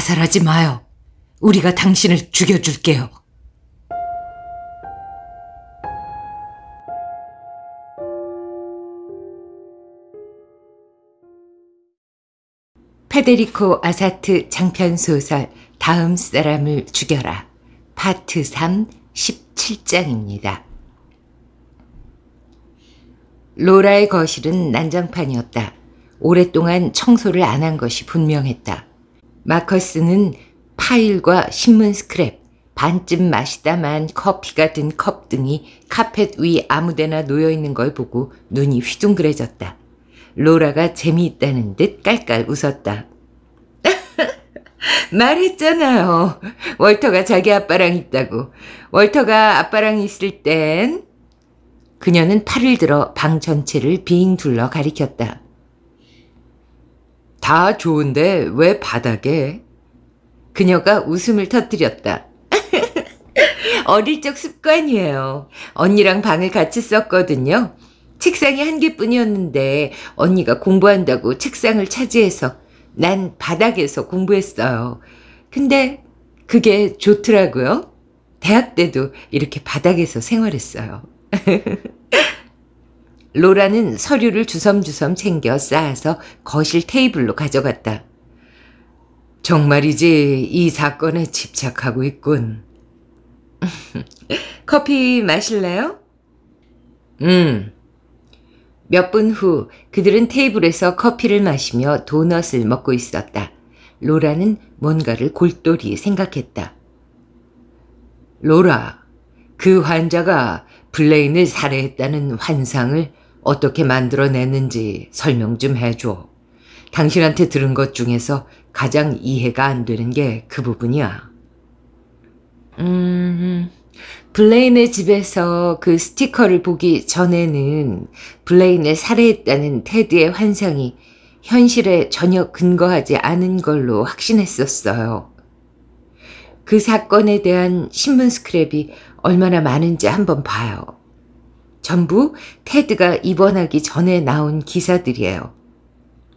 자살하지 마요. 우리가 당신을 죽여줄게요. 페데리코 아사트 장편 소설 다음 사람을 죽여라 파트 3 17장입니다. 로라의 거실은 난장판이었다. 오랫동안 청소를 안 한 것이 분명했다. 마커스는 파일과 신문 스크랩, 반쯤 마시다만 커피가 든 컵 등이 카펫 위 아무데나 놓여 있는 걸 보고 눈이 휘둥그레졌다. 로라가 재미있다는 듯 깔깔 웃었다. 말했잖아요. 월터가 자기 아빠랑 있다고. 월터가 아빠랑 있을 땐 그녀는 팔을 들어 방 전체를 빙 둘러 가리켰다. 다 좋은데 왜 바닥에? 그녀가 웃음을 터뜨렸다. 어릴 적 습관이에요. 언니랑 방을 같이 썼거든요. 책상이 한 개뿐이었는데 언니가 공부한다고 책상을 차지해서 난 바닥에서 공부했어요. 근데 그게 좋더라고요. 대학 때도 이렇게 바닥에서 생활했어요. 로라는 서류를 주섬주섬 챙겨 쌓아서 거실 테이블로 가져갔다. 정말이지 이 사건에 집착하고 있군. 커피 마실래요? 음. 몇 분 후 그들은 테이블에서 커피를 마시며 도넛을 먹고 있었다. 로라는 뭔가를 골똘히 생각했다. 로라, 그 환자가 블레인을 살해했다는 환상을 어떻게 만들어내는지 설명 좀 해줘. 당신한테 들은 것 중에서 가장 이해가 안 되는 게 그 부분이야. 음, 블레인의 집에서 그 스티커를 보기 전에는 블레인을 살해했다는 테드의 환상이 현실에 전혀 근거하지 않은 걸로 확신했었어요. 그 사건에 대한 신문 스크랩이 얼마나 많은지 한번 봐요. 전부 테드가 입원하기 전에 나온 기사들이에요.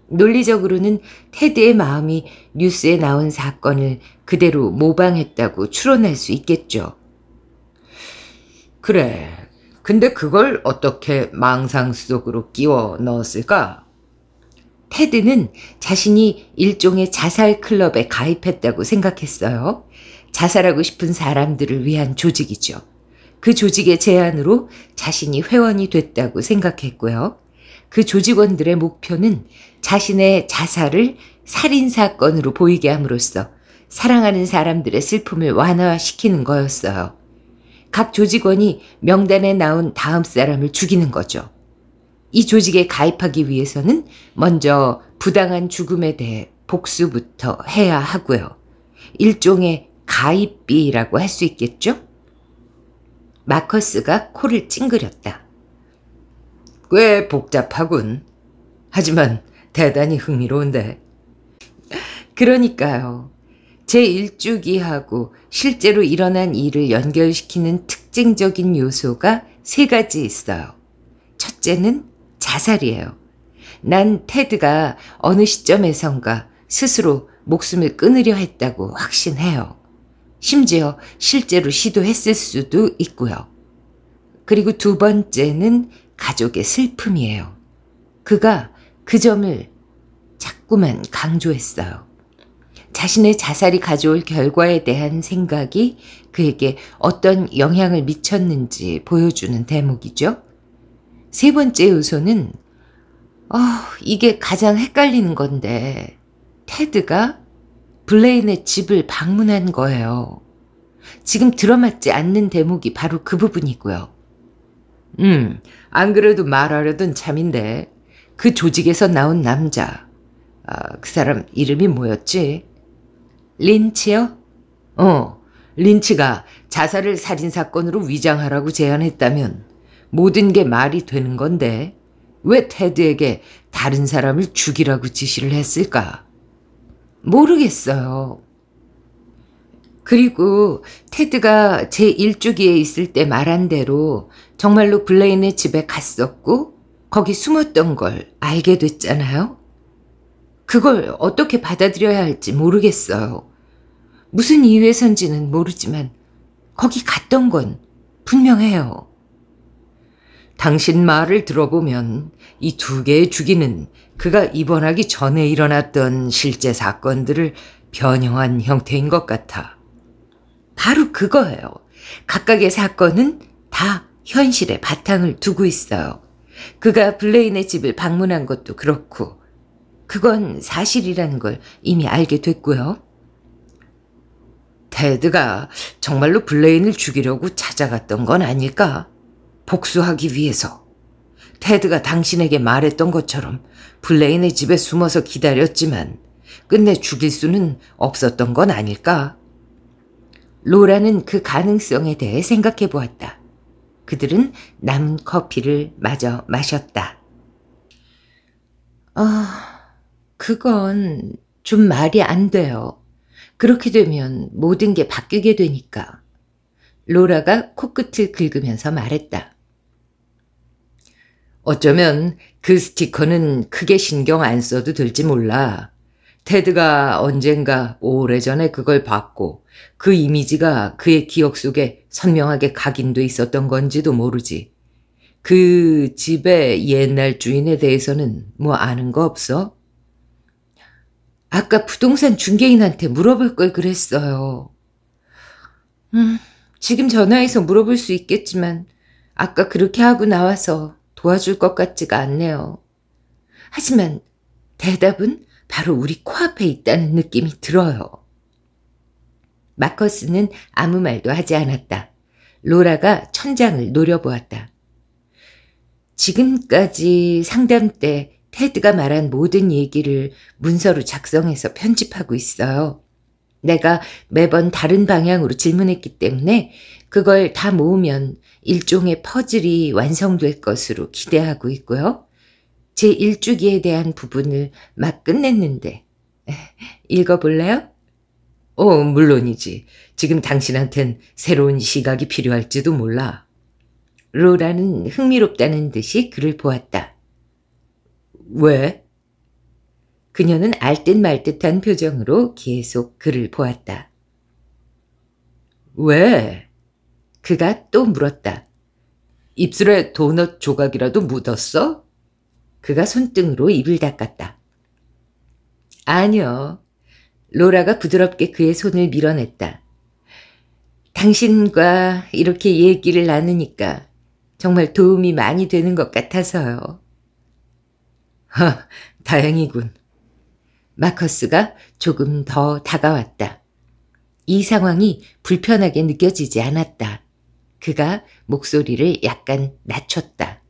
논리적으로는 테드의 마음이 뉴스에 나온 사건을 그대로 모방했다고 추론할 수 있겠죠. 그래. 근데 그걸 어떻게 망상 속으로 끼워 넣었을까? 테드는 자신이 일종의 자살 클럽에 가입했다고 생각했어요. 자살하고 싶은 사람들을 위한 조직이죠. 그 조직의 제안으로 자신이 회원이 됐다고 생각했고요. 그 조직원들의 목표는 자신의 자살을 살인사건으로 보이게 함으로써 사랑하는 사람들의 슬픔을 완화시키는 거였어요. 각 조직원이 명단에 나온 다음 사람을 죽이는 거죠. 이 조직에 가입하기 위해서는 먼저 부당한 죽음에 대해 복수부터 해야 하고요. 일종의 가입비라고 할 수 있겠죠? 마커스가 코를 찡그렸다. 꽤 복잡하군. 하지만 대단히 흥미로운데. 그러니까요. 제일주기하고 실제로 일어난 일을 연결시키는 특징적인 요소가 세 가지 있어요. 첫째는 자살이에요. 난 테드가 어느 시점에선가 스스로 목숨을 끊으려 했다고 확신해요. 심지어 실제로 시도했을 수도 있고요. 그리고 두 번째는 가족의 슬픔이에요. 그가 그 점을 자꾸만 강조했어요. 자신의 자살이 가져올 결과에 대한 생각이 그에게 어떤 영향을 미쳤는지 보여주는 대목이죠. 세 번째 요소는 어, 이게 가장 헷갈리는 건데 테드가 블레인의 집을 방문한 거예요. 지금 들어맞지 않는 대목이 바로 그 부분이고요. 음, 안 그래도 말하려던 참인데 그 조직에서 나온 남자. 아, 그 사람 이름이 뭐였지? 린치요? 어, 린치가 자살을 살인사건으로 위장하라고 제안했다면 모든 게 말이 되는 건데 왜 테드에게 다른 사람을 죽이라고 지시를 했을까? 모르겠어요. 그리고 테드가 제 1주기에 있을 때 말한 대로 정말로 블레인의 집에 갔었고 거기 숨었던 걸 알게 됐잖아요. 그걸 어떻게 받아들여야 할지 모르겠어요. 무슨 이유에선지는 모르지만 거기 갔던 건 분명해요. 당신 말을 들어보면 이 두 개의 주기는 그가 입원하기 전에 일어났던 실제 사건들을 변형한 형태인 것 같아. 바로 그거예요. 각각의 사건은 다 현실에 바탕을 두고 있어요. 그가 블레인의 집을 방문한 것도 그렇고, 그건 사실이라는 걸 이미 알게 됐고요. 테드가 정말로 블레인을 죽이려고 찾아갔던 건 아닐까? 복수하기 위해서. 테드가 당신에게 말했던 것처럼 블레인의 집에 숨어서 기다렸지만 끝내 죽일 수는 없었던 건 아닐까? 로라는 그 가능성에 대해 생각해 보았다. 그들은 남은 커피를 마저 마셨다. 아, 그건 좀 말이 안 돼요. 그렇게 되면 모든 게 바뀌게 되니까. 로라가 코끝을 긁으면서 말했다. 어쩌면 그 스티커는 크게 신경 안 써도 될지 몰라. 테드가 언젠가 오래전에 그걸 봤고 그 이미지가 그의 기억 속에 선명하게 각인돼 있었던 건지도 모르지. 그 집의 옛날 주인에 대해서는 뭐 아는 거 없어? 아까 부동산 중개인한테 물어볼 걸 그랬어요. 음, 지금 전화해서 물어볼 수 있겠지만 아까 그렇게 하고 나와서 도와줄 것 같지가 않네요. 하지만 대답은 바로 우리 코앞에 있다는 느낌이 들어요. 마커스는 아무 말도 하지 않았다. 로라가 천장을 노려보았다. 지금까지 상담 때 테드가 말한 모든 얘기를 문서로 작성해서 편집하고 있어요. 내가 매번 다른 방향으로 질문했기 때문에 그걸 다 모으면 일종의 퍼즐이 완성될 것으로 기대하고 있고요. 제 일주기에 대한 부분을 막 끝냈는데 읽어볼래요? 어, 물론이지. 지금 당신한텐 새로운 시각이 필요할지도 몰라. 로라는 흥미롭다는 듯이 그를 보았다. 왜? 그녀는 알듯말 듯한 표정으로 계속 그를 보았다. 왜? 그가 또 물었다. 입술에 도넛 조각이라도 묻었어? 그가 손등으로 입을 닦았다. 아니요. 로라가 부드럽게 그의 손을 밀어냈다. 당신과 이렇게 얘기를 나누니까 정말 도움이 많이 되는 것 같아서요. 허, 다행이군. 마커스가 조금 더 다가왔다. 이 상황이 불편하게 느껴지지 않았다. 그가 목소리를 약간 낮췄다.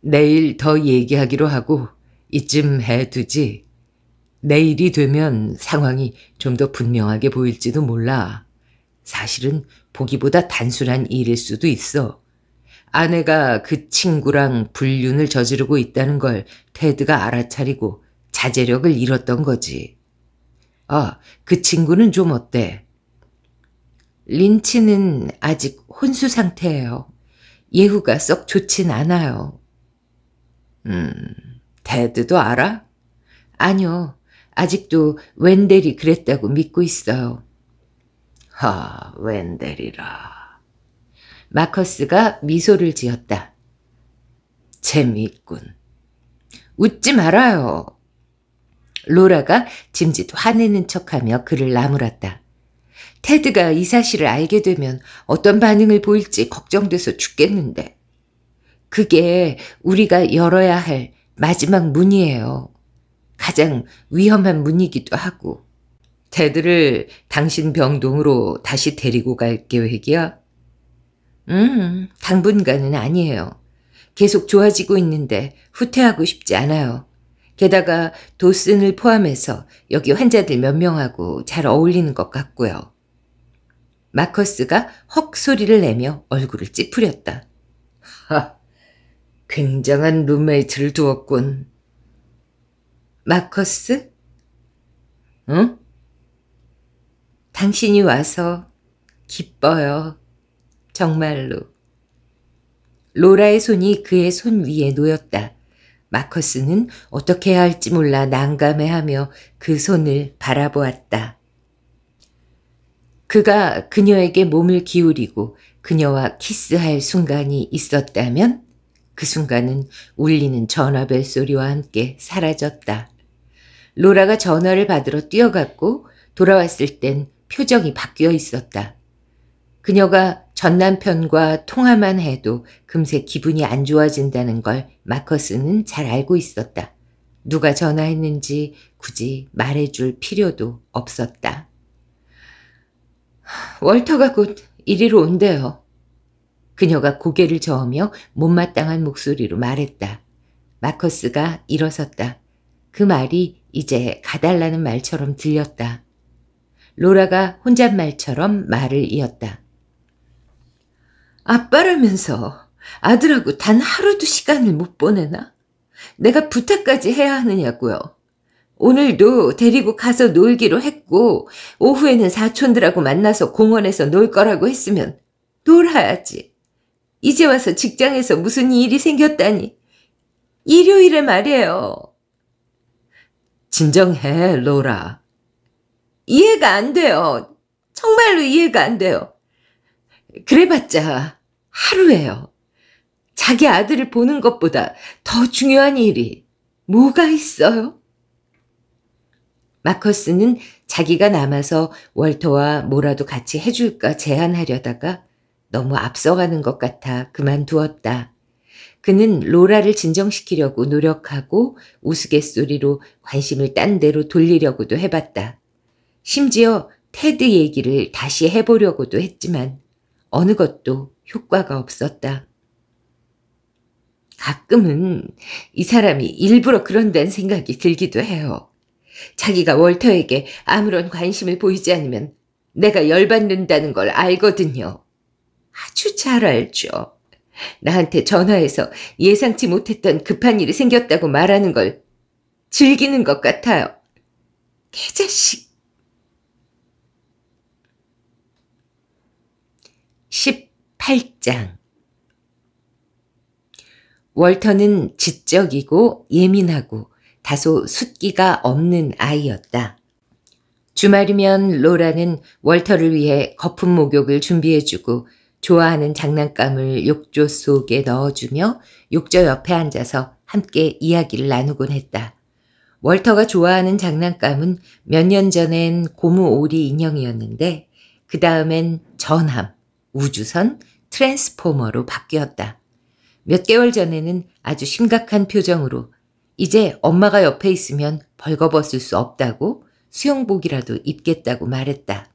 내일 더 얘기하기로 하고 이쯤 해두지. 내일이 되면 상황이 좀 더 분명하게 보일지도 몰라. 사실은 보기보다 단순한 일일 수도 있어. 아내가 그 친구랑 불륜을 저지르고 있다는 걸 테드가 알아차리고 자제력을 잃었던 거지. 아, 그 친구는 좀 어때? 린치는 아직 혼수 상태예요. 예후가 썩 좋진 않아요. 음, 데드도 알아? 아니요. 아직도 웬델이 그랬다고 믿고 있어요. 하, 웬델이라. 마커스가 미소를 지었다. 재미있군. 웃지 말아요. 로라가 짐짓 화내는 척하며 그를 나무랐다. 테드가 이 사실을 알게 되면 어떤 반응을 보일지 걱정돼서 죽겠는데. 그게 우리가 열어야 할 마지막 문이에요. 가장 위험한 문이기도 하고. 테드를 당신 병동으로 다시 데리고 갈 계획이야? 음, 당분간은 아니에요. 계속 좋아지고 있는데 후퇴하고 싶지 않아요. 게다가 도슨을 포함해서 여기 환자들 몇 명하고 잘 어울리는 것 같고요. 마커스가 헉 소리를 내며 얼굴을 찌푸렸다. 하, 굉장한 룸메이트를 두었군. 마커스? 응? 당신이 와서 기뻐요. 정말로. 로라의 손이 그의 손 위에 놓였다. 마커스는 어떻게 해야 할지 몰라 난감해하며 그 손을 바라보았다. 그가 그녀에게 몸을 기울이고 그녀와 키스할 순간이 있었다면 그 순간은 울리는 전화벨 소리와 함께 사라졌다. 로라가 전화를 받으러 뛰어갔고 돌아왔을 땐 표정이 바뀌어 있었다. 그녀가 전 남편과 통화만 해도 금세 기분이 안 좋아진다는 걸 마커스는 잘 알고 있었다. 누가 전화했는지 굳이 말해줄 필요도 없었다. 월터가 곧 이리로 온대요. 그녀가 고개를 저으며 못마땅한 목소리로 말했다. 마커스가 일어섰다. 그 말이 이제 가달라는 말처럼 들렸다. 로라가 혼잣말처럼 말을 이었다. 아빠라면서 아들하고 단 하루도 시간을 못 보내나? 내가 부탁까지 해야 하느냐고요. 오늘도 데리고 가서 놀기로 했고 오후에는 사촌들하고 만나서 공원에서 놀 거라고 했으면 놀아야지. 이제 와서 직장에서 무슨 일이 생겼다니. 일요일에 말이에요. 진정해, 로라. 이해가 안 돼요. 정말로 이해가 안 돼요. 그래봤자 하루예요. 자기 아들을 보는 것보다 더 중요한 일이 뭐가 있어요? 마커스는 자기가 남아서 월터와 뭐라도 같이 해줄까 제안하려다가 너무 앞서가는 것 같아 그만두었다. 그는 로라를 진정시키려고 노력하고 우스갯소리로 관심을 딴 데로 돌리려고도 해봤다. 심지어 테드 얘기를 다시 해보려고도 했지만 어느 것도 효과가 없었다. 가끔은 이 사람이 일부러 그런다는 생각이 들기도 해요. 자기가 월터에게 아무런 관심을 보이지 않으면 내가 열받는다는 걸 알거든요. 아주 잘 알죠. 나한테 전화해서 예상치 못했던 급한 일이 생겼다고 말하는 걸 즐기는 것 같아요. 개자식. 18장 월터는 지적이고 예민하고 다소 숫기가 없는 아이였다. 주말이면 로라는 월터를 위해 거품 목욕을 준비해주고 좋아하는 장난감을 욕조 속에 넣어주며 욕조 옆에 앉아서 함께 이야기를 나누곤 했다. 월터가 좋아하는 장난감은 몇 년 전엔 고무 오리 인형이었는데 그 다음엔 전함, 우주선, 트랜스포머로 바뀌었다. 몇 개월 전에는 아주 심각한 표정으로 이제 엄마가 옆에 있으면 벌거벗을 수 없다고 수영복이라도 입겠다고 말했다.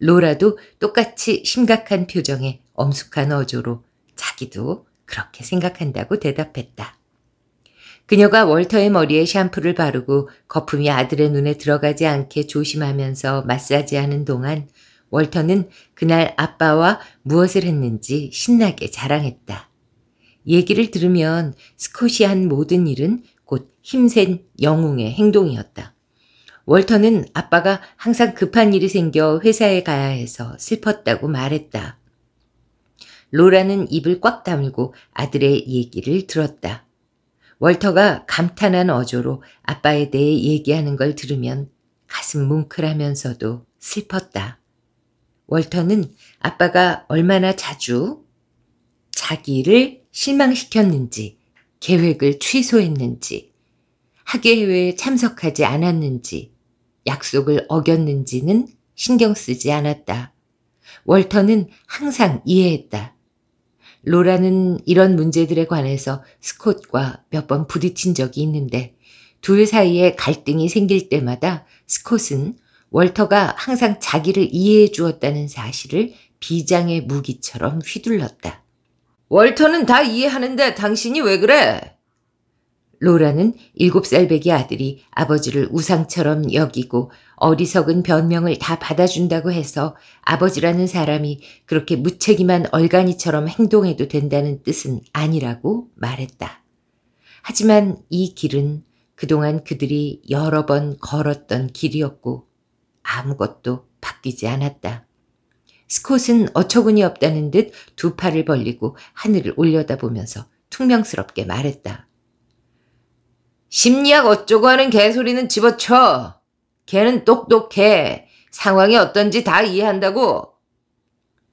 로라도 똑같이 심각한 표정에 엄숙한 어조로 자기도 그렇게 생각한다고 대답했다. 그녀가 월터의 머리에 샴푸를 바르고 거품이 아들의 눈에 들어가지 않게 조심하면서 마사지하는 동안 월터는 그날 아빠와 무엇을 했는지 신나게 자랑했다. 얘기를 들으면 스콧시한 모든 일은 곧 힘센 영웅의 행동이었다. 월터는 아빠가 항상 급한 일이 생겨 회사에 가야 해서 슬펐다고 말했다. 로라는 입을 꽉 다물고 아들의 얘기를 들었다. 월터가 감탄한 어조로 아빠에 대해 얘기하는 걸 들으면 가슴 뭉클하면서도 슬펐다. 월터는 아빠가 얼마나 자주 자기를 실망시켰는지 계획을 취소했는지, 학예회에 참석하지 않았는지, 약속을 어겼는지는 신경 쓰지 않았다. 월터는 항상 이해했다. 로라는 이런 문제들에 관해서 스콧과 몇 번 부딪힌 적이 있는데 둘 사이에 갈등이 생길 때마다 스콧은 월터가 항상 자기를 이해해 주었다는 사실을 비장의 무기처럼 휘둘렀다. 월터는 다 이해하는데 당신이 왜 그래? 로라는 일곱 살배기 아들이 아버지를 우상처럼 여기고 어리석은 변명을 다 받아준다고 해서 아버지라는 사람이 그렇게 무책임한 얼간이처럼 행동해도 된다는 뜻은 아니라고 말했다. 하지만 이 길은 그동안 그들이 여러 번 걸었던 길이었고 아무것도 바뀌지 않았다. 스콧은 어처구니 없다는 듯 두 팔을 벌리고 하늘을 올려다보면서 퉁명스럽게 말했다. 심리학 어쩌고 하는 개소리는 집어쳐. 걔는 똑똑해. 상황이 어떤지 다 이해한다고.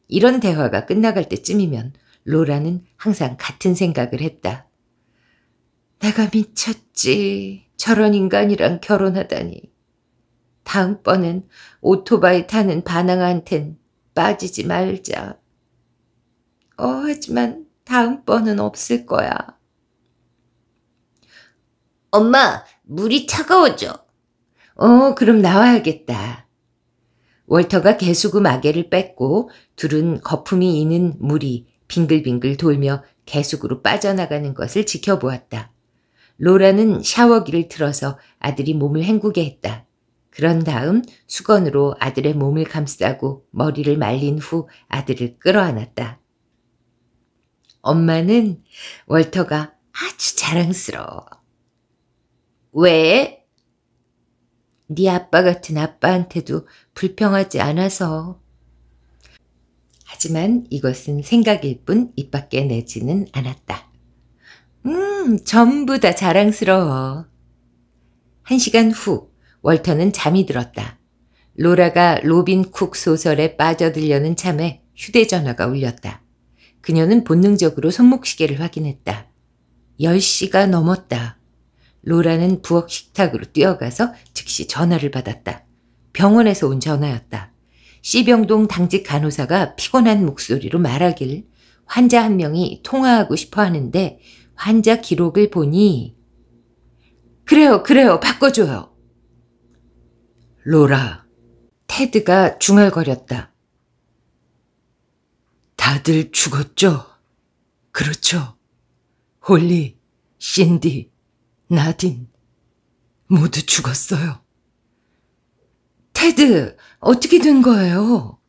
이런 대화가 끝나갈 때쯤이면 로라는 항상 같은 생각을 했다. 내가 미쳤지. 저런 인간이랑 결혼하다니. 다음번엔 오토바이 타는 반항가한텐 빠지지 말자. 어, 하지만 다음번은 없을 거야. 엄마, 물이 차가워져. 어, 그럼 나와야겠다. 월터가 개수구 마개를 뺐고 둘은 거품이 이는 물이 빙글빙글 돌며 개수구로 빠져나가는 것을 지켜보았다. 로라는 샤워기를 틀어서 아들이 몸을 헹구게 했다. 그런 다음 수건으로 아들의 몸을 감싸고 머리를 말린 후 아들을 끌어안았다. 엄마는 월터가 아주 자랑스러워. 왜? 네 아빠 같은 아빠한테도 불평하지 않아서. 하지만 이것은 생각일 뿐 입 밖에 내지는 않았다. 음, 전부 다 자랑스러워. 한 시간 후 월터는 잠이 들었다. 로라가 로빈 쿡 소설에 빠져들려는 참에 휴대전화가 울렸다. 그녀는 본능적으로 손목시계를 확인했다. 10시가 넘었다. 로라는 부엌 식탁으로 뛰어가서 즉시 전화를 받았다. 병원에서 온 전화였다. 씨병동 당직 간호사가 피곤한 목소리로 말하길 환자 한 명이 통화하고 싶어 하는데 환자 기록을 보니 그래요, 그래요, 바꿔줘요. 로라. 테드가 중얼거렸다. 다들 죽었죠? 그렇죠. 홀리, 신디, 나딘, 모두 죽었어요. 테드, 어떻게 된 거예요?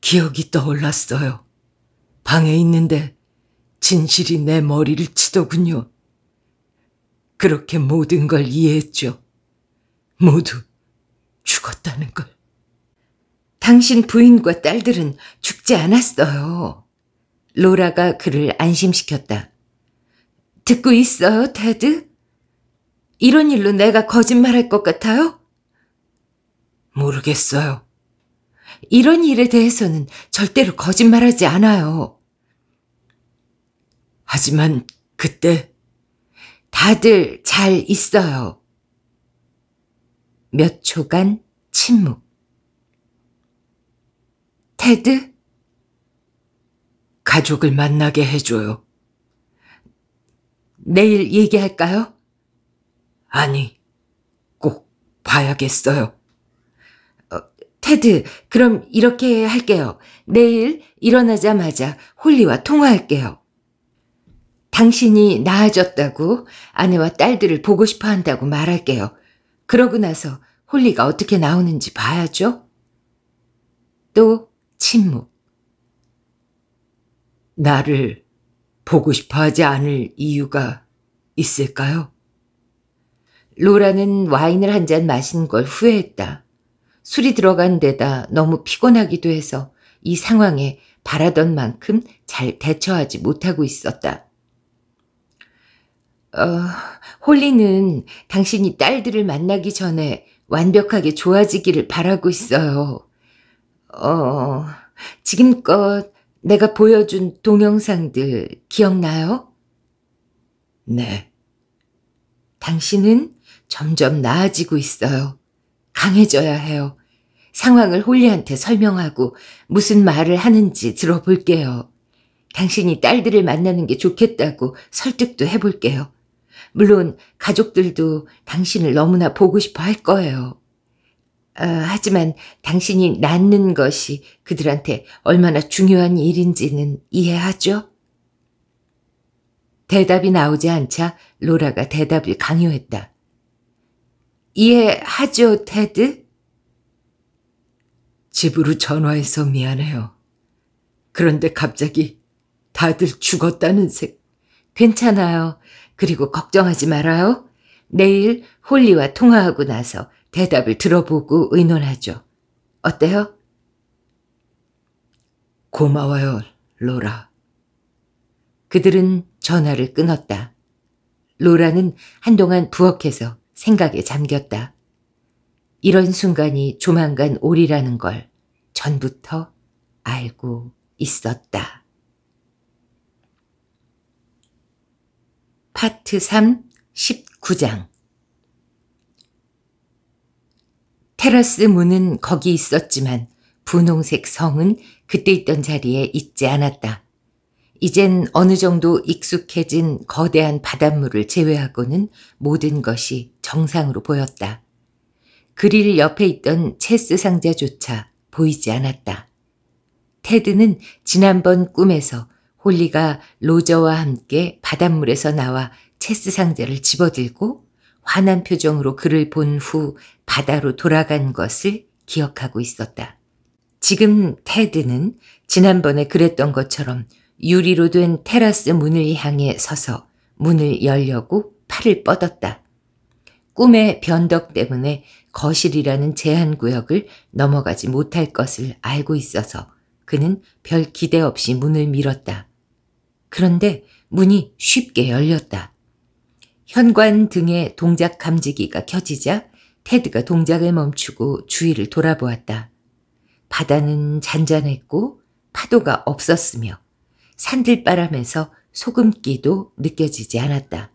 기억이 떠올랐어요. 방에 있는데 진실이 내 머리를 치더군요. 그렇게 모든 걸 이해했죠. 모두 죽었다는 걸. 당신 부인과 딸들은 죽지 않았어요. 로라가 그를 안심시켰다. 듣고 있어요, 테드? 이런 일로 내가 거짓말할 것 같아요? 모르겠어요. 이런 일에 대해서는 절대로 거짓말하지 않아요. 하지만 그때 다들 잘 있어요. 몇 초간 침묵. 테드? 가족을 만나게 해줘요. 내일 얘기할까요? 아니, 꼭 봐야겠어요. 어, 테드, 그럼 이렇게 할게요. 내일 일어나자마자 홀리와 통화할게요. 당신이 나아졌다고 아내와 딸들을 보고 싶어 한다고 말할게요. 그러고 나서 홀리가 어떻게 나오는지 봐야죠. 또 침묵. 나를 보고 싶어 하지 않을 이유가 있을까요? 로라는 와인을 한 잔 마신 걸 후회했다. 술이 들어간 데다 너무 피곤하기도 해서 이 상황에 바라던 만큼 잘 대처하지 못하고 있었다. 어, 홀리는 당신이 딸들을 만나기 전에 완벽하게 좋아지기를 바라고 있어요. 어, 지금껏 내가 보여준 동영상들 기억나요? 네. 당신은 점점 나아지고 있어요. 강해져야 해요. 상황을 홀리한테 설명하고 무슨 말을 하는지 들어볼게요. 당신이 딸들을 만나는 게 좋겠다고 설득도 해볼게요. 물론 가족들도 당신을 너무나 보고 싶어 할 거예요. 어, 하지만 당신이 낳는 것이 그들한테 얼마나 중요한 일인지는 이해하죠? 대답이 나오지 않자 로라가 대답을 강요했다. 이해하죠, 테드? 집으로 전화해서 미안해요. 그런데 갑자기 다들 죽었다는 색. 괜찮아요. 그리고 걱정하지 말아요. 내일 홀리와 통화하고 나서 대답을 들어보고 의논하죠. 어때요? 고마워요, 로라. 그들은 전화를 끊었다. 로라는 한동안 부엌에서 생각에 잠겼다. 이런 순간이 조만간 오리라는 걸 전부터 알고 있었다. 파트 3 19장 테라스 문은 거기 있었지만 분홍색 성은 그때 있던 자리에 있지 않았다. 이젠 어느 정도 익숙해진 거대한 바닷물을 제외하고는 모든 것이 정상으로 보였다. 그릴 옆에 있던 체스 상자조차 보이지 않았다. 테드는 지난번 꿈에서 홀리가 로저와 함께 바닷물에서 나와 체스 상자를 집어들고 화난 표정으로 그를 본 후 바다로 돌아간 것을 기억하고 있었다. 지금 테드는 지난번에 그랬던 것처럼 유리로 된 테라스 문을 향해 서서 문을 열려고 팔을 뻗었다. 꿈의 변덕 때문에 거실이라는 제한구역을 넘어가지 못할 것을 알고 있어서 그는 별 기대 없이 문을 밀었다. 그런데 문이 쉽게 열렸다. 현관 등에 동작 감지기가 켜지자 테드가 동작을 멈추고 주위를 돌아보았다. 바다는 잔잔했고 파도가 없었으며 산들바람에서 소금기도 느껴지지 않았다.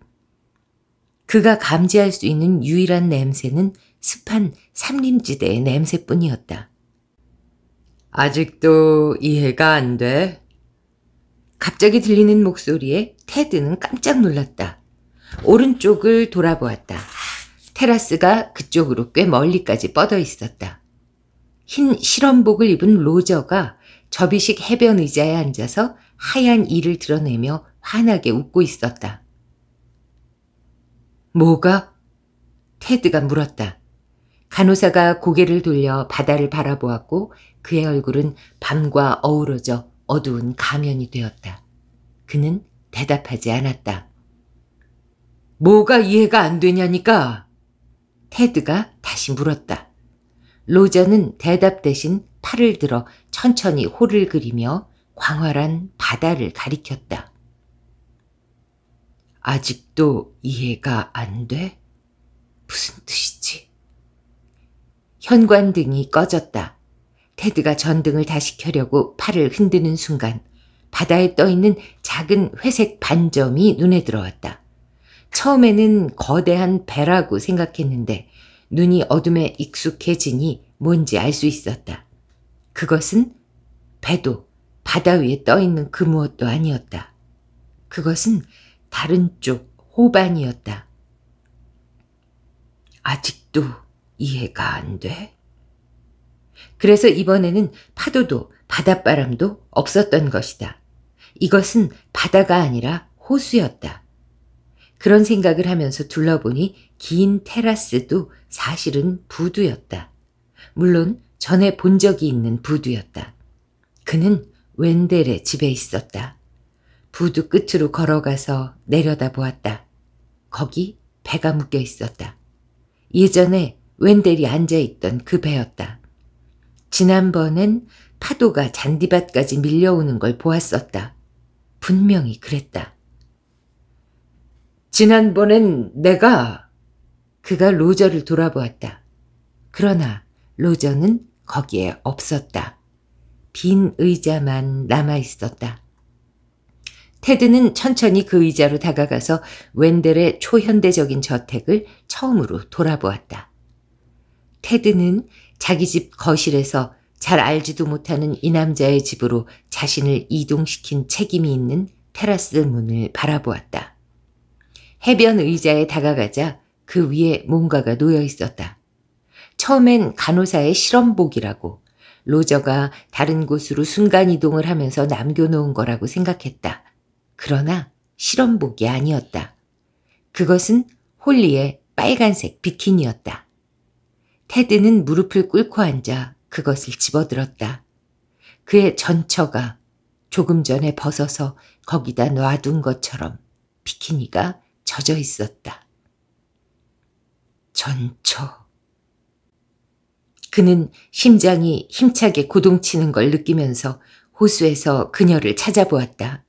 그가 감지할 수 있는 유일한 냄새는 습한 삼림지대의 냄새뿐이었다. 아직도 이해가 안 돼? 갑자기 들리는 목소리에 테드는 깜짝 놀랐다. 오른쪽을 돌아보았다. 테라스가 그쪽으로 꽤 멀리까지 뻗어 있었다. 흰 실험복을 입은 로저가 접이식 해변 의자에 앉아서 하얀 이를 드러내며 환하게 웃고 있었다. 뭐가? 테드가 물었다. 간호사가 고개를 돌려 바다를 바라보았고 그의 얼굴은 밤과 어우러져 어두운 가면이 되었다. 그는 대답하지 않았다. 뭐가 이해가 안 되냐니까? 테드가 다시 물었다. 로저는 대답 대신 팔을 들어 천천히 호를 그리며 광활한 바다를 가리켰다. 아직도 이해가 안 돼? 무슨 뜻이지? 현관등이 꺼졌다. 테드가 전등을 다시 켜려고 팔을 흔드는 순간 바다에 떠 있는 작은 회색 반점이 눈에 들어왔다. 처음에는 거대한 배라고 생각했는데 눈이 어둠에 익숙해지니 뭔지 알 수 있었다. 그것은 배도 바다 위에 떠 있는 그 무엇도 아니었다. 그것은 다른 쪽 호반이었다. 아직도 이해가 안 돼? 그래서 이번에는 파도도 바닷바람도 없었던 것이다. 이것은 바다가 아니라 호수였다. 그런 생각을 하면서 둘러보니 긴 테라스도 사실은 부두였다. 물론 전에 본 적이 있는 부두였다. 그는 웬델의 집에 있었다. 부두 끝으로 걸어가서 내려다 보았다. 거기 배가 묶여 있었다. 예전에 웬델이 앉아 있던 그 배였다. 지난번엔 파도가 잔디밭까지 밀려오는 걸 보았었다. 분명히 그랬다. 지난번엔 내가 그가 로저를 돌아보았다. 그러나 로저는 거기에 없었다. 빈 의자만 남아 있었다. 테드는 천천히 그 의자로 다가가서 웬델의 초현대적인 저택을 처음으로 돌아보았다. 테드는 자기 집 거실에서 잘 알지도 못하는 이 남자의 집으로 자신을 이동시킨 책임이 있는 테라스 문을 바라보았다. 해변 의자에 다가가자 그 위에 뭔가가 놓여 있었다. 처음엔 간호사의 실험복이라고 로저가 다른 곳으로 순간이동을 하면서 남겨놓은 거라고 생각했다. 그러나 실험복이 아니었다. 그것은 홀리의 빨간색 비키니였다. 테드는 무릎을 꿇고 앉아 그것을 집어들었다. 그의 전처가 조금 전에 벗어서 거기다 놔둔 것처럼 비키니가 젖어 있었다. 전처. 그는 심장이 힘차게 고동치는 걸 느끼면서 호수에서 그녀를 찾아보았다.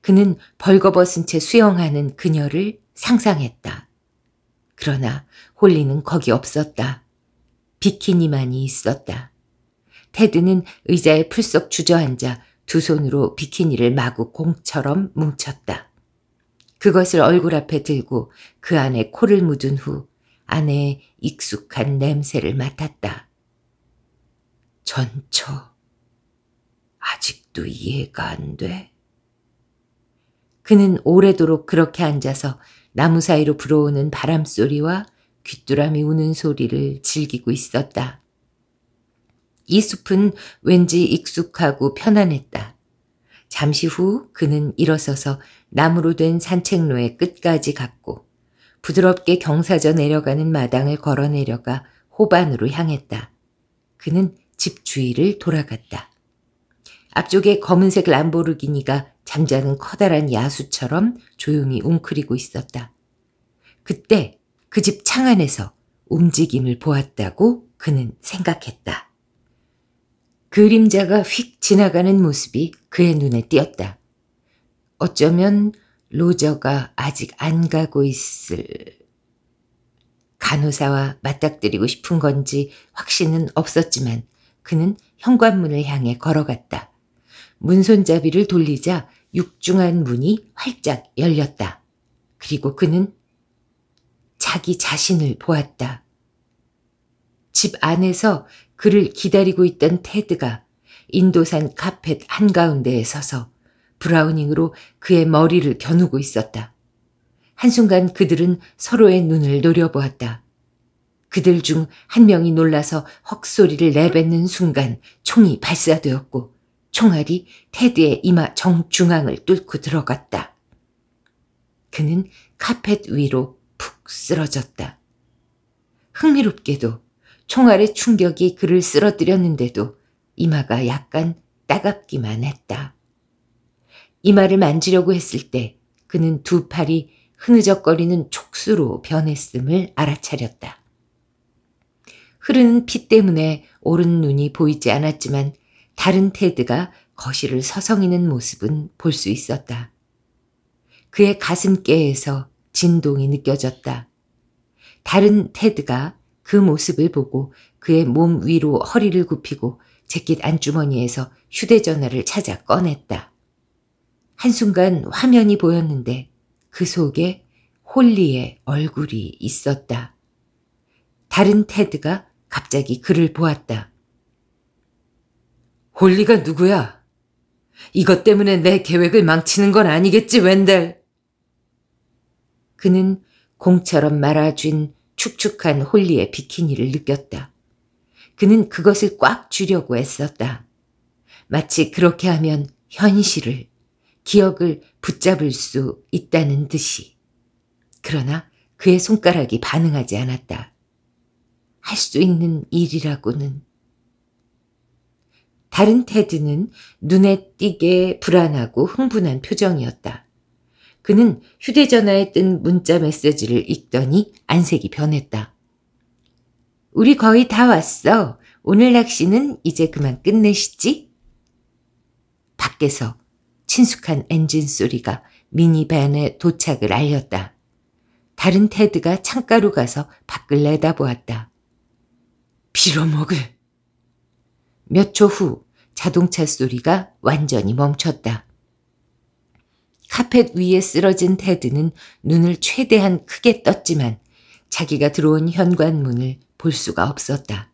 그는 벌거벗은 채 수영하는 그녀를 상상했다. 그러나 홀리는 거기 없었다. 비키니만이 있었다. 테드는 의자에 풀썩 주저앉아 두 손으로 비키니를 마구 공처럼 뭉쳤다. 그것을 얼굴 앞에 들고 그 안에 코를 묻은 후 안에 익숙한 냄새를 맡았다. 전처. 아직도 이해가 안 돼. 그는 오래도록 그렇게 앉아서 나무 사이로 불어오는 바람 소리와 귀뚜라미 우는 소리를 즐기고 있었다. 이 숲은 왠지 익숙하고 편안했다. 잠시 후 그는 일어서서 나무로 된 산책로의 끝까지 갔고 부드럽게 경사져 내려가는 마당을 걸어 내려가 호반으로 향했다. 그는 집 주위를 돌아갔다. 앞쪽에 검은색 람보르기니가 잠자는 커다란 야수처럼 조용히 웅크리고 있었다. 그때 그집 창안에서 움직임을 보았다고 그는 생각했다. 그림자가 휙 지나가는 모습이 그의 눈에 띄었다. 어쩌면 로저가 아직 안 가고 있을 간호사와 맞닥뜨리고 싶은 건지 확신은 없었지만 그는 현관문을 향해 걸어갔다. 문손잡이를 돌리자 육중한 문이 활짝 열렸다. 그리고 그는 자기 자신을 보았다. 집 안에서 그를 기다리고 있던 테드가 인도산 카펫 한가운데에 서서 브라우닝으로 그의 머리를 겨누고 있었다. 한순간 그들은 서로의 눈을 노려보았다. 그들 중 한 명이 놀라서 헉소리를 내뱉는 순간 총이 발사되었고 총알이 테드의 이마 정중앙을 뚫고 들어갔다. 그는 카펫 위로 푹 쓰러졌다. 흥미롭게도 총알의 충격이 그를 쓰러뜨렸는데도 이마가 약간 따갑기만 했다. 이마를 만지려고 했을 때 그는 두 팔이 흐느적거리는 촉수로 변했음을 알아차렸다. 흐르는 피 때문에 오른 눈이 보이지 않았지만 다른 테드가 거실을 서성이는 모습은 볼 수 있었다. 그의 가슴께에서 진동이 느껴졌다. 다른 테드가 그 모습을 보고 그의 몸 위로 허리를 굽히고 재킷 안주머니에서 휴대전화를 찾아 꺼냈다. 한순간 화면이 보였는데 그 속에 홀리의 얼굴이 있었다. 다른 테드가 갑자기 그를 보았다. 홀리가 누구야? 이것 때문에 내 계획을 망치는 건 아니겠지, 웬델? 그는 공처럼 말아준 축축한 홀리의 비키니를 느꼈다. 그는 그것을 꽉주려고 애썼다. 마치 그렇게 하면 현실을, 기억을 붙잡을 수 있다는 듯이. 그러나 그의 손가락이 반응하지 않았다. 할 수 있는 일이라고는. 다른 테드는 눈에 띄게 불안하고 흥분한 표정이었다. 그는 휴대전화에 뜬 문자 메시지를 읽더니 안색이 변했다. 우리 거의 다 왔어. 오늘 낚시는 이제 그만 끝내시지? 밖에서 친숙한 엔진 소리가 미니밴의 도착을 알렸다. 다른 테드가 창가로 가서 밖을 내다보았다. 빌어먹을. 몇 초 후 자동차 소리가 완전히 멈췄다. 카펫 위에 쓰러진 테드는 눈을 최대한 크게 떴지만 자기가 들어온 현관문을 볼 수가 없었다.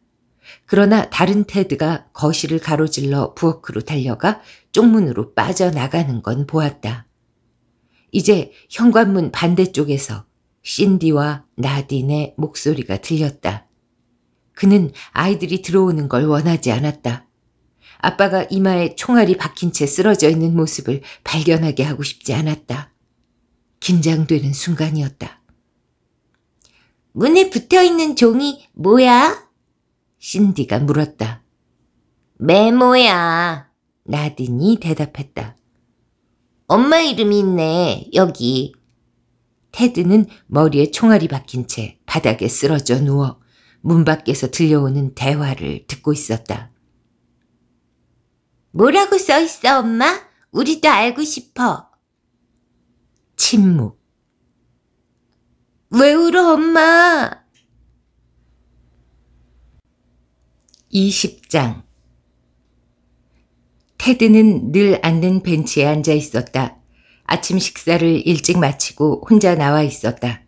그러나 다른 테드가 거실을 가로질러 부엌으로 달려가 쪽문으로 빠져나가는 건 보았다. 이제 현관문 반대쪽에서 신디와 나딘의 목소리가 들렸다. 그는 아이들이 들어오는 걸 원하지 않았다. 아빠가 이마에 총알이 박힌 채 쓰러져 있는 모습을 발견하게 하고 싶지 않았다. 긴장되는 순간이었다. 문에 붙어 있는 종이 뭐야? 신디가 물었다. 메모야. 라딘이 대답했다. 엄마 이름이 있네, 여기. 테드는 머리에 총알이 박힌 채 바닥에 쓰러져 누워 문 밖에서 들려오는 대화를 듣고 있었다. 뭐라고 써있어, 엄마? 우리도 알고 싶어. 침묵. 왜 울어, 엄마? 20장. 테드는 늘 앉는 벤치에 앉아 있었다. 아침 식사를 일찍 마치고 혼자 나와 있었다.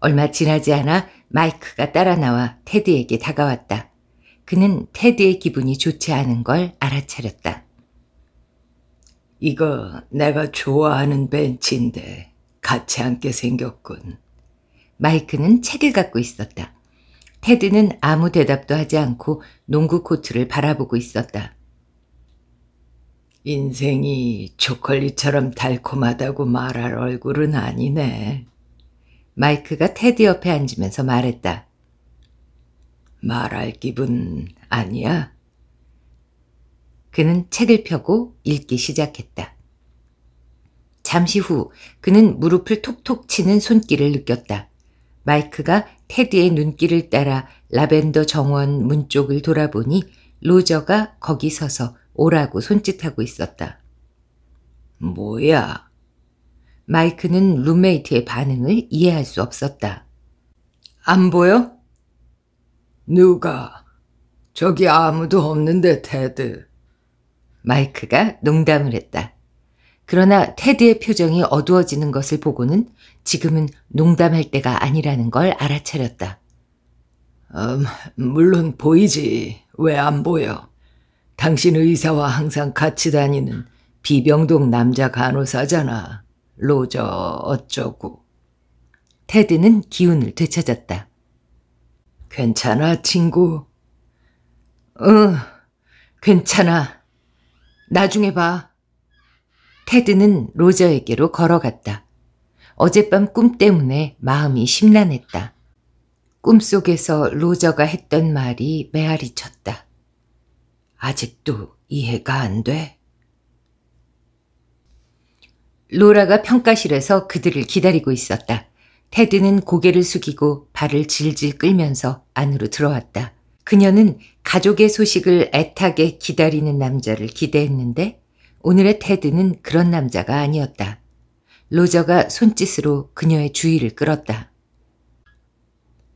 얼마 지나지 않아 마이크가 따라 나와 테드에게 다가왔다. 그는 테드의 기분이 좋지 않은 걸 알아차렸다. 이거 내가 좋아하는 벤치인데 같이 앉게 생겼군. 마이크는 책을 갖고 있었다. 테드는 아무 대답도 하지 않고 농구 코트를 바라보고 있었다. 인생이 초콜릿처럼 달콤하다고 말할 얼굴은 아니네. 마이크가 테드 옆에 앉으면서 말했다. 말할 기분 아니야? 그는 책을 펴고 읽기 시작했다. 잠시 후 그는 무릎을 톡톡 치는 손길을 느꼈다. 마이크가 테드의 눈길을 따라 라벤더 정원 문 쪽을 돌아보니 로저가 거기 서서 오라고 손짓하고 있었다. 뭐야? 마이크는 룸메이트의 반응을 이해할 수 없었다. 안 보여? 누가? 저기 아무도 없는데, 테드. 마이크가 농담을 했다. 그러나 테드의 표정이 어두워지는 것을 보고는 지금은 농담할 때가 아니라는 걸 알아차렸다. 음, 물론 보이지. 왜 안 보여? 당신 의사와 항상 같이 다니는 비병동 남자 간호사잖아. 로저 어쩌고. 테드는 기운을 되찾았다. 괜찮아, 친구? 응, 괜찮아. 나중에 봐. 테드는 로저에게로 걸어갔다. 어젯밤 꿈 때문에 마음이 심란했다. 꿈속에서 로저가 했던 말이 메아리 쳤다. 아직도 이해가 안 돼? 로라가 평가실에서 그들을 기다리고 있었다. 테드는 고개를 숙이고 발을 질질 끌면서 안으로 들어왔다. 그녀는 가족의 소식을 애타게 기다리는 남자를 기대했는데 오늘의 테드는 그런 남자가 아니었다. 로저가 손짓으로 그녀의 주의를 끌었다.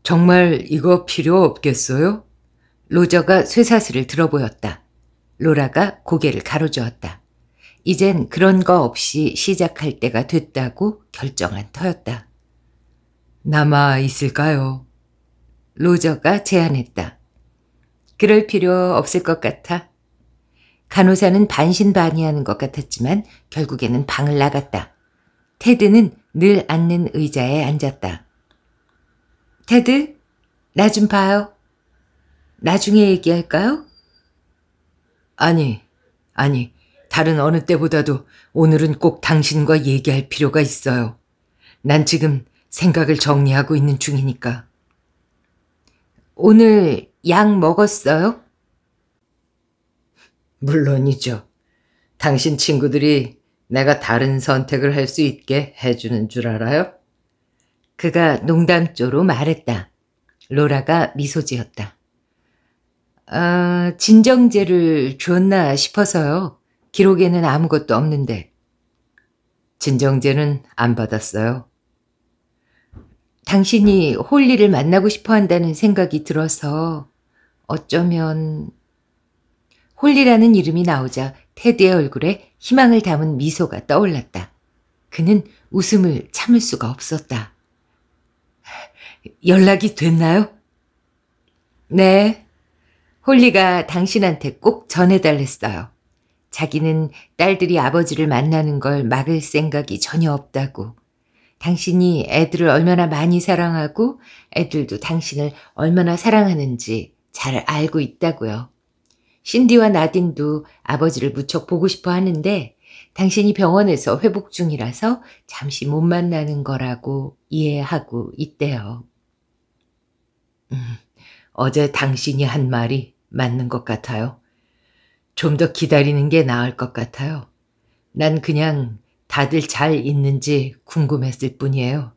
정말 이거 필요 없겠어요? 로저가 쇠사슬을 들어보였다. 로라가 고개를 가로저었다 이젠 그런 거 없이 시작할 때가 됐다고 결정한 터였다. 남아 있을까요? 로저가 제안했다. 그럴 필요 없을 것 같아. 간호사는 반신반의하는 것 같았지만 결국에는 방을 나갔다. 테드는 늘 앉는 의자에 앉았다. 테드, 나 좀 봐요. 나중에 얘기할까요? 아니, 아니, 다른 어느 때보다도 오늘은 꼭 당신과 얘기할 필요가 있어요. 난 지금 생각을 정리하고 있는 중이니까. 오늘 약 먹었어요? 물론이죠. 당신 친구들이 내가 다른 선택을 할 수 있게 해주는 줄 알아요? 그가 농담조로 말했다. 로라가 미소 지었다. 아, 진정제를 주었나 싶어서요. 기록에는 아무것도 없는데. 진정제는 안 받았어요. 당신이 홀리를 만나고 싶어 한다는 생각이 들어서 어쩌면 홀리라는 이름이 나오자 테드의 얼굴에 희망을 담은 미소가 떠올랐다. 그는 웃음을 참을 수가 없었다. 연락이 됐나요? 네. 홀리가 당신한테 꼭 전해달랬어요. 자기는 딸들이 아버지를 만나는 걸 막을 생각이 전혀 없다고. 당신이 애들을 얼마나 많이 사랑하고 애들도 당신을 얼마나 사랑하는지 잘 알고 있다고요. 신디와 나딘도 아버지를 무척 보고 싶어 하는데 당신이 병원에서 회복 중이라서 잠시 못 만나는 거라고 이해하고 있대요. 음, 어제 당신이 한 말이 맞는 것 같아요. 좀 더 기다리는 게 나을 것 같아요. 난 그냥 다들 잘 있는지 궁금했을 뿐이에요.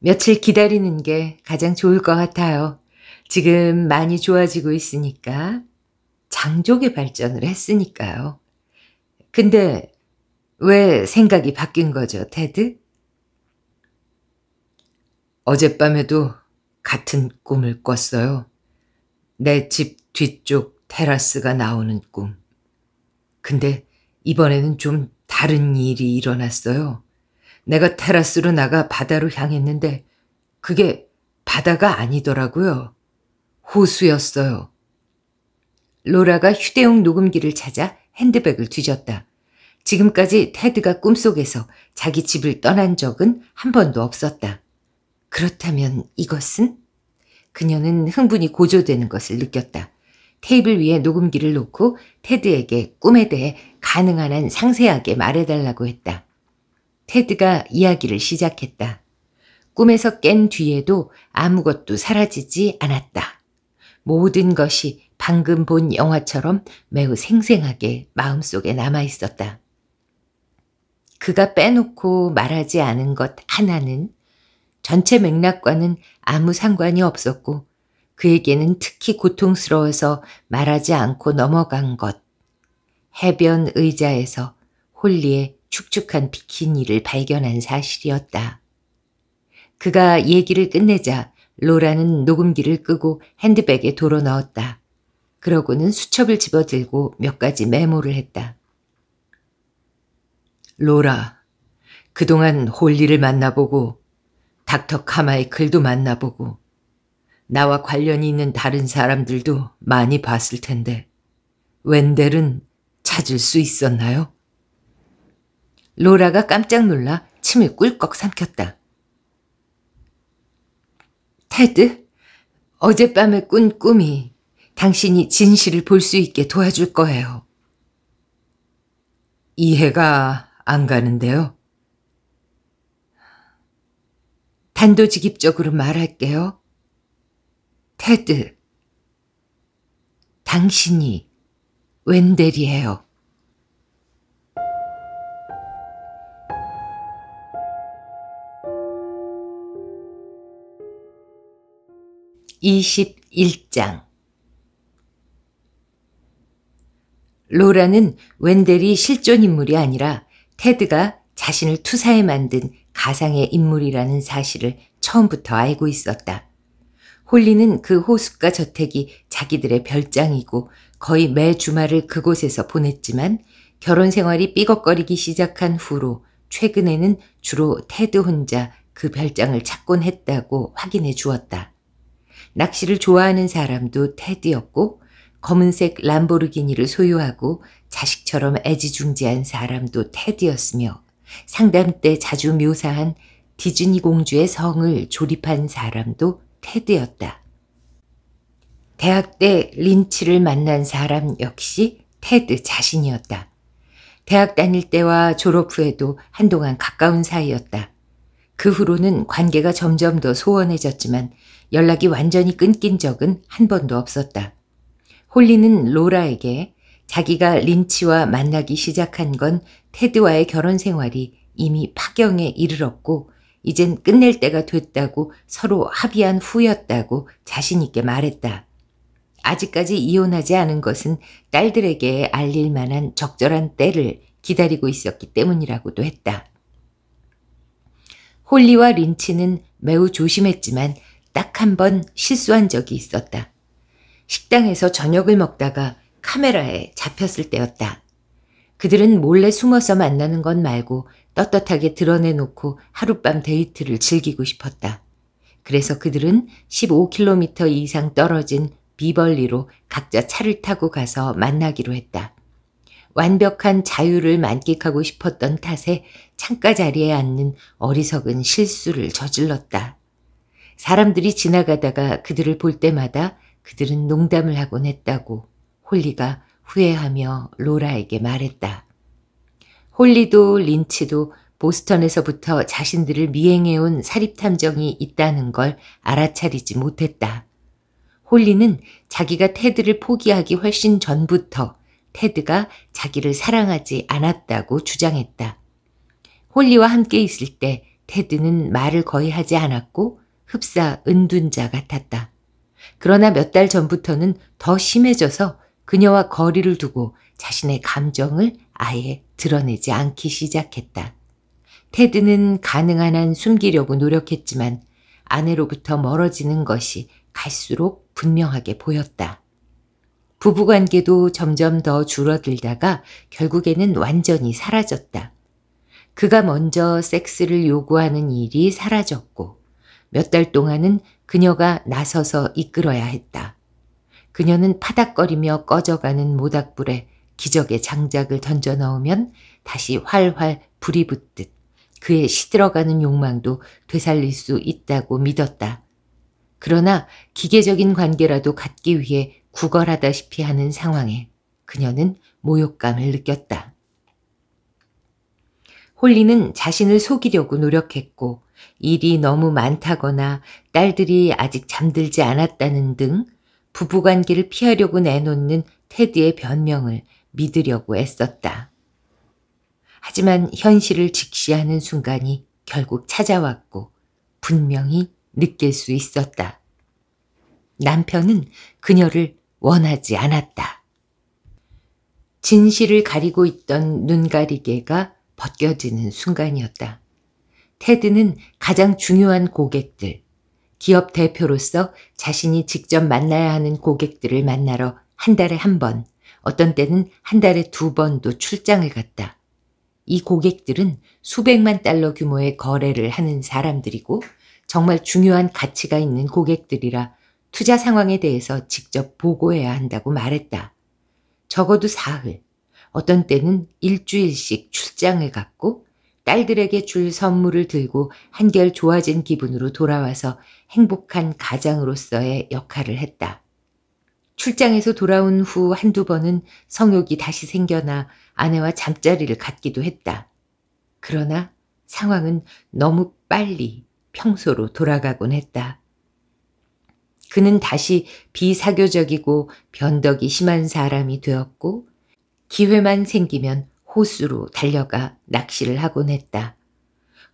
며칠 기다리는 게 가장 좋을 것 같아요. 지금 많이 좋아지고 있으니까 장족의 발전을 했으니까요. 근데 왜 생각이 바뀐 거죠, 테드? 어젯밤에도 같은 꿈을 꿨어요. 내 집 뒤쪽 테라스가 나오는 꿈. 근데 이번에는 좀 다른 일이 일어났어요. 내가 테라스로 나가 바다로 향했는데 그게 바다가 아니더라고요. 호수였어요. 로라가 휴대용 녹음기를 찾아 핸드백을 뒤졌다. 지금까지 테드가 꿈속에서 자기 집을 떠난 적은 한 번도 없었다. 그렇다면 이것은? 그녀는 흥분이 고조되는 것을 느꼈다. 테이블 위에 녹음기를 놓고 테드에게 꿈에 대해 가능한 한 상세하게 말해달라고 했다. 테드가 이야기를 시작했다. 꿈에서 깬 뒤에도 아무것도 사라지지 않았다. 모든 것이 방금 본 영화처럼 매우 생생하게 마음속에 남아 있었다. 그가 빼놓고 말하지 않은 것 하나는 전체 맥락과는 아무 상관이 없었고 그에게는 특히 고통스러워서 말하지 않고 넘어간 것. 해변 의자에서 홀리의 축축한 비키니를 발견한 사실이었다. 그가 얘기를 끝내자 로라는 녹음기를 끄고 핸드백에 도로 넣었다. 그러고는 수첩을 집어들고 몇 가지 메모를 했다. 로라, 그동안 홀리를 만나보고 닥터 카마의글도 만나보고 나와 관련이 있는 다른 사람들도 많이 봤을 텐데 웬델은 찾을 수 있었나요? 로라가 깜짝 놀라 침을 꿀꺽 삼켰다. 테드, 어젯밤에 꾼 꿈이 당신이 진실을 볼 수 있게 도와줄 거예요. 이해가 안 가는데요. 단도직입적으로 말할게요. 테드, 당신이 웬델이에요. 21장 로라는 웬델이 실존 인물이 아니라 테드가 자신을 투사해 만든 가상의 인물이라는 사실을 처음부터 알고 있었다. 홀리는 그 호숫가 저택이 자기들의 별장이고 거의 매 주말을 그곳에서 보냈지만 결혼 생활이 삐걱거리기 시작한 후로 최근에는 주로 테드 혼자 그 별장을 찾곤 했다고 확인해 주었다. 낚시를 좋아하는 사람도 테디였고 검은색 람보르기니를 소유하고 자식처럼 애지중지한 사람도 테디였으며 상담 때 자주 묘사한 디즈니 공주의 성을 조립한 사람도 테드였다. 대학 때 린치를 만난 사람 역시 테드 자신이었다. 대학 다닐 때와 졸업 후에도 한동안 가까운 사이였다. 그 후로는 관계가 점점 더 소원해졌지만 연락이 완전히 끊긴 적은 한 번도 없었다. 홀리는 로라에게 자기가 린치와 만나기 시작한 건 테드와의 결혼 생활이 이미 파경에 이르렀고 이젠 끝낼 때가 됐다고 서로 합의한 후였다고 자신있게 말했다. 아직까지 이혼하지 않은 것은 딸들에게 알릴 만한 적절한 때를 기다리고 있었기 때문이라고도 했다. 홀리와 린치는 매우 조심했지만 딱한번 실수한 적이 있었다. 식당에서 저녁을 먹다가 카메라에 잡혔을 때였다. 그들은 몰래 숨어서 만나는 건 말고 떳떳하게 드러내놓고 하룻밤 데이트를 즐기고 싶었다. 그래서 그들은 15km 이상 떨어진 비벌리로 각자 차를 타고 가서 만나기로 했다. 완벽한 자유를 만끽하고 싶었던 탓에 창가 자리에 앉는 어리석은 실수를 저질렀다. 사람들이 지나가다가 그들을 볼 때마다 그들은 농담을 하곤 했다고 홀리가 후회하며 로라에게 말했다. 홀리도 린치도 보스턴에서부터 자신들을 미행해온 사립탐정이 있다는 걸 알아차리지 못했다. 홀리는 자기가 테드를 포기하기 훨씬 전부터 테드가 자기를 사랑하지 않았다고 주장했다. 홀리와 함께 있을 때 테드는 말을 거의 하지 않았고 흡사 은둔자 같았다. 그러나 몇 달 전부터는 더 심해져서 그녀와 거리를 두고 자신의 감정을 아예 드러내지 않기 시작했다. 테드는 가능한 한 숨기려고 노력했지만 아내로부터 멀어지는 것이 갈수록 분명하게 보였다. 부부관계도 점점 더 줄어들다가 결국에는 완전히 사라졌다. 그가 먼저 섹스를 요구하는 일이 사라졌고 몇달 동안은 그녀가 나서서 이끌어야 했다. 그녀는 파닥거리며 꺼져가는 모닥불에 기적의 장작을 던져 넣으면 다시 활활 불이 붙듯 그의 시들어가는 욕망도 되살릴 수 있다고 믿었다. 그러나 기계적인 관계라도 갖기 위해 구걸하다시피 하는 상황에 그녀는 모욕감을 느꼈다. 홀리는 자신을 속이려고 노력했고 일이 너무 많다거나 딸들이 아직 잠들지 않았다는 등 부부관계를 피하려고 내놓는 테디의 변명을 믿으려고 애썼다. 하지만 현실을 직시하는 순간이 결국 찾아왔고 분명히 느낄 수 있었다. 남편은 그녀를 원하지 않았다. 진실을 가리고 있던 눈 가리개가 벗겨지는 순간이었다. 테드는 가장 중요한 고객들, 기업 대표로서 자신이 직접 만나야 하는 고객들을 만나러 한 달에 한 번, 어떤 때는 한 달에 두 번도 출장을 갔다. 이 고객들은 수백만 달러 규모의 거래를 하는 사람들이고 정말 중요한 가치가 있는 고객들이라 투자 상황에 대해서 직접 보고해야 한다고 말했다. 적어도 사흘, 어떤 때는 일주일씩 출장을 갔고 딸들에게 줄 선물을 들고 한결 좋아진 기분으로 돌아와서 행복한 가장으로서의 역할을 했다. 출장에서 돌아온 후 한두 번은 성욕이 다시 생겨나 아내와 잠자리를 갖기도 했다. 그러나 상황은 너무 빨리 평소로 돌아가곤 했다. 그는 다시 비사교적이고 변덕이 심한 사람이 되었고 기회만 생기면 호수로 달려가 낚시를 하곤 했다.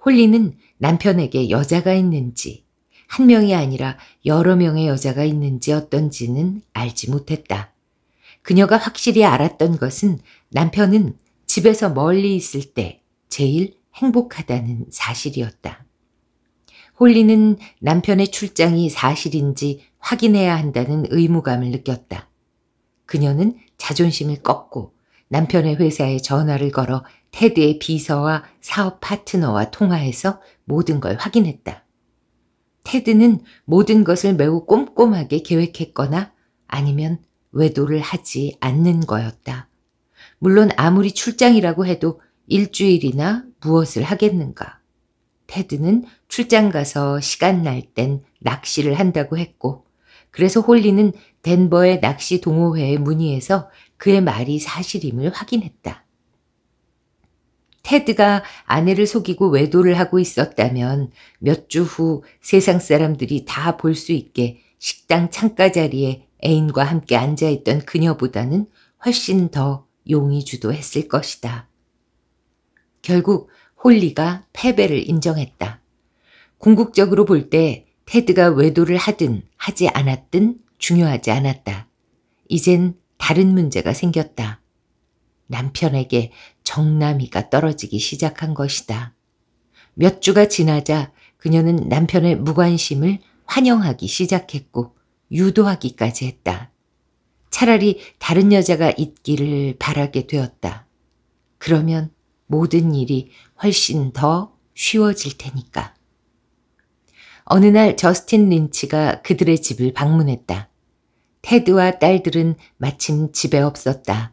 홀리는 남편에게 여자가 있는지 한 명이 아니라 여러 명의 여자가 있는지 어떤지는 알지 못했다. 그녀가 확실히 알았던 것은 남편은 집에서 멀리 있을 때 제일 행복하다는 사실이었다. 홀리는 남편의 출장이 사실인지 확인해야 한다는 의무감을 느꼈다. 그녀는 자존심을 꺾고 남편의 회사에 전화를 걸어 테드의 비서와 사업 파트너와 통화해서 모든 걸 확인했다. 테드는 모든 것을 매우 꼼꼼하게 계획했거나 아니면 외도를 하지 않는 거였다. 물론 아무리 출장이라고 해도 일주일이나 무엇을 하겠는가. 테드는 출장 가서 시간 날 땐 낚시를 한다고 했고, 그래서 홀리는 덴버의 낚시 동호회에 문의해서 그의 말이 사실임을 확인했다. 테드가 아내를 속이고 외도를 하고 있었다면 몇 주 후 세상 사람들이 다 볼 수 있게 식당 창가 자리에 애인과 함께 앉아있던 그녀보다는 훨씬 더용의 주도했을 것이다. 결국 홀리가 패배를 인정했다. 궁극적으로 볼 때 테드가 외도를 하든 하지 않았든 중요하지 않았다. 이젠 다른 문제가 생겼다. 남편에게 정남이가 떨어지기 시작한 것이다. 몇 주가 지나자 그녀는 남편의 무관심을 환영하기 시작했고 유도하기까지 했다. 차라리 다른 여자가 있기를 바라게 되었다. 그러면 모든 일이 훨씬 더 쉬워질 테니까. 어느 날 저스틴 린치가 그들의 집을 방문했다. 테드와 딸들은 마침 집에 없었다.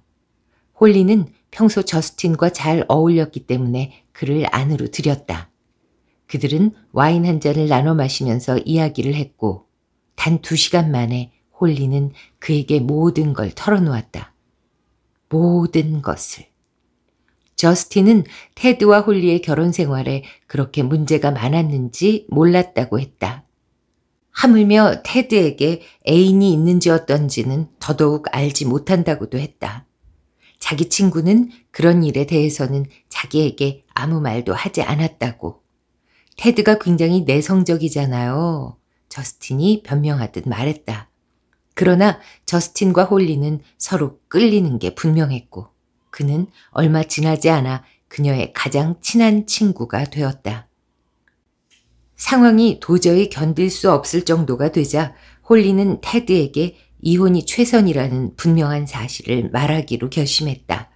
홀리는 평소 저스틴과 잘 어울렸기 때문에 그를 안으로 들였다. 그들은 와인 한 잔을 나눠 마시면서 이야기를 했고 단 두 시간 만에 홀리는 그에게 모든 걸 털어놓았다. 모든 것을. 저스틴은 테드와 홀리의 결혼 생활에 그렇게 문제가 많았는지 몰랐다고 했다. 하물며 테드에게 애인이 있는지 어떤지는 더더욱 알지 못한다고도 했다. 자기 친구는 그런 일에 대해서는 자기에게 아무 말도 하지 않았다고. 테드가 굉장히 내성적이잖아요. 저스틴이 변명하듯 말했다. 그러나 저스틴과 홀리는 서로 끌리는 게 분명했고 그는 얼마 지나지 않아 그녀의 가장 친한 친구가 되었다. 상황이 도저히 견딜 수 없을 정도가 되자 홀리는 테드에게 이혼이 최선이라는 분명한 사실을 말하기로 결심했다.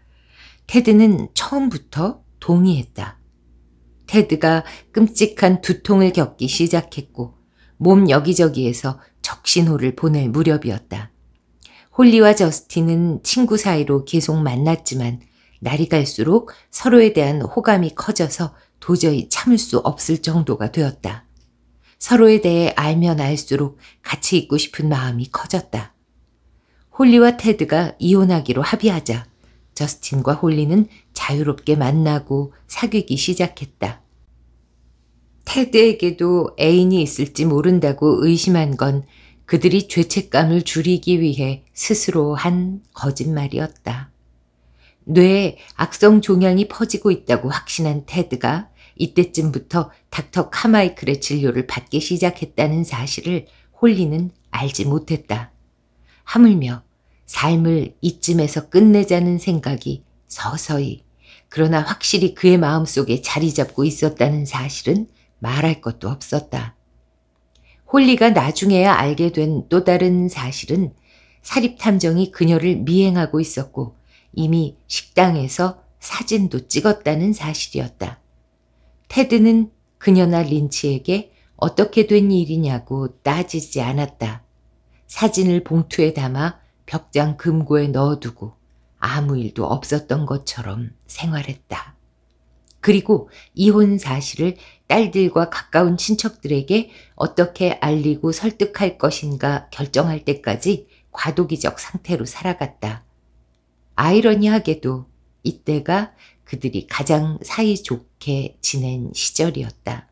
테드는 처음부터 동의했다. 테드가 끔찍한 두통을 겪기 시작했고 몸 여기저기에서 적신호를 보낼 무렵이었다. 홀리와 저스틴은 친구 사이로 계속 만났지만 날이 갈수록 서로에 대한 호감이 커져서 도저히 참을 수 없을 정도가 되었다. 서로에 대해 알면 알수록 같이 있고 싶은 마음이 커졌다. 홀리와 테드가 이혼하기로 합의하자 저스틴과 홀리는 자유롭게 만나고 사귀기 시작했다. 테드에게도 애인이 있을지 모른다고 의심한 건 그들이 죄책감을 줄이기 위해 스스로 한 거짓말이었다. 뇌에 악성 종양이 퍼지고 있다고 확신한 테드가 이때쯤부터 닥터 카마이클의 진료를 받기 시작했다는 사실을 홀리는 알지 못했다. 하물며 삶을 이쯤에서 끝내자는 생각이 서서히 그러나 확실히 그의 마음속에 자리 잡고 있었다는 사실은 말할 것도 없었다. 홀리가 나중에야 알게 된 또 다른 사실은 사립탐정이 그녀를 미행하고 있었고 이미 식당에서 사진도 찍었다는 사실이었다. 테드는 그녀나 린치에게 어떻게 된 일이냐고 따지지 않았다. 사진을 봉투에 담아 벽장 금고에 넣어두고 아무 일도 없었던 것처럼 생활했다. 그리고 이혼 사실을 딸들과 가까운 친척들에게 어떻게 알리고 설득할 것인가 결정할 때까지 과도기적 상태로 살아갔다. 아이러니하게도 이때가 그들이 가장 사이좋게 지낸 시절이었다.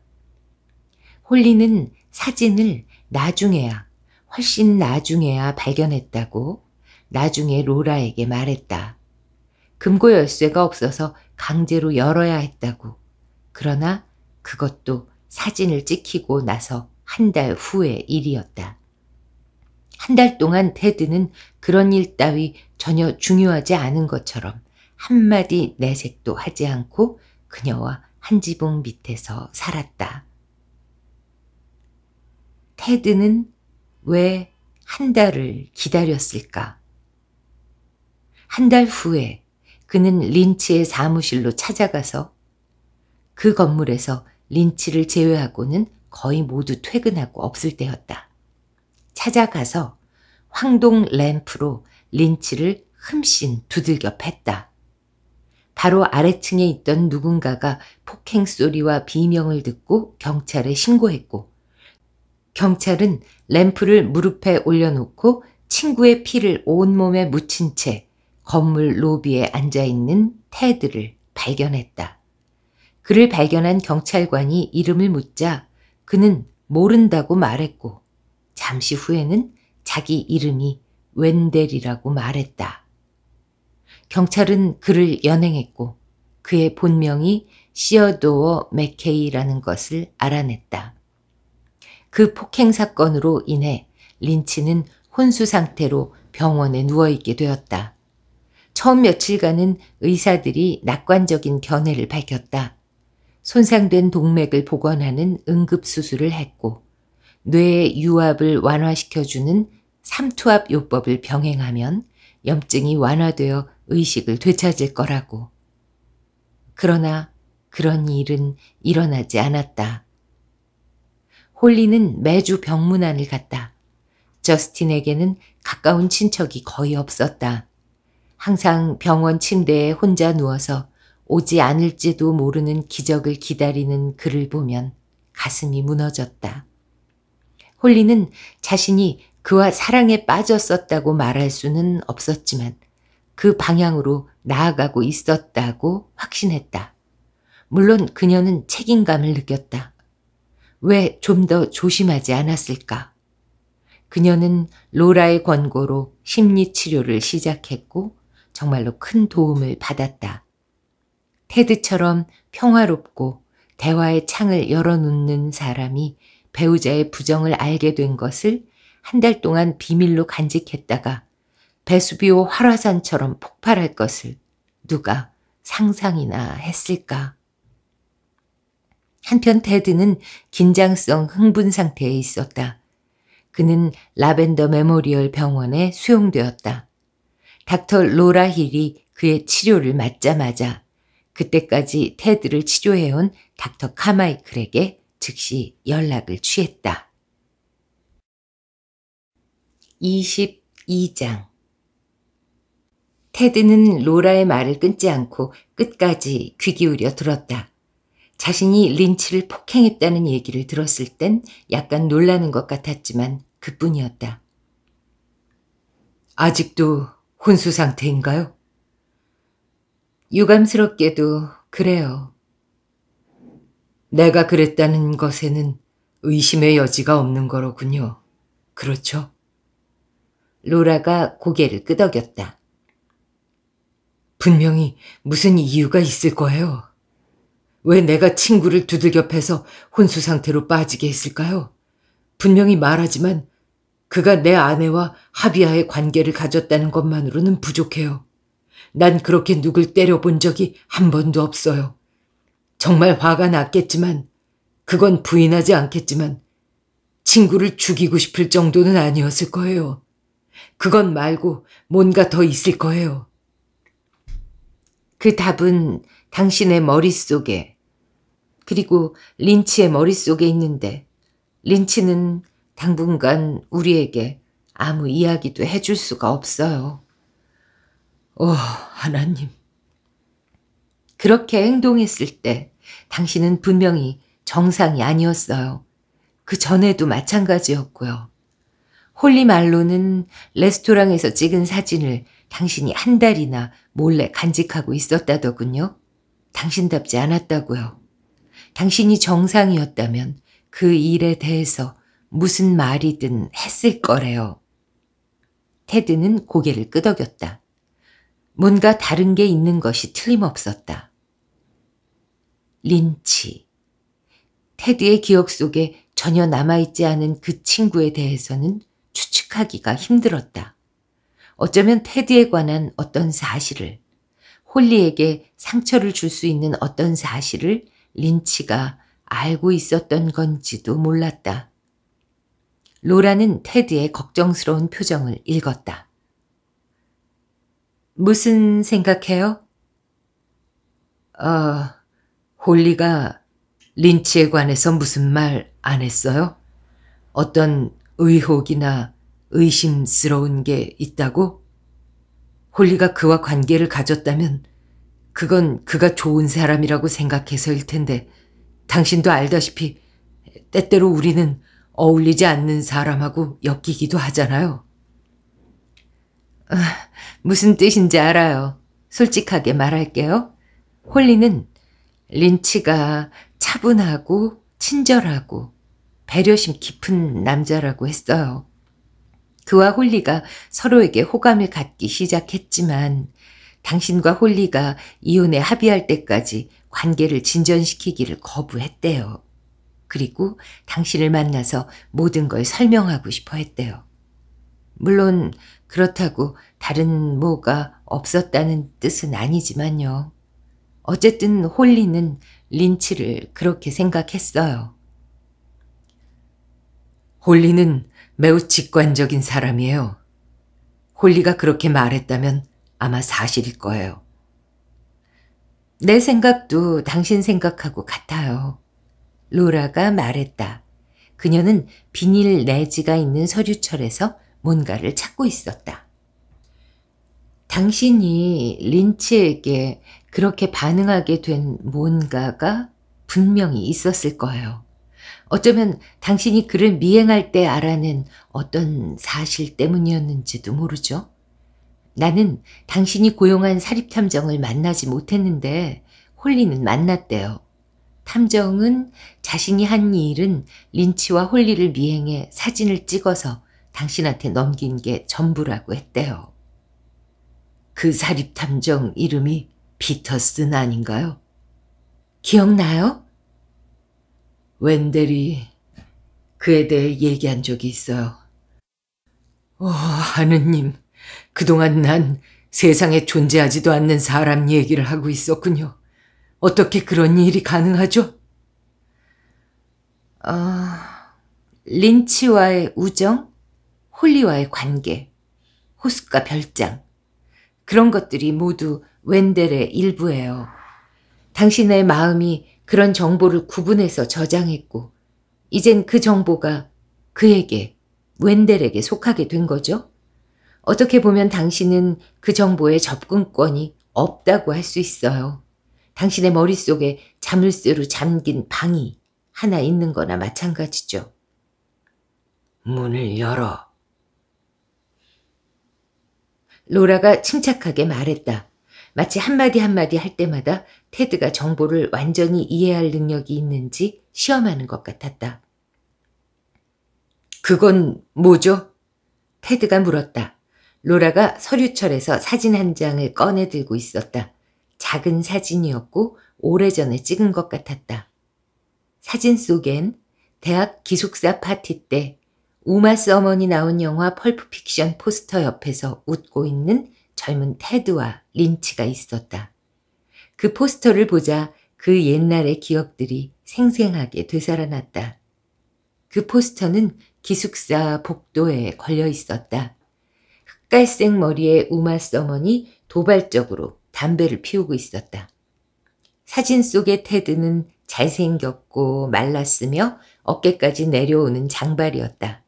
홀리는 사진을 나중에야, 훨씬 나중에야 발견했다고 나중에 로라에게 말했다. 금고 열쇠가 없어서 강제로 열어야 했다고. 그러나 그것도 사진을 찍히고 나서 한 달 후의 일이었다. 한 달 동안 테드는 그런 일 따위 전혀 중요하지 않은 것처럼 한마디 내색도 하지 않고 그녀와 한 지붕 밑에서 살았다. 테드는 왜 한 달을 기다렸을까? 한 달 후에 그는 린치의 사무실로 찾아가서 그 건물에서 린치를 제외하고는 거의 모두 퇴근하고 없을 때였다. 찾아가서 황동 램프로 린치를 흠씬 두들겨 팼다. 바로 아래층에 있던 누군가가 폭행 소리와 비명을 듣고 경찰에 신고했고 경찰은 램프를 무릎에 올려놓고 친구의 피를 온몸에 묻힌 채 건물 로비에 앉아있는 테드를 발견했다. 그를 발견한 경찰관이 이름을 묻자 그는 모른다고 말했고 잠시 후에는 자기 이름이 웬델이라고 말했다. 경찰은 그를 연행했고 그의 본명이 시어도어 맥케이라는 것을 알아냈다. 그 폭행 사건으로 인해 린치는 혼수 상태로 병원에 누워있게 되었다. 처음 며칠간은 의사들이 낙관적인 견해를 밝혔다. 손상된 동맥을 복원하는 응급수술을 했고 뇌의 유압을 완화시켜주는 삼투압 요법을 병행하면 염증이 완화되어 의식을 되찾을 거라고. 그러나 그런 일은 일어나지 않았다. 홀리는 매주 병문안을 갔다. 저스틴에게는 가까운 친척이 거의 없었다. 항상 병원 침대에 혼자 누워서 오지 않을지도 모르는 기적을 기다리는 그를 보면 가슴이 무너졌다. 홀리는 자신이 그와 사랑에 빠졌었다고 말할 수는 없었지만 그 방향으로 나아가고 있었다고 확신했다. 물론 그녀는 책임감을 느꼈다. 왜 좀 더 조심하지 않았을까? 그녀는 로라의 권고로 심리치료를 시작했고 정말로 큰 도움을 받았다. 테드처럼 평화롭고 대화의 창을 열어놓는 사람이 배우자의 부정을 알게 된 것을 한 달 동안 비밀로 간직했다가 베수비오 활화산처럼 폭발할 것을 누가 상상이나 했을까? 한편 테드는 긴장성 흥분 상태에 있었다. 그는 라벤더 메모리얼 병원에 수용되었다. 닥터 로라 힐이 그의 치료를 맞자마자 그때까지 테드를 치료해온 닥터 카마이클에게 즉시 연락을 취했다. 22장 테드는 로라의 말을 끊지 않고 끝까지 귀 기울여 들었다. 자신이 린치를 폭행했다는 얘기를 들었을 땐 약간 놀라는 것 같았지만 그뿐이었다. 아직도 혼수 상태인가요? 유감스럽게도 그래요. 내가 그랬다는 것에는 의심의 여지가 없는 거로군요. 그렇죠? 로라가 고개를 끄덕였다. 분명히 무슨 이유가 있을 거예요. 왜 내가 친구를 두들겨 패서 혼수 상태로 빠지게 했을까요? 분명히 말하지만 그가 내 아내와 합의하에 관계를 가졌다는 것만으로는 부족해요. 난 그렇게 누굴 때려본 적이 한 번도 없어요. 정말 화가 났겠지만, 그건 부인하지 않겠지만, 친구를 죽이고 싶을 정도는 아니었을 거예요. 그건 말고 뭔가 더 있을 거예요. 그 답은 당신의 머릿속에 그리고 린치의 머릿속에 있는데 린치는 당분간 우리에게 아무 이야기도 해줄 수가 없어요. 오, 어, 하나님. 그렇게 행동했을 때 당신은 분명히 정상이 아니었어요. 그 전에도 마찬가지였고요. 홀리 말로는 레스토랑에서 찍은 사진을 당신이 한 달이나 몰래 간직하고 있었다더군요. 당신답지 않았다고요. 당신이 정상이었다면 그 일에 대해서 무슨 말이든 했을 거래요. 테드는 고개를 끄덕였다. 뭔가 다른 게 있는 것이 틀림없었다. 린치. 테드의 기억 속에 전혀 남아있지 않은 그 친구에 대해서는 추측하기가 힘들었다. 어쩌면 테디에 관한 어떤 사실을, 홀리에게 상처를 줄 수 있는 어떤 사실을 린치가 알고 있었던 건지도 몰랐다. 로라는 테디의 걱정스러운 표정을 읽었다. 무슨 생각해요? 어, 홀리가 린치에 관해서 무슨 말 안 했어요? 어떤 의혹이나 의심스러운 게 있다고? 홀리가 그와 관계를 가졌다면 그건 그가 좋은 사람이라고 생각해서일 텐데 당신도 알다시피 때때로 우리는 어울리지 않는 사람하고 엮이기도 하잖아요. 아, 무슨 뜻인지 알아요. 솔직하게 말할게요. 홀리는 린치가 차분하고 친절하고 배려심 깊은 남자라고 했어요. 그와 홀리가 서로에게 호감을 갖기 시작했지만 당신과 홀리가 이혼에 합의할 때까지 관계를 진전시키기를 거부했대요. 그리고 당신을 만나서 모든 걸 설명하고 싶어 했대요. 물론 그렇다고 다른 뭐가 없었다는 뜻은 아니지만요. 어쨌든 홀리는 린치를 그렇게 생각했어요. 홀리는 매우 직관적인 사람이에요. 홀리가 그렇게 말했다면 아마 사실일 거예요. 내 생각도 당신 생각하고 같아요. 로라가 말했다. 그녀는 비닐 내지가 있는 서류철에서 뭔가를 찾고 있었다. 당신이 린치에게 그렇게 반응하게 된 뭔가가 분명히 있었을 거예요. 어쩌면 당신이 그를 미행할 때 알아낸 어떤 사실 때문이었는지도 모르죠. 나는 당신이 고용한 사립탐정을 만나지 못했는데 홀리는 만났대요. 탐정은 자신이 한 일은 린치와 홀리를 미행해 사진을 찍어서 당신한테 넘긴 게 전부라고 했대요. 그 사립탐정 이름이 피터슨 아닌가요? 기억나요? 웬델이 그에 대해 얘기한 적이 있어요. 오, 어, 하느님, 그동안 난 세상에 존재하지도 않는 사람 얘기를 하고 있었군요. 어떻게 그런 일이 가능하죠? 아, 린치와의 우정, 홀리와의 관계, 호숫과 별장. 그런 것들이 모두 웬델의 일부예요. 당신의 마음이 그런 정보를 구분해서 저장했고 이젠 그 정보가 그에게 웬델에게 속하게 된 거죠. 어떻게 보면 당신은 그 정보에 접근권이 없다고 할 수 있어요. 당신의 머릿속에 자물쇠로 잠긴 방이 하나 있는 거나 마찬가지죠. 문을 열어. 로라가 침착하게 말했다. 마치 한마디 한마디 할 때마다 테드가 정보를 완전히 이해할 능력이 있는지 시험하는 것 같았다. 그건 뭐죠? 테드가 물었다. 로라가 서류철에서 사진 한 장을 꺼내 들고 있었다. 작은 사진이었고 오래전에 찍은 것 같았다. 사진 속엔 대학 기숙사 파티 때 우마 서먼이 나온 영화 펄프 픽션 포스터 옆에서 웃고 있는 젊은 테드와 린치가 있었다. 그 포스터를 보자 그 옛날의 기억들이 생생하게 되살아났다. 그 포스터는 기숙사 복도에 걸려 있었다. 흑갈색 머리의 우마 서머니 도발적으로 담배를 피우고 있었다. 사진 속의 테드는 잘생겼고 말랐으며 어깨까지 내려오는 장발이었다.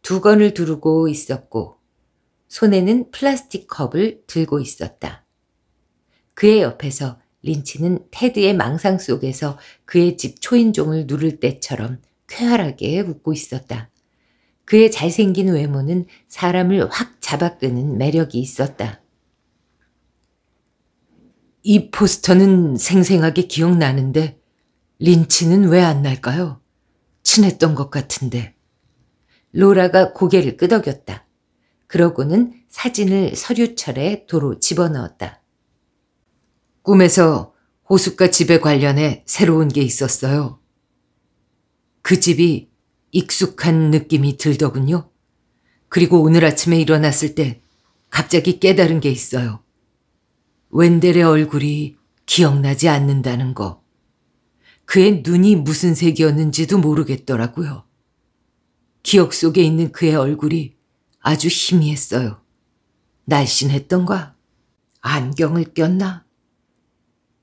두건을 두르고 있었고 손에는 플라스틱 컵을 들고 있었다. 그의 옆에서 린치는 테드의 망상 속에서 그의 집 초인종을 누를 때처럼 쾌활하게 웃고 있었다. 그의 잘생긴 외모는 사람을 확 잡아끄는 매력이 있었다. 이 포스터는 생생하게 기억나는데 린치는 왜 안 날까요? 친했던 것 같은데. 로라가 고개를 끄덕였다. 그러고는 사진을 서류철에 도로 집어넣었다. 꿈에서 호숫가 집에 관련해 새로운 게 있었어요. 그 집이 익숙한 느낌이 들더군요. 그리고 오늘 아침에 일어났을 때 갑자기 깨달은 게 있어요. 웬델의 얼굴이 기억나지 않는다는 거. 그의 눈이 무슨 색이었는지도 모르겠더라고요. 기억 속에 있는 그의 얼굴이 아주 희미했어요. 날씬했던가? 안경을 꼈나?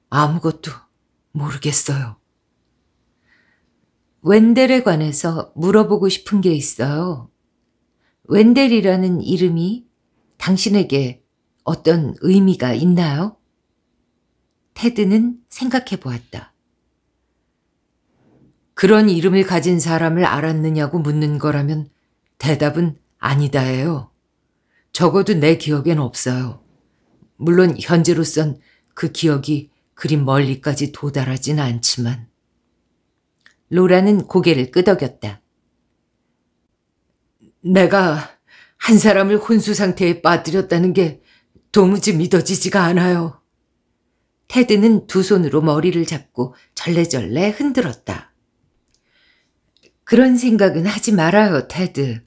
아무것도 모르겠어요. 웬델에 관해서 물어보고 싶은 게 있어요. 웬델이라는 이름이 당신에게 어떤 의미가 있나요? 테드는 생각해 보았다. 그런 이름을 가진 사람을 알았느냐고 묻는 거라면 대답은 아니다예요. 적어도 내 기억엔 없어요. 물론 현재로선 그 기억이 그리 멀리까지 도달하진 않지만. 로라는 고개를 끄덕였다. 내가 한 사람을 혼수 상태에 빠뜨렸다는 게 도무지 믿어지지가 않아요. 테드는 두 손으로 머리를 잡고 절레절레 흔들었다. 그런 생각은 하지 말아요, 테드.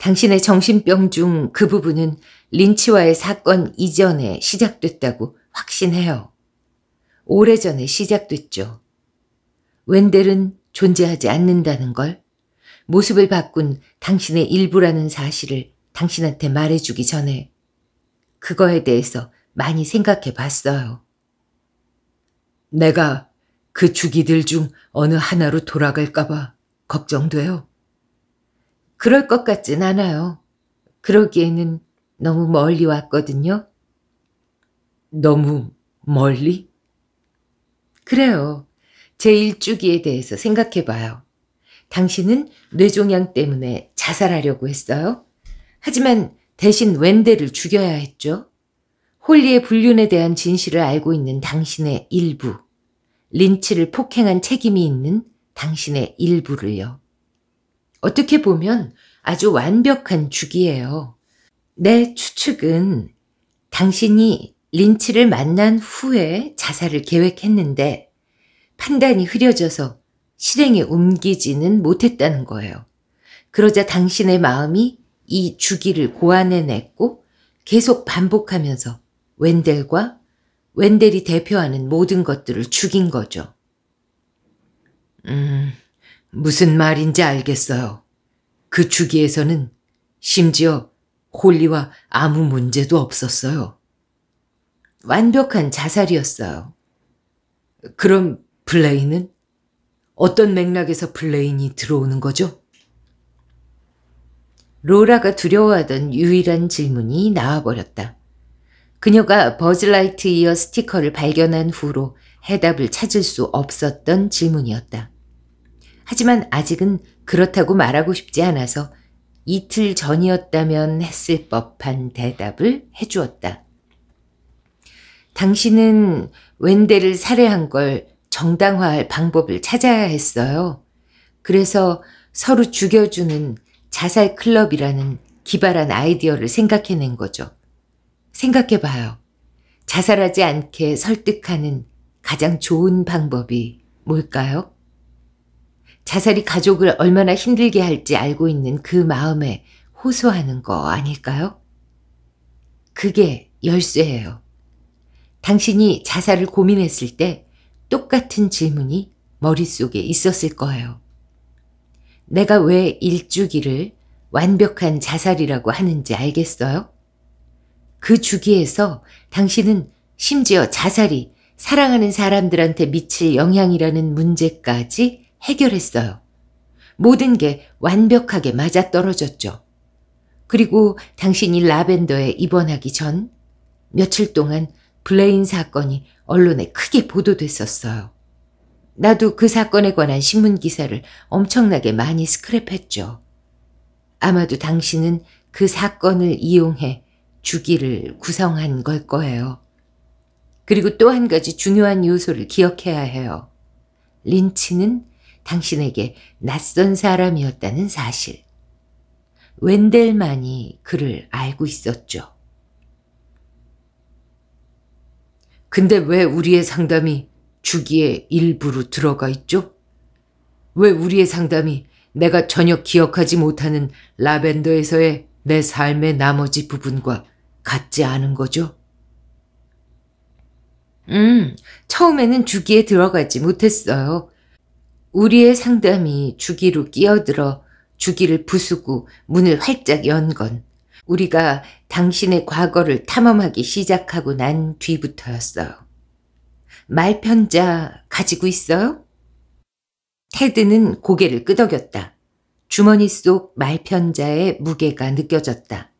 당신의 정신병 중 그 부분은 린치와의 사건 이전에 시작됐다고 확신해요. 오래전에 시작됐죠. 웬델은 존재하지 않는다는 걸 모습을 바꾼 당신의 일부라는 사실을 당신한테 말해주기 전에 그거에 대해서 많이 생각해 봤어요. 내가 그 주기들 중 어느 하나로 돌아갈까봐 걱정돼요. 그럴 것 같진 않아요. 그러기에는 너무 멀리 왔거든요. 너무 멀리? 그래요. 제 일주기에 대해서 생각해봐요. 당신은 뇌종양 때문에 자살하려고 했어요. 하지만 대신 웬데를 죽여야 했죠. 홀리의 불륜에 대한 진실을 알고 있는 당신의 일부, 린치를 폭행한 책임이 있는 당신의 일부를요. 어떻게 보면 아주 완벽한 죽이에요. 내 추측은 당신이 린치를 만난 후에 자살을 계획했는데 판단이 흐려져서 실행에 옮기지는 못했다는 거예요. 그러자 당신의 마음이 이 주기를 고안해냈고 계속 반복하면서 웬델과 웬델이 대표하는 모든 것들을 죽인 거죠. 음, 무슨 말인지 알겠어요. 그 주기에서는 심지어 홀리와 아무 문제도 없었어요. 완벽한 자살이었어요. 그럼 블레인은? 어떤 맥락에서 블레인이 들어오는 거죠? 로라가 두려워하던 유일한 질문이 나와버렸다. 그녀가 버즈라이트 이어 스티커를 발견한 후로 해답을 찾을 수 없었던 질문이었다. 하지만 아직은 그렇다고 말하고 싶지 않아서 이틀 전이었다면 했을 법한 대답을 해주었다. 당신은 웬데를 살해한 걸 정당화할 방법을 찾아야 했어요. 그래서 서로 죽여주는 자살 클럽이라는 기발한 아이디어를 생각해낸 거죠. 생각해봐요. 자살하지 않게 설득하는 가장 좋은 방법이 뭘까요? 자살이 가족을 얼마나 힘들게 할지 알고 있는 그 마음에 호소하는 거 아닐까요? 그게 열쇠예요. 당신이 자살을 고민했을 때 똑같은 질문이 머릿속에 있었을 거예요. 내가 왜 일주기를 완벽한 자살이라고 하는지 알겠어요? 그 주기에서 당신은 심지어 자살이 사랑하는 사람들한테 미칠 영향이라는 문제까지 해결했어요. 모든 게 완벽하게 맞아떨어졌죠. 그리고 당신이 라벤더에 입원하기 전 며칠 동안 블레인 사건이 언론에 크게 보도됐었어요. 나도 그 사건에 관한 신문 기사를 엄청나게 많이 스크랩했죠. 아마도 당신은 그 사건을 이용해 주기를 구성한 걸 거예요. 그리고 또 한 가지 중요한 요소를 기억해야 해요. 린치는 당신에게 낯선 사람이었다는 사실. 웬델만이 그를 알고 있었죠. 근데 왜 우리의 상담이 주기에 일부로 들어가 있죠? 왜 우리의 상담이 내가 전혀 기억하지 못하는 라벤더에서의 내 삶의 나머지 부분과 같지 않은 거죠? 음, 처음에는 주기에 들어가지 못했어요. 우리의 상담이 주기로 끼어들어 주기를 부수고 문을 활짝 연 건 우리가 당신의 과거를 탐험하기 시작하고 난 뒤부터였어요. 말편자 가지고 있어요? 테드는 고개를 끄덕였다. 주머니 속 말편자의 무게가 느껴졌다.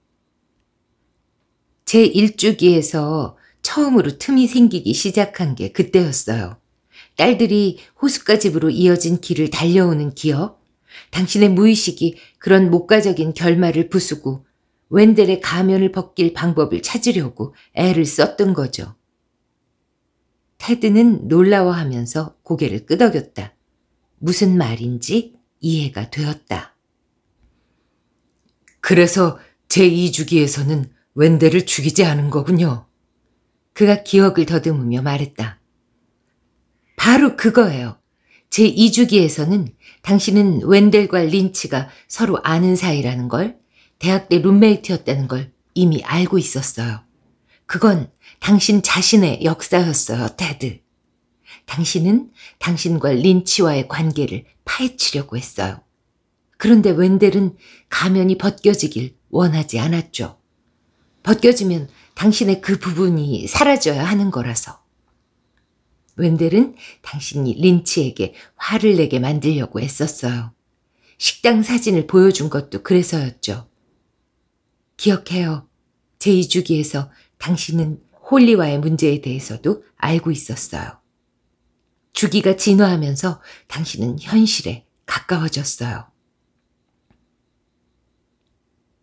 제 일주기에서 처음으로 틈이 생기기 시작한 게 그때였어요. 딸들이 호숫가 집으로 이어진 길을 달려오는 기억, 당신의 무의식이 그런 목가적인 결말을 부수고 웬델의 가면을 벗길 방법을 찾으려고 애를 썼던 거죠. 테드는 놀라워하면서 고개를 끄덕였다. 무슨 말인지 이해가 되었다. 그래서 제2주기에서는 웬델을 죽이지 않은 거군요. 그가 기억을 더듬으며 말했다. 바로 그거예요. 제2주기에서는 당신은 웬델과 린치가 서로 아는 사이라는 걸, 대학 때 룸메이트였다는 걸 이미 알고 있었어요. 그건 당신 자신의 역사였어요, 테드. 당신은 당신과 린치와의 관계를 파헤치려고 했어요. 그런데 웬델은 가면이 벗겨지길 원하지 않았죠. 벗겨지면 당신의 그 부분이 사라져야 하는 거라서. 웬델은 당신이 린치에게 화를 내게 만들려고 했었어요. 식당 사진을 보여준 것도 그래서였죠. 기억해요. 제2주기에서 당신은 홀리와의 문제에 대해서도 알고 있었어요. 주기가 진화하면서 당신은 현실에 가까워졌어요.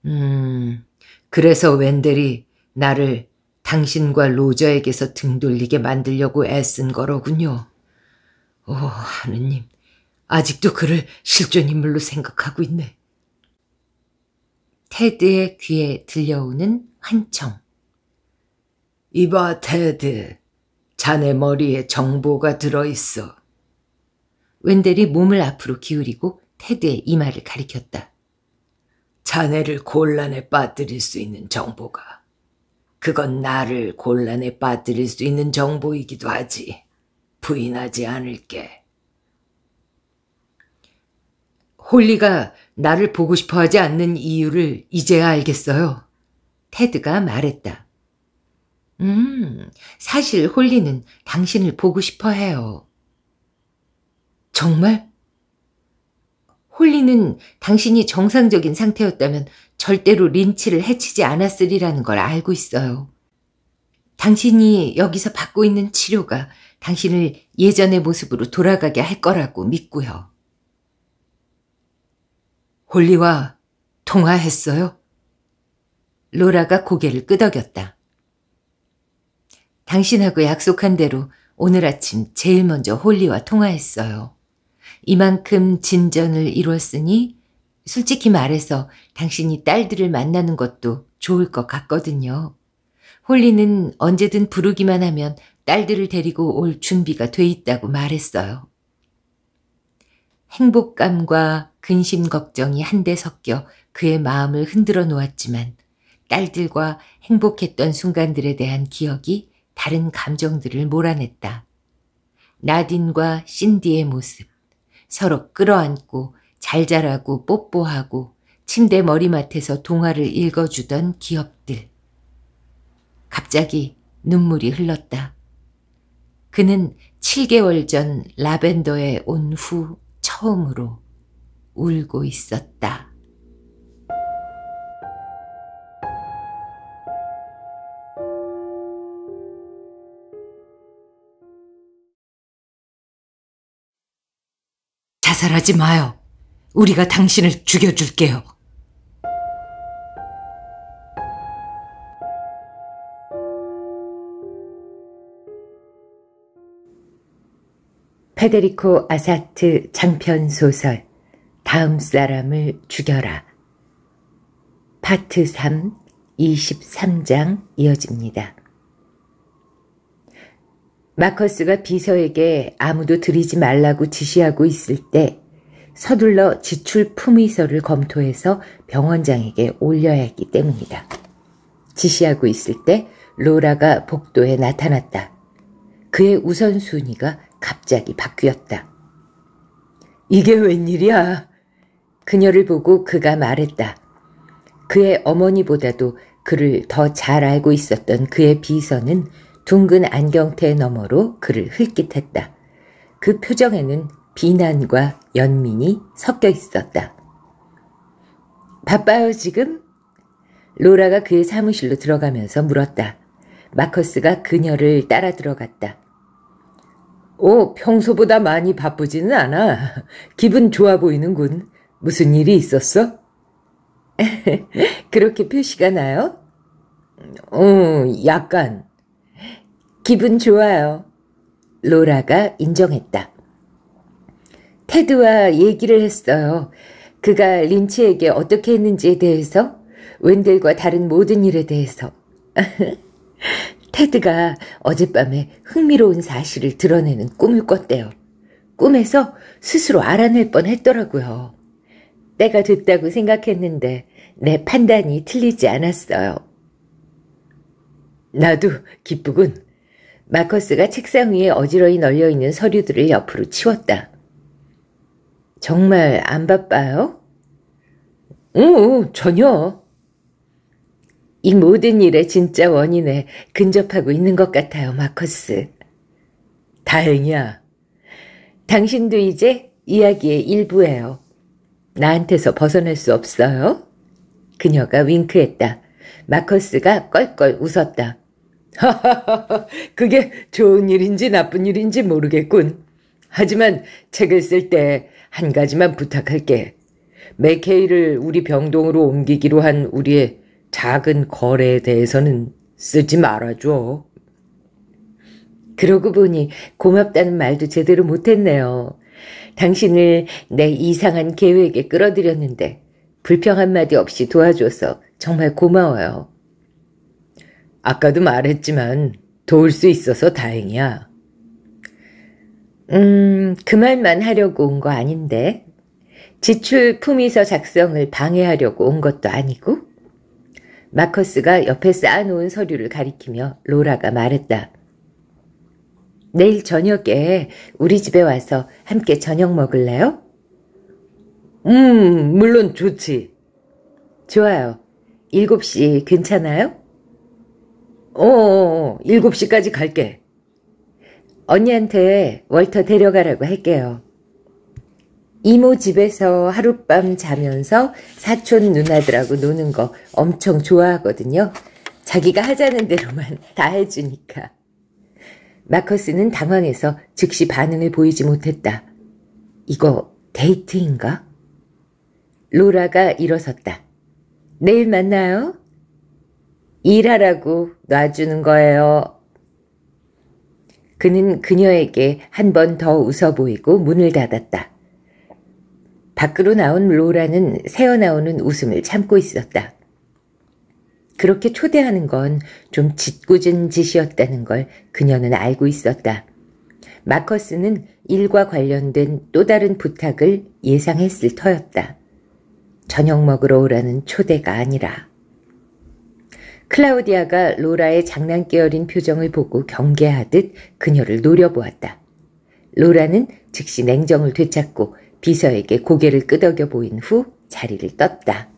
음, 그래서 웬델이 나를 당신과 로저에게서 등 돌리게 만들려고 애쓴 거로군요. 오, 하느님, 아직도 그를 실존 인물로 생각하고 있네. 테드의 귀에 들려오는 환청. 이봐, 테드. 자네 머리에 정보가 들어있어. 웬델이 몸을 앞으로 기울이고 테드의 이마를 가리켰다. 자네를 곤란에 빠뜨릴 수 있는 정보가 그건 나를 곤란에 빠뜨릴 수 있는 정보이기도 하지. 부인하지 않을게. 홀리가 나를 보고 싶어 하지 않는 이유를 이제야 알겠어요. 테드가 말했다. 음, 사실 홀리는 당신을 보고 싶어 해요. 정말? 홀리는 당신이 정상적인 상태였다면 절대로 린치를 해치지 않았으리라는 걸 알고 있어요. 당신이 여기서 받고 있는 치료가 당신을 예전의 모습으로 돌아가게 할 거라고 믿고요. 홀리와 통화했어요? 로라가 고개를 끄덕였다. 당신하고 약속한 대로 오늘 아침 제일 먼저 홀리와 통화했어요. 이만큼 진전을 이뤘으니 솔직히 말해서 당신이 딸들을 만나는 것도 좋을 것 같거든요. 홀리는 언제든 부르기만 하면 딸들을 데리고 올 준비가 돼 있다고 말했어요. 행복감과 근심 걱정이 한데 섞여 그의 마음을 흔들어 놓았지만 딸들과 행복했던 순간들에 대한 기억이 다른 감정들을 몰아냈다. 나딘과 신디의 모습, 서로 끌어안고 잘 자라고 뽀뽀하고 침대 머리맡에서 동화를 읽어주던 기억들. 갑자기 눈물이 흘렀다. 그는 7개월 전 라벤더에 온 후 처음으로 울고 있었다. 자살하지 마요. 우리가 당신을 죽여줄게요. 페데리코 아사트 장편 소설 다음 사람을 죽여라 파트 3 23장 이어집니다. 마커스가 비서에게 아무도 들이지 말라고 지시하고 있을 때 서둘러 지출 품의서를 검토해서 병원장에게 올려야 했기 때문이다. 지시하고 있을 때 로라가 복도에 나타났다. 그의 우선순위가 갑자기 바뀌었다. 이게 웬일이야? 그녀를 보고 그가 말했다. 그의 어머니보다도 그를 더 잘 알고 있었던 그의 비서는 둥근 안경테 너머로 그를 흘깃했다. 그 표정에는 비난과 연민이 섞여 있었다. 바빠요, 지금? 로라가 그의 사무실로 들어가면서 물었다. 마커스가 그녀를 따라 들어갔다. 오, 평소보다 많이 바쁘지는 않아. 기분 좋아 보이는군. 무슨 일이 있었어? 그렇게 표시가 나요? 음, 어, 약간. 기분 좋아요. 로라가 인정했다. 테드와 얘기를 했어요. 그가 린치에게 어떻게 했는지에 대해서, 웬델과 다른 모든 일에 대해서. 테드가 어젯밤에 흥미로운 사실을 드러내는 꿈을 꿨대요. 꿈에서 스스로 알아낼 뻔 했더라고요. 때가 됐다고 생각했는데 내 판단이 틀리지 않았어요. 나도 기쁘군. 마커스가 책상 위에 어지러이 널려있는 서류들을 옆으로 치웠다. 정말 안 바빠요? 응, 전혀. 이 모든 일의 진짜 원인에 근접하고 있는 것 같아요, 마커스. 다행이야. 당신도 이제 이야기의 일부예요. 나한테서 벗어날 수 없어요? 그녀가 윙크했다. 마커스가 껄껄 웃었다. 그게 좋은 일인지 나쁜 일인지 모르겠군. 하지만 책을 쓸 때 한 가지만 부탁할게. 맥케이를 우리 병동으로 옮기기로 한 우리의 작은 거래에 대해서는 쓰지 말아줘. 그러고 보니 고맙다는 말도 제대로 못했네요. 당신을 내 이상한 계획에 끌어들였는데 불평 한마디 없이 도와줘서 정말 고마워요. 아까도 말했지만 도울 수 있어서 다행이야. 음, 그 말만 하려고 온 거 아닌데. 지출 품위서 작성을 방해하려고 온 것도 아니고? 마커스가 옆에 쌓아놓은 서류를 가리키며 로라가 말했다. 내일 저녁에 우리 집에 와서 함께 저녁 먹을래요? 음, 물론 좋지. 좋아요. 7시 괜찮아요? 어어어, 7시까지 어, 어. 갈게. 언니한테 월터 데려가라고 할게요. 이모 집에서 하룻밤 자면서 사촌 누나들하고 노는 거 엄청 좋아하거든요. 자기가 하자는 대로만 다 해주니까. 마커스는 당황해서 즉시 반응을 보이지 못했다. 이거 데이트인가? 로라가 일어섰다. 내일 만나요. 일하라고 놔주는 거예요. 그는 그녀에게 한 번 더 웃어 보이고 문을 닫았다. 밖으로 나온 로라는 새어나오는 웃음을 참고 있었다. 그렇게 초대하는 건 좀 짓궂은 짓이었다는 걸 그녀는 알고 있었다. 마커스는 일과 관련된 또 다른 부탁을 예상했을 터였다. 저녁 먹으러 오라는 초대가 아니라. 클라우디아가 로라의 장난기 어린 표정을 보고 경계하듯 그녀를 노려보았다. 로라는 즉시 냉정을 되찾고 비서에게 고개를 끄덕여 보인 후 자리를 떴다.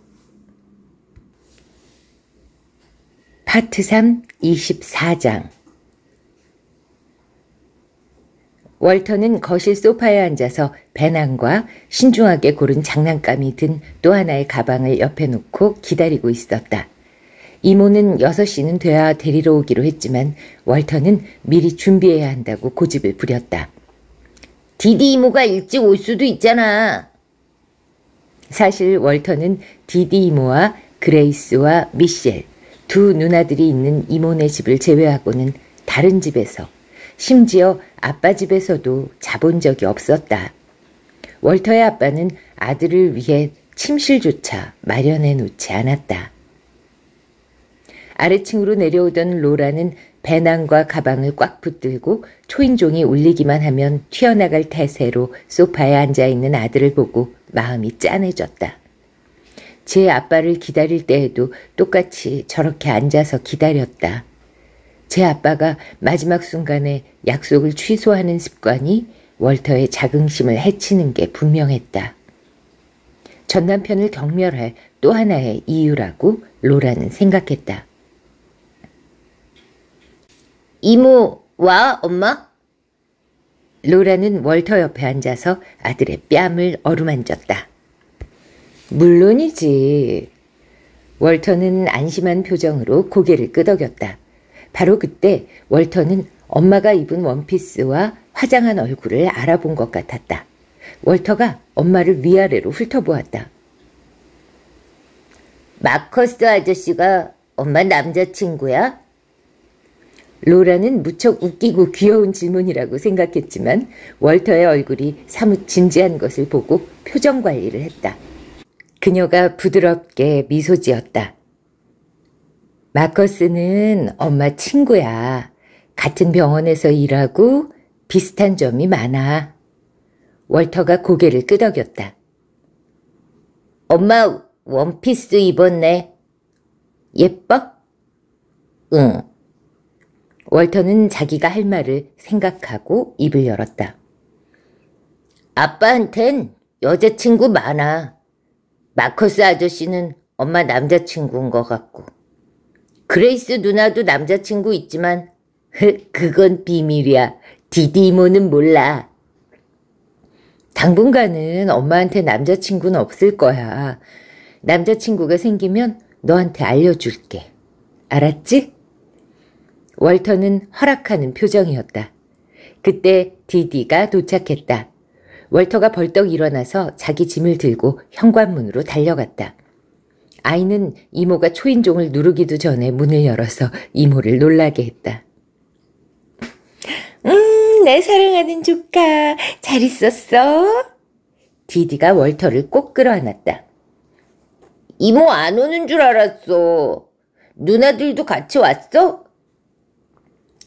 파트 3 24장 월터는 거실 소파에 앉아서 배낭과 신중하게 고른 장난감이 든 또 하나의 가방을 옆에 놓고 기다리고 있었다. 이모는 6시는 돼야 데리러 오기로 했지만 월터는 미리 준비해야 한다고 고집을 부렸다. 디디 이모가 일찍 올 수도 있잖아. 사실 월터는 디디 이모와 그레이스와 미셸 두 누나들이 있는 이모네 집을 제외하고는 다른 집에서 심지어 아빠 집에서도 자본 적이 없었다. 월터의 아빠는 아들을 위해 침실조차 마련해 놓지 않았다. 아래층으로 내려오던 로라는 배낭과 가방을 꽉 붙들고 초인종이 울리기만 하면 튀어나갈 태세로 소파에 앉아있는 아들을 보고 마음이 짠해졌다. 제 아빠를 기다릴 때에도 똑같이 저렇게 앉아서 기다렸다. 제 아빠가 마지막 순간에 약속을 취소하는 습관이 월터의 자긍심을 해치는 게 분명했다. 전 남편을 경멸할 또 하나의 이유라고 로라는 생각했다. 이모와 엄마? 로라는 월터 옆에 앉아서 아들의 뺨을 어루만졌다. 물론이지. 월터는 안심한 표정으로 고개를 끄덕였다. 바로 그때 월터는 엄마가 입은 원피스와 화장한 얼굴을 알아본 것 같았다. 월터가 엄마를 위아래로 훑어보았다. 마커스 아저씨가 엄마 남자친구야? 로라는 무척 웃기고 귀여운 질문이라고 생각했지만 월터의 얼굴이 사뭇 진지한 것을 보고 표정 관리를 했다. 그녀가 부드럽게 미소 지었다. 마커스는 엄마 친구야. 같은 병원에서 일하고 비슷한 점이 많아. 월터가 고개를 끄덕였다. 엄마 원피스 입었네. 예뻐? 응. 월터는 자기가 할 말을 생각하고 입을 열었다. 아빠한텐 여자친구 많아. 마커스 아저씨는 엄마 남자친구인 것 같고. 그레이스 누나도 남자친구 있지만 그건 비밀이야. 디디모는 몰라. 당분간은 엄마한테 남자친구는 없을 거야. 남자친구가 생기면 너한테 알려줄게. 알았지? 월터는 허락하는 표정이었다. 그때 디디가 도착했다. 월터가 벌떡 일어나서 자기 짐을 들고 현관문으로 달려갔다. 아이는 이모가 초인종을 누르기도 전에 문을 열어서 이모를 놀라게 했다. 음, 내 사랑하는 조카, 잘 있었어? 디디가 월터를 꼭 끌어안았다. 이모 안 오는 줄 알았어. 누나들도 같이 왔어?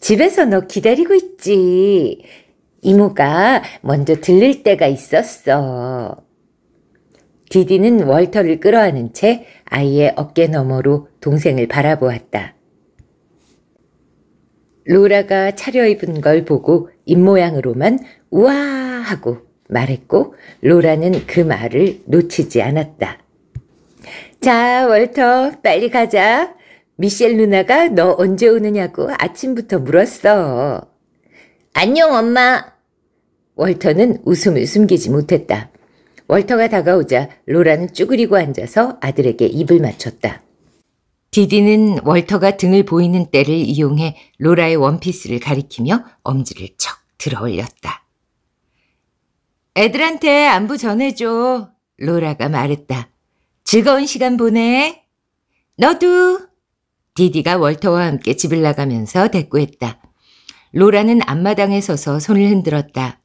집에서 너 기다리고 있지. 이모가 먼저 들릴 때가 있었어. 디디는 월터를 끌어안은 채 아이의 어깨 너머로 동생을 바라보았다. 로라가 차려입은 걸 보고 입모양으로만 우와 하고 말했고 로라는 그 말을 놓치지 않았다. 자 월터 빨리 가자. 미셸 누나가 너 언제 오느냐고 아침부터 물었어. 안녕, 엄마. 월터는 웃음을 숨기지 못했다. 월터가 다가오자 로라는 쭈그리고 앉아서 아들에게 입을 맞췄다. 디디는 월터가 등을 보이는 때를 이용해 로라의 원피스를 가리키며 엄지를 척 들어 올렸다. 애들한테 안부 전해줘. 로라가 말했다. 즐거운 시간 보내. 너도. 디디가 월터와 함께 집을 나가면서 대꾸했다. 로라는 앞마당에 서서 손을 흔들었다.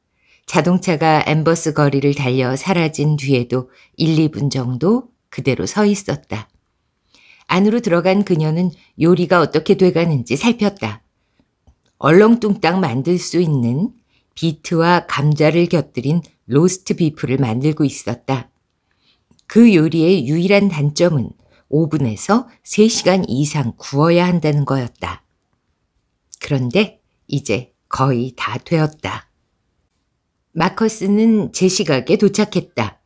자동차가 엠버스 거리를 달려 사라진 뒤에도 1, 2분 정도 그대로 서 있었다. 안으로 들어간 그녀는 요리가 어떻게 돼가는지 살폈다. 얼렁뚱땅 만들 수 있는 비트와 감자를 곁들인 로스트 비프를 만들고 있었다. 그 요리의 유일한 단점은 5분에서 3시간 이상 구워야 한다는 거였다. 그런데 이제 거의 다 되었다. 마커스는 제 시각에 도착했다.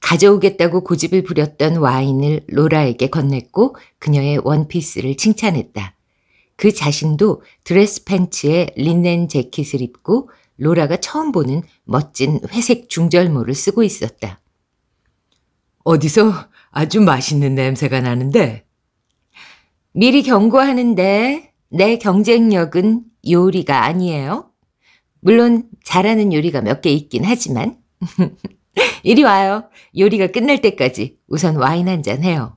가져오겠다고 고집을 부렸던 와인을 로라에게 건넸고 그녀의 원피스를 칭찬했다. 그 자신도 드레스 팬츠에 린넨 재킷을 입고 로라가 처음 보는 멋진 회색 중절모를 쓰고 있었다. 어디서 아주 맛있는 냄새가 나는데. 미리 경고하는데 내 경쟁력은 요리가 아니에요. 물론 잘하는 요리가 몇 개 있긴 하지만. 이리 와요. 요리가 끝날 때까지 우선 와인 한 잔 해요.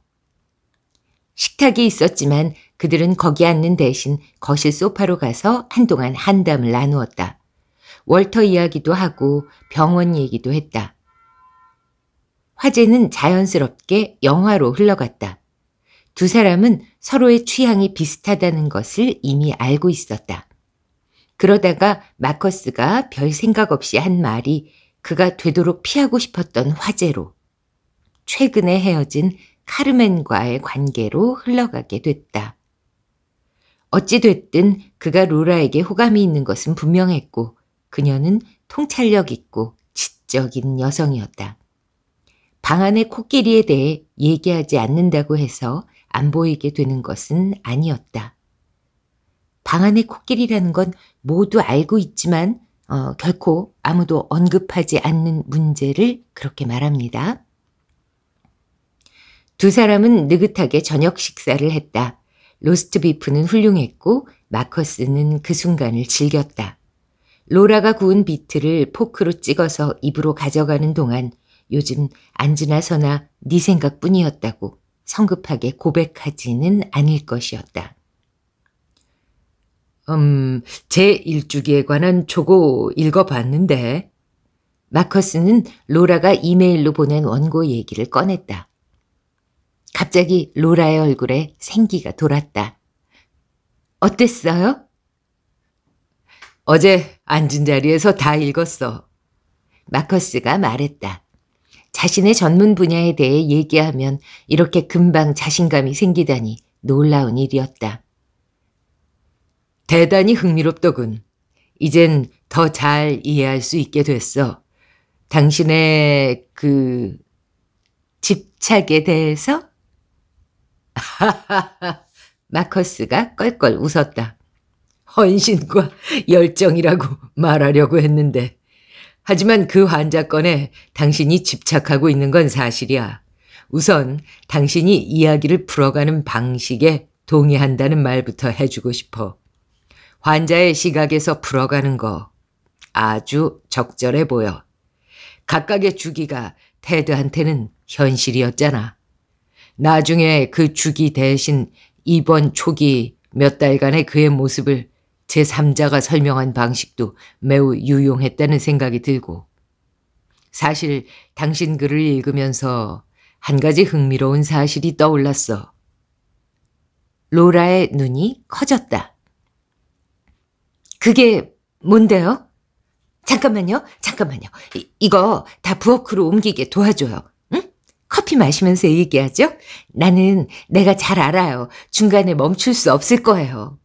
식탁이 있었지만 그들은 거기 앉는 대신 거실 소파로 가서 한동안 한담을 나누었다. 월터 이야기도 하고 병원 얘기도 했다. 화제는 자연스럽게 영화로 흘러갔다. 두 사람은 서로의 취향이 비슷하다는 것을 이미 알고 있었다. 그러다가 마커스가 별 생각 없이 한 말이 그가 되도록 피하고 싶었던 화제로 최근에 헤어진 카르멘과의 관계로 흘러가게 됐다. 어찌됐든 그가 로라에게 호감이 있는 것은 분명했고 그녀는 통찰력 있고 지적인 여성이었다. 방안의 코끼리에 대해 얘기하지 않는다고 해서 안 보이게 되는 것은 아니었다. 방안의 코끼리라는 건 모두 알고 있지만 어, 결코 아무도 언급하지 않는 문제를 그렇게 말합니다. 두 사람은 느긋하게 저녁 식사를 했다. 로스트 비프는 훌륭했고 마커스는 그 순간을 즐겼다. 로라가 구운 비트를 포크로 찍어서 입으로 가져가는 동안 요즘 안지나서나 네 생각뿐이었다고 성급하게 고백하지는 않을 것이었다. 음, 제 일주기에 관한 조고 읽어봤는데. 마커스는 로라가 이메일로 보낸 원고 얘기를 꺼냈다. 갑자기 로라의 얼굴에 생기가 돌았다. 어땠어요? 어제 앉은 자리에서 다 읽었어. 마커스가 말했다. 자신의 전문 분야에 대해 얘기하면 이렇게 금방 자신감이 생기다니 놀라운 일이었다. 대단히 흥미롭더군. 이젠 더 잘 이해할 수 있게 됐어. 당신의 그 집착에 대해서? 하하하. 마커스가 껄껄 웃었다. 헌신과 열정이라고 말하려고 했는데 하지만 그 환자 건에 당신이 집착하고 있는 건 사실이야. 우선 당신이 이야기를 풀어가는 방식에 동의한다는 말부터 해주고 싶어. 환자의 시각에서 풀어가는 거 아주 적절해 보여. 각각의 주기가 테드한테는 현실이었잖아. 나중에 그 주기 대신 이번 초기 몇 달간의 그의 모습을 제3자가 설명한 방식도 매우 유용했다는 생각이 들고 사실 당신 글을 읽으면서 한 가지 흥미로운 사실이 떠올랐어. 로라의 눈이 커졌다. 그게 뭔데요? 잠깐만요, 잠깐만요. 이, 이거 다 부엌으로 옮기게 도와줘요. 응? 커피 마시면서 얘기하죠? 나는 내가 잘 알아요. 중간에 멈출 수 없을 거예요.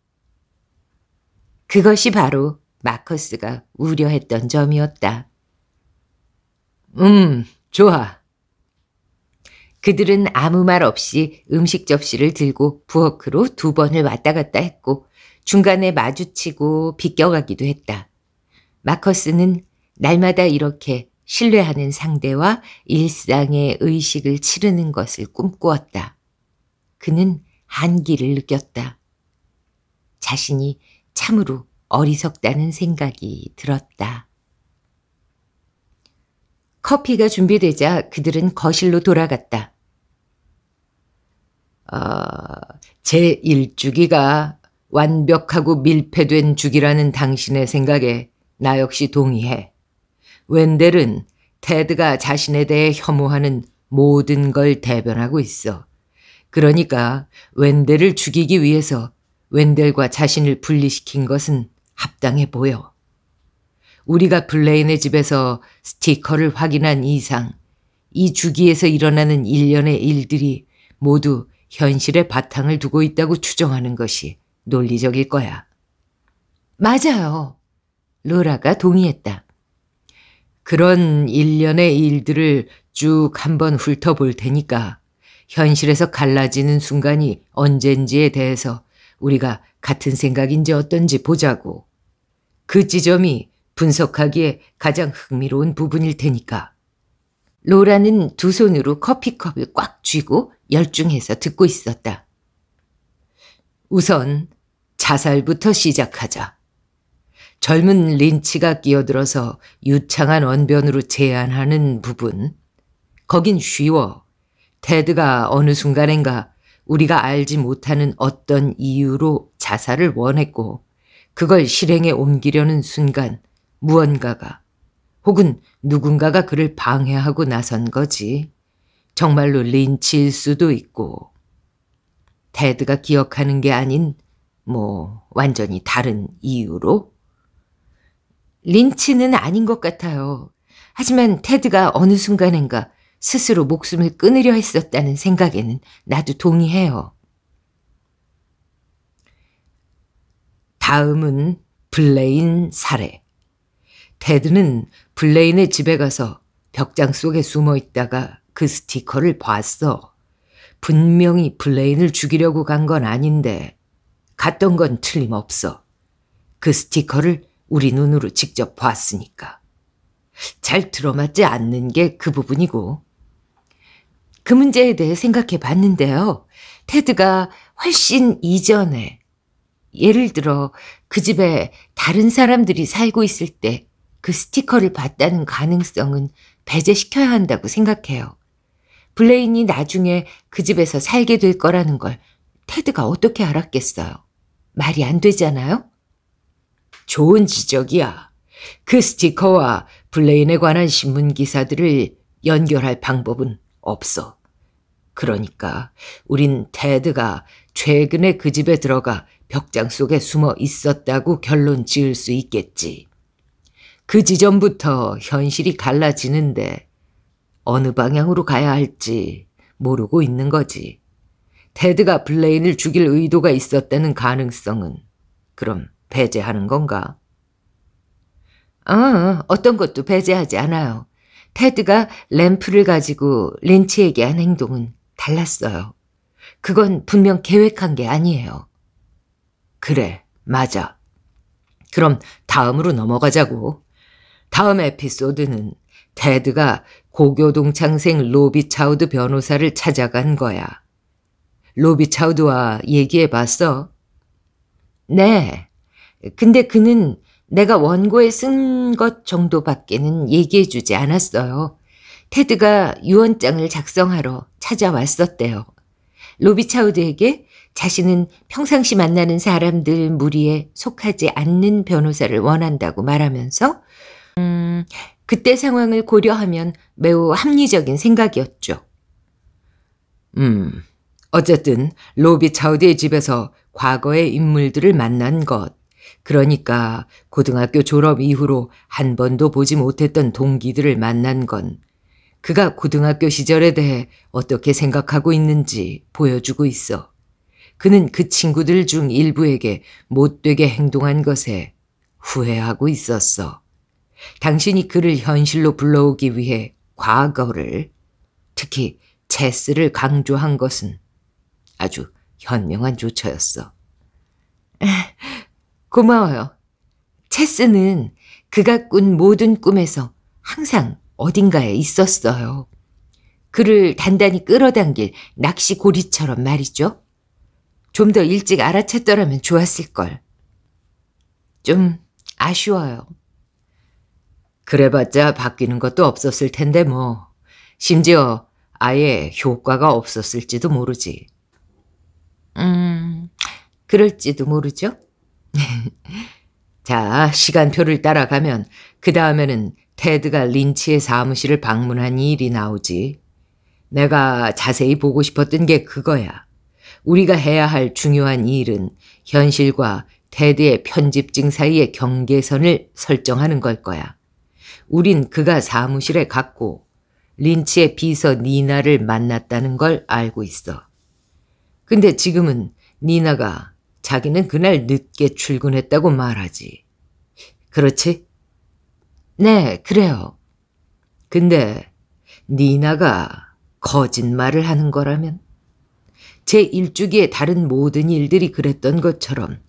그것이 바로 마커스가 우려했던 점이었다. 음, 좋아. 그들은 아무 말 없이 음식 접시를 들고 부엌으로 두 번을 왔다 갔다 했고 중간에 마주치고 비껴가기도 했다. 마커스는 날마다 이렇게 신뢰하는 상대와 일상의 의식을 치르는 것을 꿈꾸었다. 그는 한기를 느꼈다. 자신이 참으로 어리석다는 생각이 들었다. 커피가 준비되자 그들은 거실로 돌아갔다. 어, 제 일주기가 완벽하고 밀폐된 주기라는 당신의 생각에 나 역시 동의해. 웬델은 테드가 자신에 대해 혐오하는 모든 걸 대변하고 있어. 그러니까 웬델을 죽이기 위해서 웬델과 자신을 분리시킨 것은 합당해 보여. 우리가 블레인의 집에서 스티커를 확인한 이상 이 주기에서 일어나는 일련의 일들이 모두 현실의 바탕을 두고 있다고 추정하는 것이 논리적일 거야. 맞아요. 로라가 동의했다. 그런 일련의 일들을 쭉 한번 훑어볼 테니까 현실에서 갈라지는 순간이 언젠지에 대해서 우리가 같은 생각인지 어떤지 보자고. 그 지점이 분석하기에 가장 흥미로운 부분일 테니까. 로라는 두 손으로 커피컵을 꽉 쥐고 열중해서 듣고 있었다. 우선 자살부터 시작하자. 젊은 린치가 끼어들어서 유창한 언변으로 제안하는 부분. 거긴 쉬워. 테드가 어느 순간인가 우리가 알지 못하는 어떤 이유로 자살을 원했고 그걸 실행에 옮기려는 순간 무언가가 혹은 누군가가 그를 방해하고 나선 거지. 정말로 린치일 수도 있고. 테드가 기억하는 게 아닌 뭐 완전히 다른 이유로? 린치는 아닌 것 같아요. 하지만 테드가 어느 순간인가 스스로 목숨을 끊으려 했었다는 생각에는 나도 동의해요. 다음은 블레인 사례. 테드는 블레인의 집에 가서 벽장 속에 숨어 있다가 그 스티커를 봤어. 분명히 블레인을 죽이려고 간 건 아닌데 갔던 건 틀림없어. 그 스티커를 우리 눈으로 직접 봤으니까. 잘 들어맞지 않는 게 그 부분이고 그 문제에 대해 생각해 봤는데요. 테드가 훨씬 이전에, 예를 들어 그 집에 다른 사람들이 살고 있을 때 그 스티커를 봤다는 가능성은 배제시켜야 한다고 생각해요. 블레인이 나중에 그 집에서 살게 될 거라는 걸 테드가 어떻게 알았겠어요? 말이 안 되잖아요? 좋은 지적이야. 그 스티커와 블레인에 관한 신문 기사들을 연결할 방법은 없어. 그러니까 우린 테드가 최근에 그 집에 들어가 벽장 속에 숨어 있었다고 결론 지을 수 있겠지. 그 지점부터 현실이 갈라지는데 어느 방향으로 가야 할지 모르고 있는 거지. 테드가 블레인을 죽일 의도가 있었다는 가능성은 그럼 배제하는 건가? 아, 어떤 것도 배제하지 않아요. 테드가 램프를 가지고 린치에게 한 행동은 달랐어요. 그건 분명 계획한 게 아니에요. 그래, 맞아. 그럼 다음으로 넘어가자고. 다음 에피소드는 테드가 고교동창생 로비차우드 변호사를 찾아간 거야. 로비차우드와 얘기해 봤어? 네. 근데 그는 내가 원고에 쓴 것 정도밖에는 얘기해 주지 않았어요. 테드가 유언장을 작성하러 찾아왔었대요. 로비차우드에게 자신은 평상시 만나는 사람들 무리에 속하지 않는 변호사를 원한다고 말하면서 음, 그때 상황을 고려하면 매우 합리적인 생각이었죠. 음, 어쨌든 로비 차우드의 집에서 과거의 인물들을 만난 것, 그러니까 고등학교 졸업 이후로 한 번도 보지 못했던 동기들을 만난 건 그가 고등학교 시절에 대해 어떻게 생각하고 있는지 보여주고 있어. 그는 그 친구들 중 일부에게 못되게 행동한 것에 후회하고 있었어. 당신이 그를 현실로 불러오기 위해 과거를, 특히 체스를 강조한 것은 아주 현명한 조처였어. 고마워요. 체스는 그가 꾼 모든 꿈에서 항상 어딘가에 있었어요. 그를 단단히 끌어당길 낚시 고리처럼 말이죠. 좀 더 일찍 알아챘더라면 좋았을걸. 좀 아쉬워요. 그래봤자 바뀌는 것도 없었을 텐데 뭐. 심지어 아예 효과가 없었을지도 모르지. 음, 그럴지도 모르죠. 자, 시간표를 따라가면 그 다음에는 테드가 린치의 사무실을 방문한 일이 나오지. 내가 자세히 보고 싶었던 게 그거야. 우리가 해야 할 중요한 일은 현실과 테드의 편집증 사이의 경계선을 설정하는 걸 거야. 우린 그가 사무실에 갔고 린치의 비서 니나를 만났다는 걸 알고 있어. 근데 지금은 니나가 자기는 그날 늦게 출근했다고 말하지. 그렇지? 네, 그래요. 근데 니나가 거짓말을 하는 거라면 제 일주기의 다른 모든 일들이 그랬던 것처럼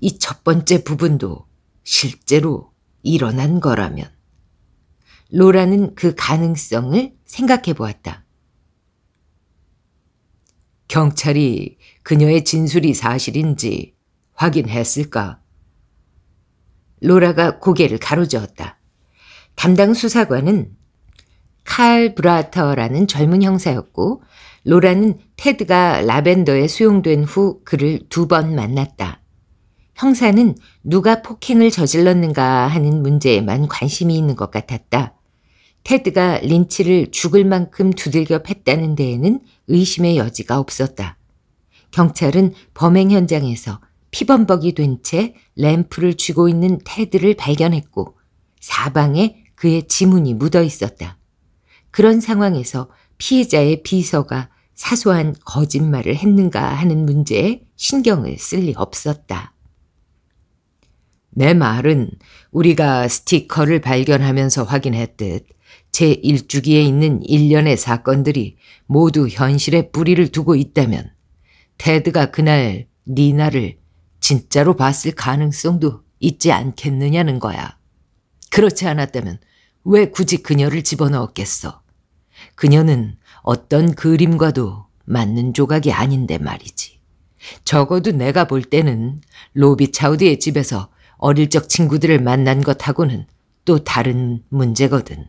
이 첫 번째 부분도 실제로 일어난 거라면 로라는 그 가능성을 생각해 보았다. 경찰이 그녀의 진술이 사실인지 확인했을까? 로라가 고개를 가로저었다. 담당 수사관은 칼 브라터라는 젊은 형사였고 로라는 테드가 라벤더에 수용된 후 그를 두 번 만났다. 형사는 누가 폭행을 저질렀는가 하는 문제에만 관심이 있는 것 같았다. 테드가 린치를 죽을 만큼 두들겨 팼다는 데에는 의심의 여지가 없었다. 경찰은 범행 현장에서 피범벅이 된 채 램프를 쥐고 있는 테드를 발견했고 사방에 그의 지문이 묻어 있었다. 그런 상황에서 피해자의 비서가 사소한 거짓말을 했는가 하는 문제에 신경을 쓸 리 없었다. 내 말은 우리가 스티커를 발견하면서 확인했듯 제1주기에 있는 일련의 사건들이 모두 현실에 뿌리를 두고 있다면 테드가 그날 니나를 진짜로 봤을 가능성도 있지 않겠느냐는 거야. 그렇지 않았다면 왜 굳이 그녀를 집어넣었겠어? 그녀는 어떤 그림과도 맞는 조각이 아닌데 말이지. 적어도 내가 볼 때는 로비 차우드의 집에서 어릴 적 친구들을 만난 것하고는 또 다른 문제거든.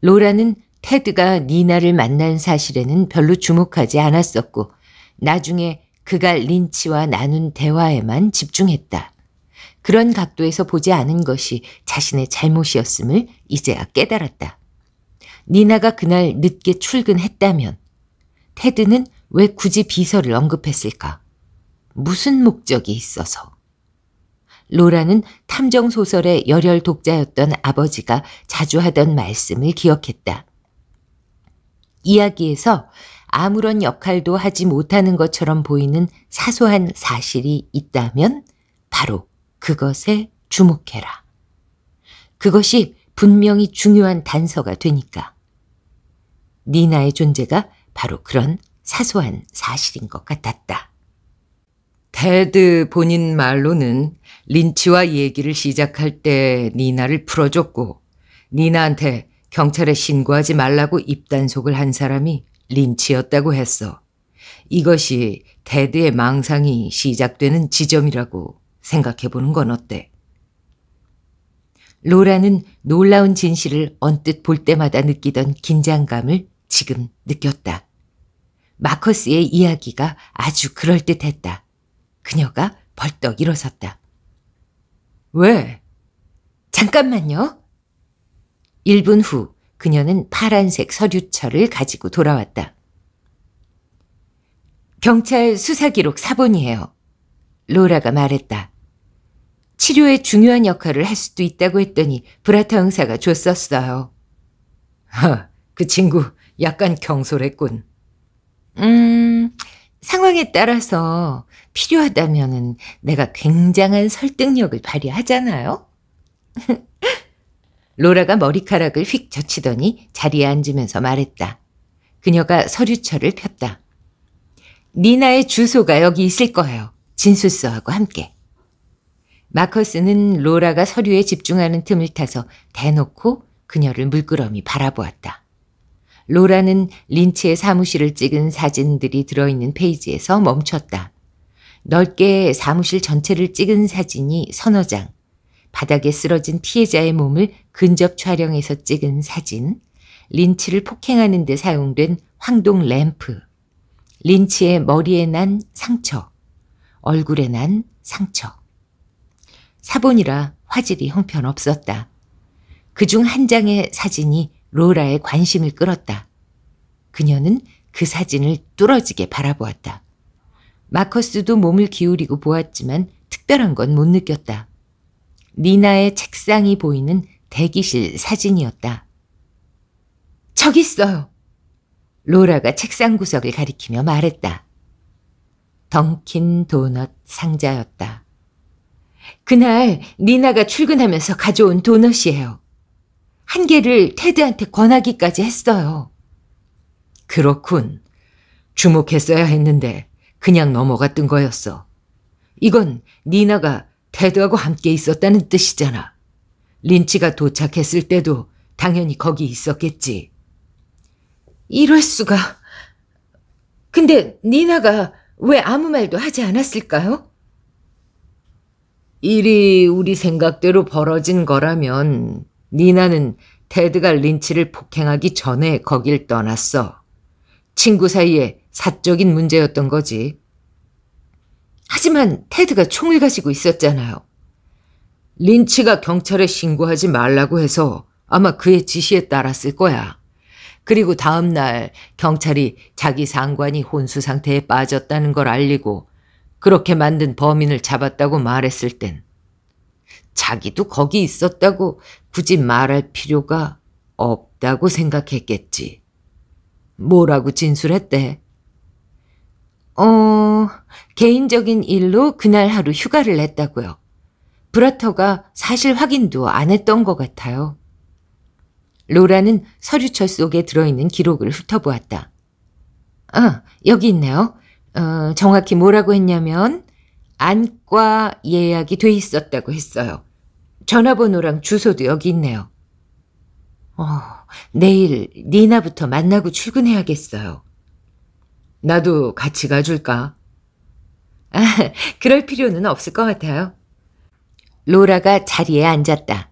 로라는 테드가 니나를 만난 사실에는 별로 주목하지 않았었고 나중에 그가 린치와 나눈 대화에만 집중했다. 그런 각도에서 보지 않은 것이 자신의 잘못이었음을 이제야 깨달았다. 니나가 그날 늦게 출근했다면 테드는 왜 굳이 비서를 언급했을까? 무슨 목적이 있어서? 로라는 탐정 소설의 열혈 독자였던 아버지가 자주 하던 말씀을 기억했다. 이야기에서 아무런 역할도 하지 못하는 것처럼 보이는 사소한 사실이 있다면 바로 그것에 주목해라. 그것이 분명히 중요한 단서가 되니까. 니나의 존재가 바로 그런 사소한 사실인 것 같았다. 테드 본인 말로는 린치와 얘기를 시작할 때 니나를 풀어줬고 니나한테 경찰에 신고하지 말라고 입단속을 한 사람이 린치였다고 했어. 이것이 테드의 망상이 시작되는 지점이라고 생각해보는 건 어때? 로라는 놀라운 진실을 언뜻 볼 때마다 느끼던 긴장감을 지금 느꼈다. 마커스의 이야기가 아주 그럴듯했다. 그녀가 벌떡 일어섰다. 왜? 잠깐만요. 1분 후 그녀는 파란색 서류철을 가지고 돌아왔다. 경찰 수사기록 사본이에요. 로라가 말했다. 치료에 중요한 역할을 할 수도 있다고 했더니 브라타 형사가 줬었어요. 허, 그 친구 약간 경솔했군. 음, 상황에 따라서 필요하다면은 내가 굉장한 설득력을 발휘하잖아요. 로라가 머리카락을 휙 젖히더니 자리에 앉으면서 말했다. 그녀가 서류철을 폈다. 니나의 주소가 여기 있을 거예요. 진술서하고 함께. 마커스는 로라가 서류에 집중하는 틈을 타서 대놓고 그녀를 물끄러미 바라보았다. 로라는 린치의 사무실을 찍은 사진들이 들어있는 페이지에서 멈췄다. 넓게 사무실 전체를 찍은 사진이 서너 장, 바닥에 쓰러진 피해자의 몸을 근접 촬영해서 찍은 사진, 린치를 폭행하는 데 사용된 황동 램프, 린치의 머리에 난 상처, 얼굴에 난 상처. 사본이라 화질이 형편없었다. 그 중 한 장의 사진이 로라의 관심을 끌었다. 그녀는 그 사진을 뚫어지게 바라보았다. 마커스도 몸을 기울이고 보았지만 특별한 건 못 느꼈다. 니나의 책상이 보이는 대기실 사진이었다. 저기 있어요. 로라가 책상 구석을 가리키며 말했다. 덩킨 도넛 상자였다. 그날 니나가 출근하면서 가져온 도넛이에요. 한 개를 테드한테 권하기까지 했어요. 그렇군. 주목했어야 했는데 그냥 넘어갔던 거였어. 이건 니나가 테드하고 함께 있었다는 뜻이잖아. 린치가 도착했을 때도 당연히 거기 있었겠지. 이럴 수가. 근데 니나가 왜 아무 말도 하지 않았을까요? 일이 우리 생각대로 벌어진 거라면 니나는 테드가 린치를 폭행하기 전에 거길 떠났어. 친구 사이에 사적인 문제였던 거지. 하지만 테드가 총을 가지고 있었잖아요. 린치가 경찰에 신고하지 말라고 해서 아마 그의 지시에 따랐을 거야. 그리고 다음날 경찰이 자기 상관이 혼수 상태에 빠졌다는 걸 알리고 그렇게 만든 범인을 잡았다고 말했을 땐 자기도 거기 있었다고 굳이 말할 필요가 없다고 생각했겠지. 뭐라고 진술했대? 어, 개인적인 일로 그날 하루 휴가를 냈다고요. 브라터가 사실 확인도 안 했던 것 같아요. 로라는 서류철 속에 들어있는 기록을 훑어보았다. 아, 여기 있네요. 어, 정확히 뭐라고 했냐면 안과 예약이 돼 있었다고 했어요. 전화번호랑 주소도 여기 있네요. 어, 내일 니나부터 만나고 출근해야겠어요. 나도 같이 가줄까? 아, 그럴 필요는 없을 것 같아요. 로라가 자리에 앉았다.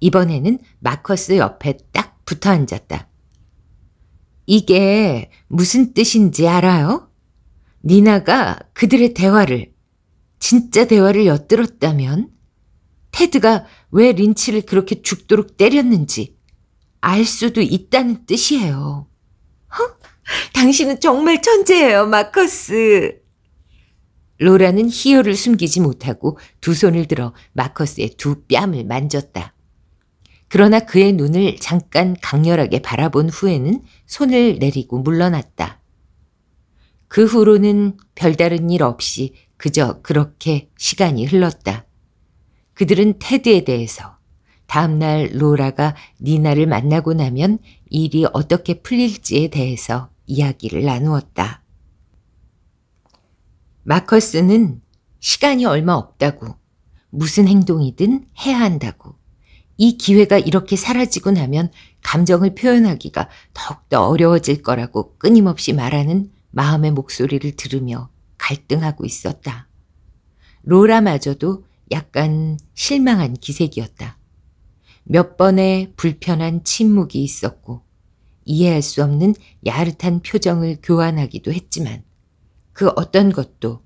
이번에는 마커스 옆에 딱 붙어 앉았다. 이게 무슨 뜻인지 알아요? 니나가 그들의 대화를, 진짜 대화를 엿들었다면 테드가 왜 린치를 그렇게 죽도록 때렸는지 알 수도 있다는 뜻이에요. 허? 어? 당신은 정말 천재예요, 마커스. 로라는 희열을 숨기지 못하고 두 손을 들어 마커스의 두 뺨을 만졌다. 그러나 그의 눈을 잠깐 강렬하게 바라본 후에는 손을 내리고 물러났다. 그 후로는 별다른 일 없이 그저 그렇게 시간이 흘렀다. 그들은 테드에 대해서 다음날 로라가 니나를 만나고 나면 일이 어떻게 풀릴지에 대해서 이야기를 나누었다. 마커스는 시간이 얼마 없다고 무슨 행동이든 해야 한다고 이 기회가 이렇게 사라지고 나면 감정을 표현하기가 더욱더 어려워질 거라고 끊임없이 말하는 마음의 목소리를 들으며 갈등하고 있었다. 로라마저도 약간 실망한 기색이었다. 몇 번의 불편한 침묵이 있었고 이해할 수 없는 야릇한 표정을 교환하기도 했지만 그 어떤 것도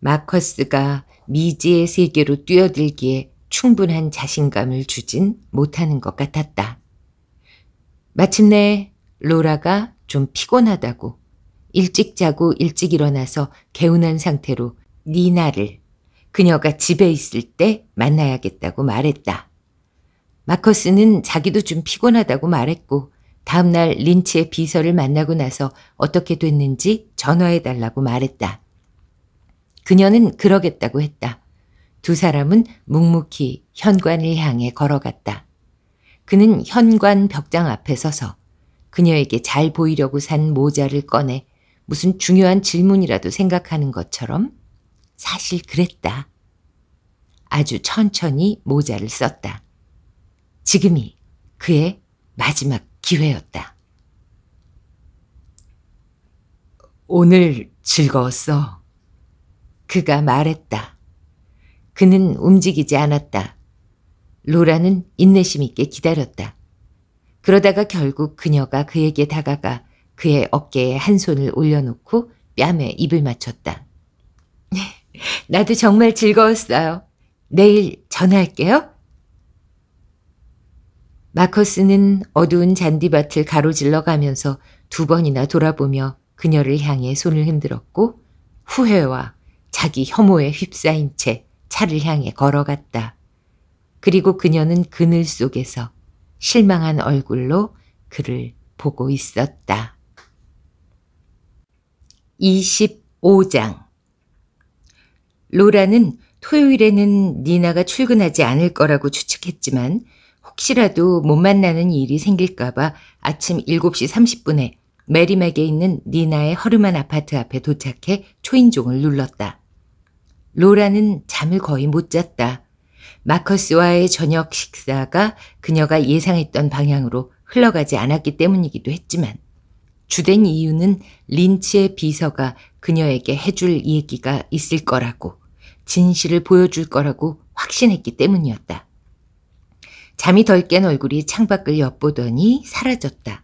마커스가 미지의 세계로 뛰어들기에 충분한 자신감을 주진 못하는 것 같았다. 마침내 로라가 좀 피곤하다고 일찍 자고 일찍 일어나서 개운한 상태로 니나를 그녀가 집에 있을 때 만나야겠다고 말했다. 마커스는 자기도 좀 피곤하다고 말했고 다음날 린치의 비서를 만나고 나서 어떻게 됐는지 전화해달라고 말했다. 그녀는 그러겠다고 했다. 두 사람은 묵묵히 현관을 향해 걸어갔다. 그는 현관 벽장 앞에 서서 그녀에게 잘 보이려고 산 모자를 꺼내 무슨 중요한 질문이라도 생각하는 것처럼 사실 그랬다. 아주 천천히 모자를 썼다. 지금이 그의 마지막 기회였다. 오늘 즐거웠어. 그가 말했다. 그는 움직이지 않았다. 로라는 인내심 있게 기다렸다. 그러다가 결국 그녀가 그에게 다가가 그의 어깨에 한 손을 올려놓고 뺨에 입을 맞췄다. 나도 정말 즐거웠어요. 내일 전화할게요. 마커스는 어두운 잔디밭을 가로질러 가면서 두 번이나 돌아보며 그녀를 향해 손을 흔들었고 후회와 자기 혐오에 휩싸인 채 차를 향해 걸어갔다. 그리고 그녀는 그늘 속에서 실망한 얼굴로 그를 보고 있었다. 25장 로라는 토요일에는 니나가 출근하지 않을 거라고 추측했지만 혹시라도 못 만나는 일이 생길까봐 아침 7시 30분에 메리맥에 있는 니나의 허름한 아파트 앞에 도착해 초인종을 눌렀다. 로라는 잠을 거의 못 잤다. 마커스와의 저녁 식사가 그녀가 예상했던 방향으로 흘러가지 않았기 때문이기도 했지만 주된 이유는 린치의 비서가 그녀에게 해줄 얘기가 있을 거라고 진실을 보여줄 거라고 확신했기 때문이었다. 잠이 덜 깬 얼굴이 창밖을 엿보더니 사라졌다.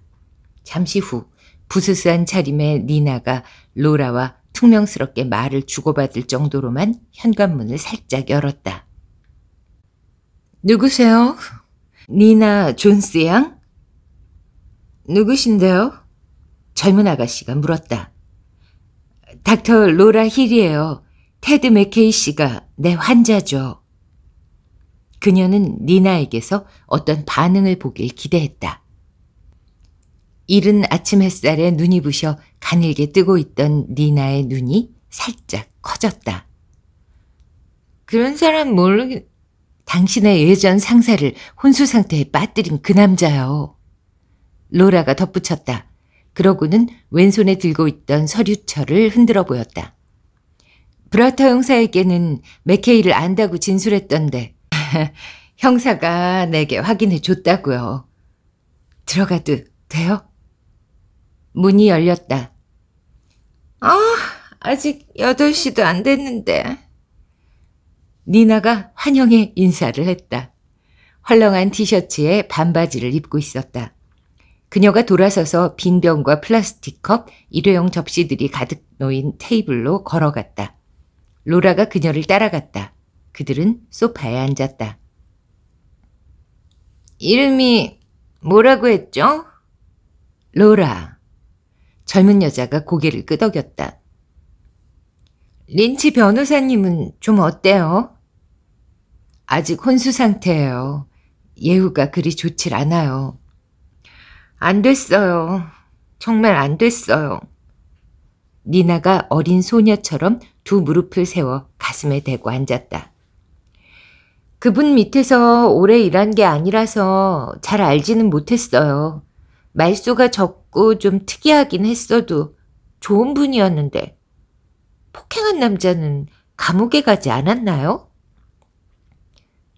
잠시 후 부스스한 차림의 니나가 로라와 퉁명스럽게 말을 주고받을 정도로만 현관문을 살짝 열었다. 누구세요? 니나 존스 양? 누구신데요? 젊은 아가씨가 물었다. 닥터 로라 힐이에요. 테드 맥케이 씨가 내 환자죠. 그녀는 니나에게서 어떤 반응을 보길 기대했다. 이른 아침 햇살에 눈이 부셔 가늘게 뜨고 있던 니나의 눈이 살짝 커졌다. 그런 사람 모르... 당신의 예전 상사를 혼수 상태에 빠뜨린 그 남자요. 로라가 덧붙였다. 그러고는 왼손에 들고 있던 서류철을 흔들어 보였다. 브라타 형사에게는 맥케이를 안다고 진술했던데 형사가 내게 확인해 줬다고요. 들어가도 돼요? 문이 열렸다. 아, 아직 8시도 안 됐는데. 니나가 환영의 인사를 했다. 헐렁한 티셔츠에 반바지를 입고 있었다. 그녀가 돌아서서 빈 병과 플라스틱 컵, 일회용 접시들이 가득 놓인 테이블로 걸어갔다. 로라가 그녀를 따라갔다. 그들은 소파에 앉았다. 이름이 뭐라고 했죠? 로라. 젊은 여자가 고개를 끄덕였다. 린치 변호사님은 좀 어때요? 아직 혼수 상태예요. 예우가 그리 좋질 않아요. 안 됐어요. 정말 안 됐어요. 니나가 어린 소녀처럼 두 무릎을 세워 가슴에 대고 앉았다. 그분 밑에서 오래 일한 게 아니라서 잘 알지는 못했어요. 말수가 적고 좀 특이하긴 했어도 좋은 분이었는데 폭행한 남자는 감옥에 가지 않았나요?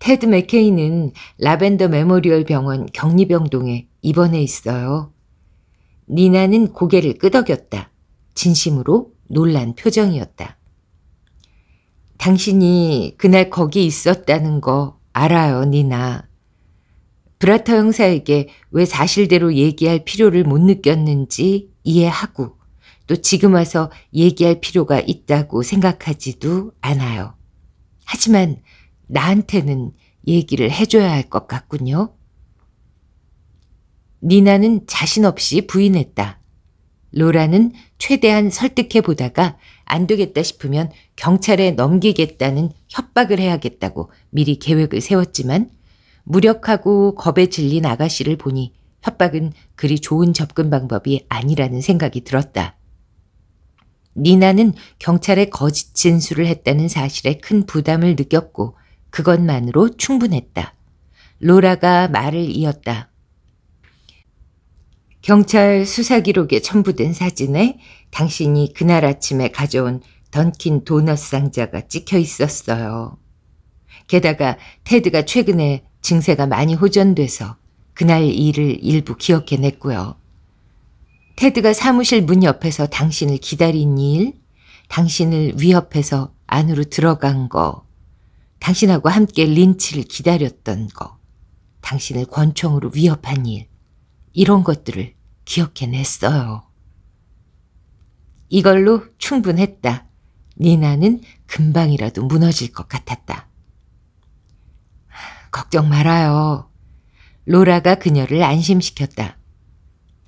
테드 맥케이는 라벤더 메모리얼 병원 격리병동에 입원해 있어요. 니나는 고개를 끄덕였다. 진심으로 놀란 표정이었다. 당신이 그날 거기 있었다는 거 알아요, 니나. 브라터 형사에게 왜 사실대로 얘기할 필요를 못 느꼈는지 이해하고 또 지금 와서 얘기할 필요가 있다고 생각하지도 않아요. 하지만 나한테는 얘기를 해줘야 할 것 같군요. 니나는 자신 없이 부인했다. 로라는 최대한 설득해 보다가 안 되겠다 싶으면 경찰에 넘기겠다는 협박을 해야겠다고 미리 계획을 세웠지만 무력하고 겁에 질린 아가씨를 보니 협박은 그리 좋은 접근 방법이 아니라는 생각이 들었다. 니나는 경찰에 거짓 진술을 했다는 사실에 큰 부담을 느꼈고 그것만으로 충분했다. 로라가 말을 이었다. 경찰 수사 기록에 첨부된 사진에 당신이 그날 아침에 가져온 던킨 도넛 상자가 찍혀 있었어요. 게다가 테드가 최근에 증세가 많이 호전돼서 그날 일을 일부 기억해냈고요. 테드가 사무실 문 옆에서 당신을 기다린 일, 당신을 위협해서 안으로 들어간 거, 당신하고 함께 린치를 기다렸던 거, 당신을 권총으로 위협한 일, 이런 것들을 기억해냈어요. 이걸로 충분했다. 니나는 금방이라도 무너질 것 같았다. 걱정 말아요. 로라가 그녀를 안심시켰다.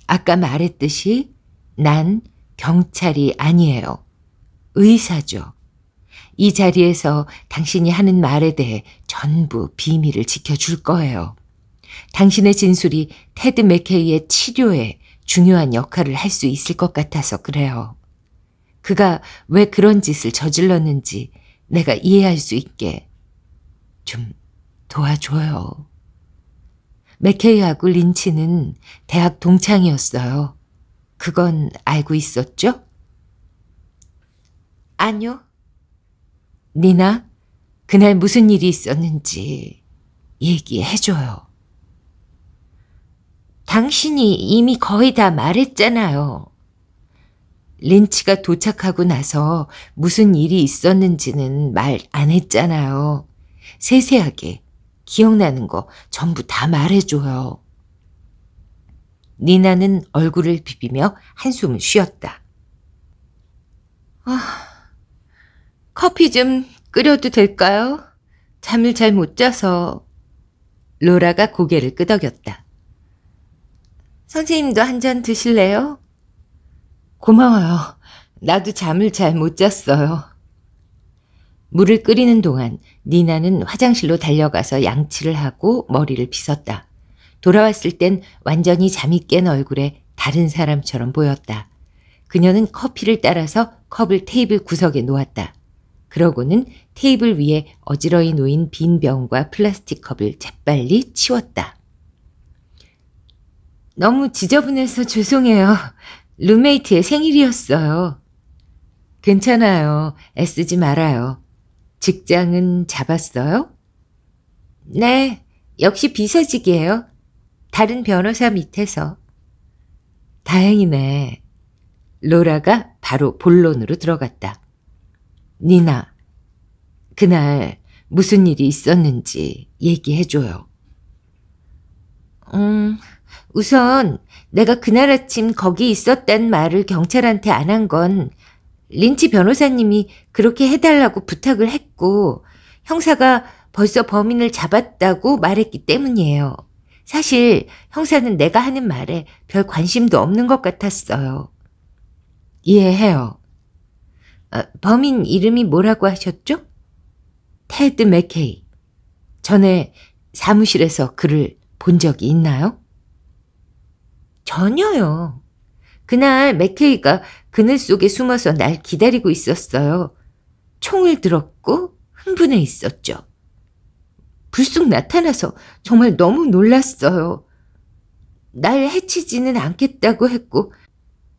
아까 말했듯이 난 경찰이 아니에요. 의사죠. 이 자리에서 당신이 하는 말에 대해 전부 비밀을 지켜줄 거예요. 당신의 진술이 테드 맥케이의 치료에 중요한 역할을 할 수 있을 것 같아서 그래요. 그가 왜 그런 짓을 저질렀는지 내가 이해할 수 있게 좀 도와줘요. 맥케이하고 린치는 대학 동창이었어요. 그건 알고 있었죠? 아니요. 니나, 그날 무슨 일이 있었는지 얘기해줘요. 당신이 이미 거의 다 말했잖아요. 린치가 도착하고 나서 무슨 일이 있었는지는 말 안 했잖아요. 세세하게 기억나는 거 전부 다 말해줘요. 니나는 얼굴을 비비며 한숨을 쉬었다. 아, 커피 좀 끓여도 될까요? 잠을 잘 못 자서. 로라가 고개를 끄덕였다. 선생님도 한 잔 드실래요? 고마워요. 나도 잠을 잘 못 잤어요. 물을 끓이는 동안 니나는 화장실로 달려가서 양치를 하고 머리를 빗었다. 돌아왔을 땐 완전히 잠이 깬 얼굴에 다른 사람처럼 보였다. 그녀는 커피를 따라서 컵을 테이블 구석에 놓았다. 그러고는 테이블 위에 어지러이 놓인 빈 병과 플라스틱 컵을 재빨리 치웠다. 너무 지저분해서 죄송해요. 룸메이트의 생일이었어요. 괜찮아요. 애쓰지 말아요. 직장은 잡았어요? 네, 역시 비서직이에요. 다른 변호사 밑에서. 다행이네. 로라가 바로 본론으로 들어갔다. 니나, 그날 무슨 일이 있었는지 얘기해줘요. 음, 우선 내가 그날 아침 거기 있었단 말을 경찰한테 안 한 건 린치 변호사님이 그렇게 해달라고 부탁을 했고 형사가 벌써 범인을 잡았다고 말했기 때문이에요. 사실 형사는 내가 하는 말에 별 관심도 없는 것 같았어요. 이해해요. 아, 범인 이름이 뭐라고 하셨죠? 테드 맥케이. 전에 사무실에서 그를 본 적이 있나요? 전혀요. 그날 맥케이가 그늘 속에 숨어서 날 기다리고 있었어요. 총을 들었고 흥분해 있었죠. 불쑥 나타나서 정말 너무 놀랐어요. 날 해치지는 않겠다고 했고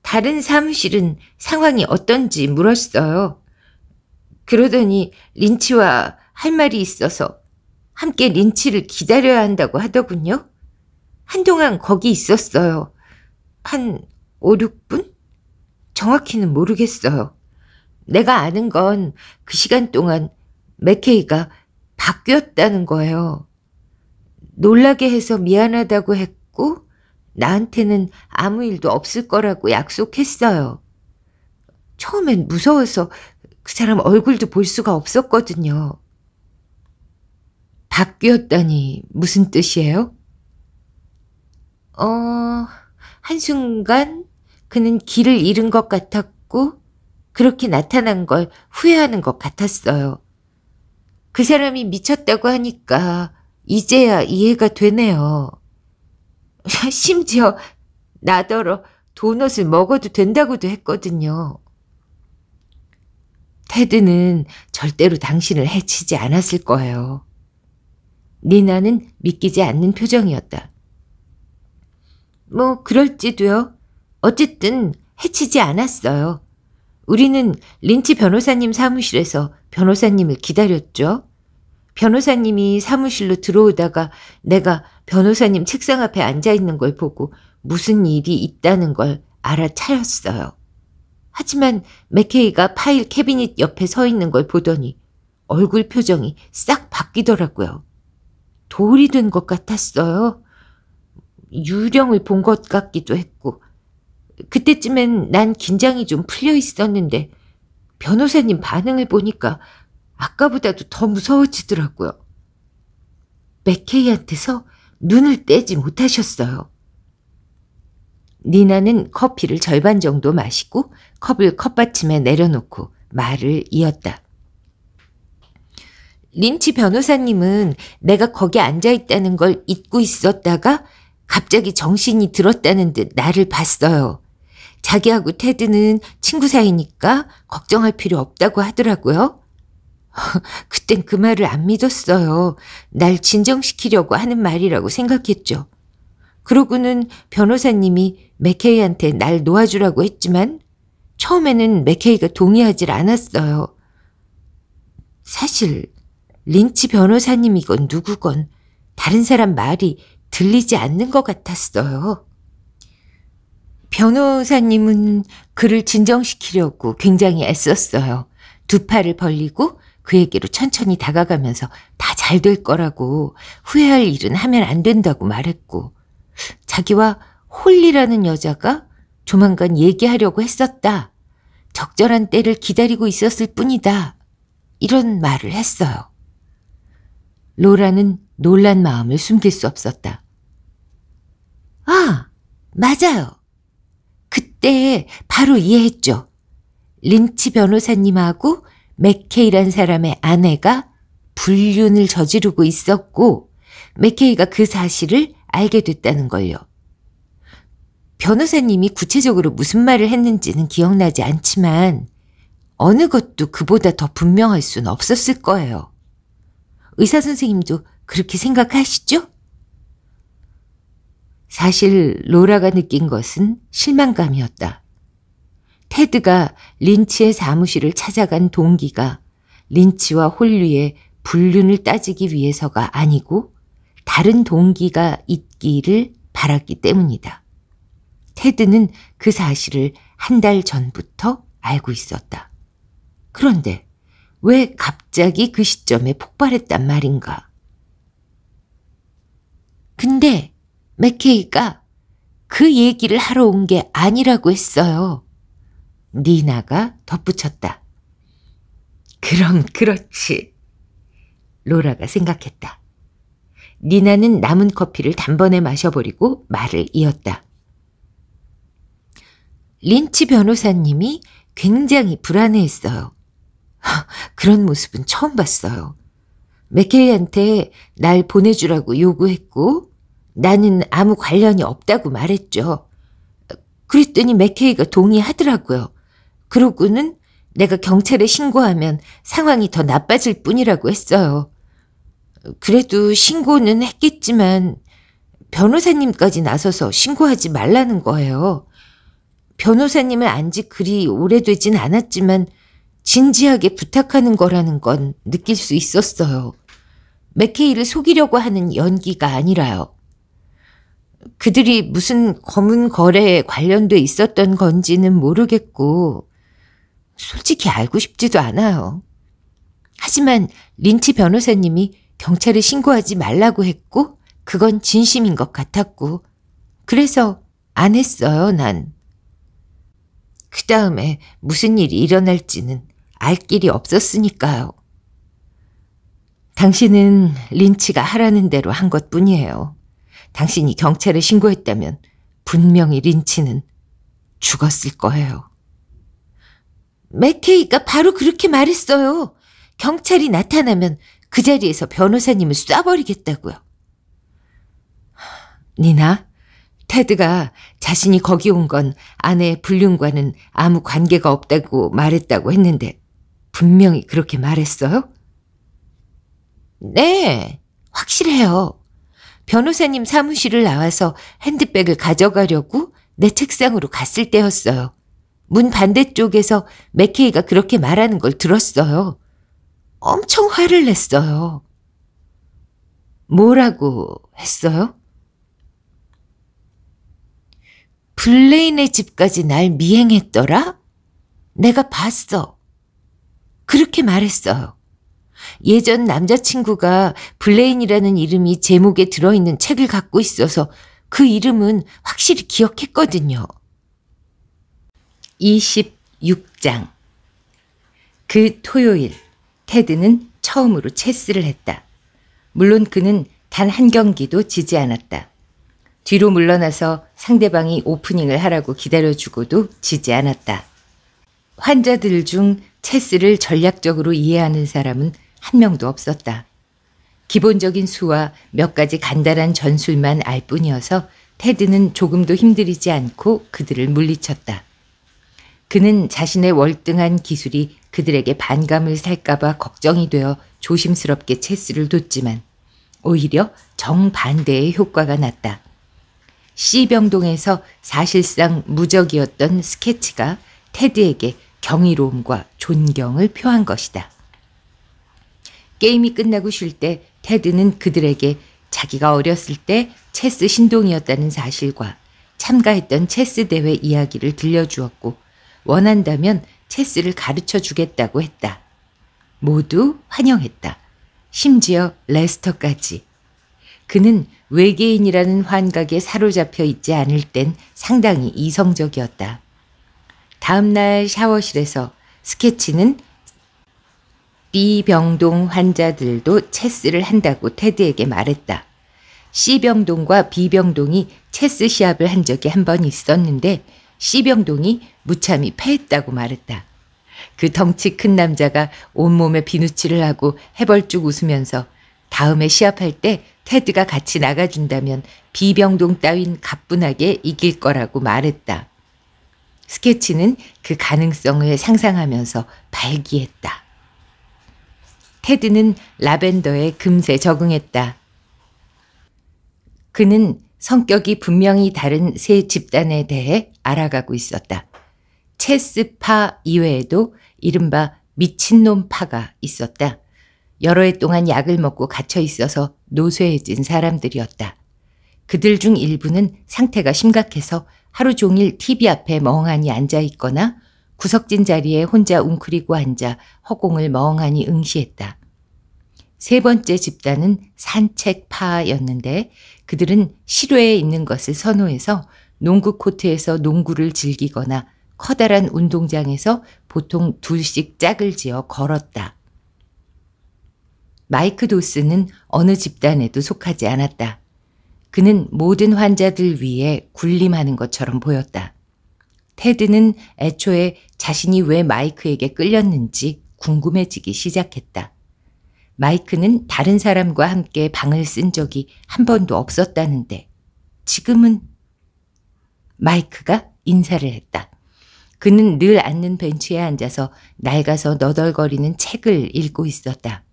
다른 사무실은 상황이 어떤지 물었어요. 그러더니 린치와 할 말이 있어서 함께 린치를 기다려야 한다고 하더군요. 한동안 거기 있었어요. 한 5, 6분? 정확히는 모르겠어요. 내가 아는 건 그 시간 동안 맥케이가 바뀌었다는 거예요. 놀라게 해서 미안하다고 했고 나한테는 아무 일도 없을 거라고 약속했어요. 처음엔 무서워서 그 사람 얼굴도 볼 수가 없었거든요. 바뀌었다니 무슨 뜻이에요? 어... 한순간 그는 길을 잃은 것 같았고 그렇게 나타난 걸 후회하는 것 같았어요. 그 사람이 미쳤다고 하니까 이제야 이해가 되네요. 심지어 나더러 도넛을 먹어도 된다고도 했거든요. 테드는 절대로 당신을 해치지 않았을 거예요. 니나는 믿기지 않는 표정이었다. 뭐 그럴지도요. 어쨌든 해치지 않았어요. 우리는 린치 변호사님 사무실에서 변호사님을 기다렸죠. 변호사님이 사무실로 들어오다가 내가 변호사님 책상 앞에 앉아 있는 걸 보고 무슨 일이 있다는 걸 알아차렸어요. 하지만 맥케이가 파일 캐비닛 옆에 서 있는 걸 보더니 얼굴 표정이 싹 바뀌더라고요. 돌이 된 것 같았어요. 유령을 본 것 같기도 했고 그때쯤엔 난 긴장이 좀 풀려 있었는데 변호사님 반응을 보니까 아까보다도 더 무서워지더라고요. 맥케이한테서 눈을 떼지 못하셨어요. 니나는 커피를 절반 정도 마시고 컵을 컵받침에 내려놓고 말을 이었다. 린치 변호사님은 내가 거기 앉아 있다는 걸 잊고 있었다가 갑자기 정신이 들었다는 듯 나를 봤어요. 자기하고 테드는 친구 사이니까 걱정할 필요 없다고 하더라고요. 그땐 그 말을 안 믿었어요. 날 진정시키려고 하는 말이라고 생각했죠. 그러고는 변호사님이 맥케이한테 날 놓아주라고 했지만 처음에는 맥케이가 동의하질 않았어요. 사실 린치 변호사님이건 누구건 다른 사람 말이 들리지 않는 것 같았어요. 변호사님은 그를 진정시키려고 굉장히 애썼어요. 두 팔을 벌리고 그에게로 천천히 다가가면서 다 잘 될 거라고 후회할 일은 하면 안 된다고 말했고 자기와 홀리라는 여자가 조만간 얘기하려고 했었다. 적절한 때를 기다리고 있었을 뿐이다. 이런 말을 했어요. 로라는 놀란 마음을 숨길 수 없었다. 아, 맞아요. 그때 바로 이해했죠. 린치 변호사님하고 맥케이란 사람의 아내가 불륜을 저지르고 있었고 맥케이가 그 사실을 알게 됐다는 걸요. 변호사님이 구체적으로 무슨 말을 했는지는 기억나지 않지만 어느 것도 그보다 더 분명할 수는 없었을 거예요. 의사 선생님도 그렇게 생각하시죠? 사실 로라가 느낀 것은 실망감이었다. 테드가 린치의 사무실을 찾아간 동기가 린치와 홀리의 불륜을 따지기 위해서가 아니고 다른 동기가 있기를 바랐기 때문이다. 테드는 그 사실을 한 달 전부터 알고 있었다. 그런데 왜 갑자기 그 시점에 폭발했단 말인가? 근데 맥케이가 그 얘기를 하러 온 게 아니라고 했어요. 니나가 덧붙였다. 그럼 그렇지. 로라가 생각했다. 니나는 남은 커피를 단번에 마셔버리고 말을 이었다. 린치 변호사님이 굉장히 불안해했어요. 그런 모습은 처음 봤어요. 맥케이한테 날 보내주라고 요구했고 나는 아무 관련이 없다고 말했죠. 그랬더니 맥케이가 동의하더라고요. 그러고는 내가 경찰에 신고하면 상황이 더 나빠질 뿐이라고 했어요. 그래도 신고는 했겠지만 변호사님까지 나서서 신고하지 말라는 거예요. 변호사님을 안 지 그리 오래되진 않았지만 진지하게 부탁하는 거라는 건 느낄 수 있었어요. 맥케이를 속이려고 하는 연기가 아니라요. 그들이 무슨 검은 거래에 관련돼 있었던 건지는 모르겠고, 솔직히 알고 싶지도 않아요. 하지만 린치 변호사님이 경찰에 신고하지 말라고 했고, 그건 진심인 것 같았고, 그래서 안 했어요, 난. 그 다음에 무슨 일이 일어날지는 알 길이 없었으니까요. 당신은 린치가 하라는 대로 한 것 뿐이에요. 당신이 경찰에 신고했다면 분명히 린치는 죽었을 거예요. 맥케이가 바로 그렇게 말했어요. 경찰이 나타나면 그 자리에서 변호사님을 쏴버리겠다고요. 니나, 테드가 자신이 거기 온 건 아내의 불륜과는 아무 관계가 없다고 말했다고 했는데 분명히 그렇게 말했어요? 네, 확실해요. 변호사님 사무실을 나와서 핸드백을 가져가려고 내 책상으로 갔을 때였어요. 문 반대쪽에서 맥케이가 그렇게 말하는 걸 들었어요. 엄청 화를 냈어요. 뭐라고 했어요? 블레인의 집까지 날 미행했더라? 내가 봤어. 그렇게 말했어요. 예전 남자친구가 블레인이라는 이름이 제목에 들어있는 책을 갖고 있어서 그 이름은 확실히 기억했거든요. 26장 그 토요일 테드는 처음으로 체스를 했다. 물론 그는 단 한 경기도 지지 않았다. 뒤로 물러나서 상대방이 오프닝을 하라고 기다려주고도 지지 않았다. 환자들 중 체스를 전략적으로 이해하는 사람은 한 명도 없었다. 기본적인 수와 몇 가지 간단한 전술만 알 뿐이어서 테드는 조금도 힘들이지 않고 그들을 물리쳤다. 그는 자신의 월등한 기술이 그들에게 반감을 살까봐 걱정이 되어 조심스럽게 체스를 뒀지만 오히려 정반대의 효과가 났다. C병동에서 사실상 무적이었던 스케치가 테드에게 경이로움과 존경을 표한 것이다. 게임이 끝나고 쉴 때 테드는 그들에게 자기가 어렸을 때 체스 신동이었다는 사실과 참가했던 체스 대회 이야기를 들려주었고 원한다면 체스를 가르쳐 주겠다고 했다. 모두 환영했다. 심지어 레스터까지. 그는 외계인이라는 환각에 사로잡혀 있지 않을 땐 상당히 이성적이었다. 다음날 샤워실에서 스케치는 B병동 환자들도 체스를 한다고 테드에게 말했다. C병동과 B병동이 체스 시합을 한 적이 한 번 있었는데 C병동이 무참히 패했다고 말했다. 그 덩치 큰 남자가 온몸에 비누칠을 하고 해벌쭉 웃으면서 다음에 시합할 때 테드가 같이 나가준다면 비병동 따윈 가뿐하게 이길 거라고 말했다. 스케치는 그 가능성을 상상하면서 발기했다. 테드는 라벤더에 금세 적응했다. 그는 성격이 분명히 다른 세 집단에 대해 알아가고 있었다. 체스파 이외에도 이른바 미친놈파가 있었다. 여러 해 동안 약을 먹고 갇혀 있어서 노쇠해진 사람들이었다. 그들 중 일부는 상태가 심각해서 하루 종일 TV 앞에 멍하니 앉아 있거나 구석진 자리에 혼자 웅크리고 앉아 허공을 멍하니 응시했다. 세 번째 집단은 산책파였는데 그들은 실외에 있는 것을 선호해서 농구 코트에서 농구를 즐기거나 커다란 운동장에서 보통 둘씩 짝을 지어 걸었다. 마이크 도스는 어느 집단에도 속하지 않았다. 그는 모든 환자들 위해 군림하는 것처럼 보였다. 테드는 애초에 자신이 왜 마이크에게 끌렸는지 궁금해지기 시작했다. 마이크는 다른 사람과 함께 방을 쓴 적이 한 번도 없었다는데 지금은 마이크가 인사를 했다. 그는 늘 앉는 벤치에 앉아서 낡아서 너덜거리는 책을 읽고 있었다.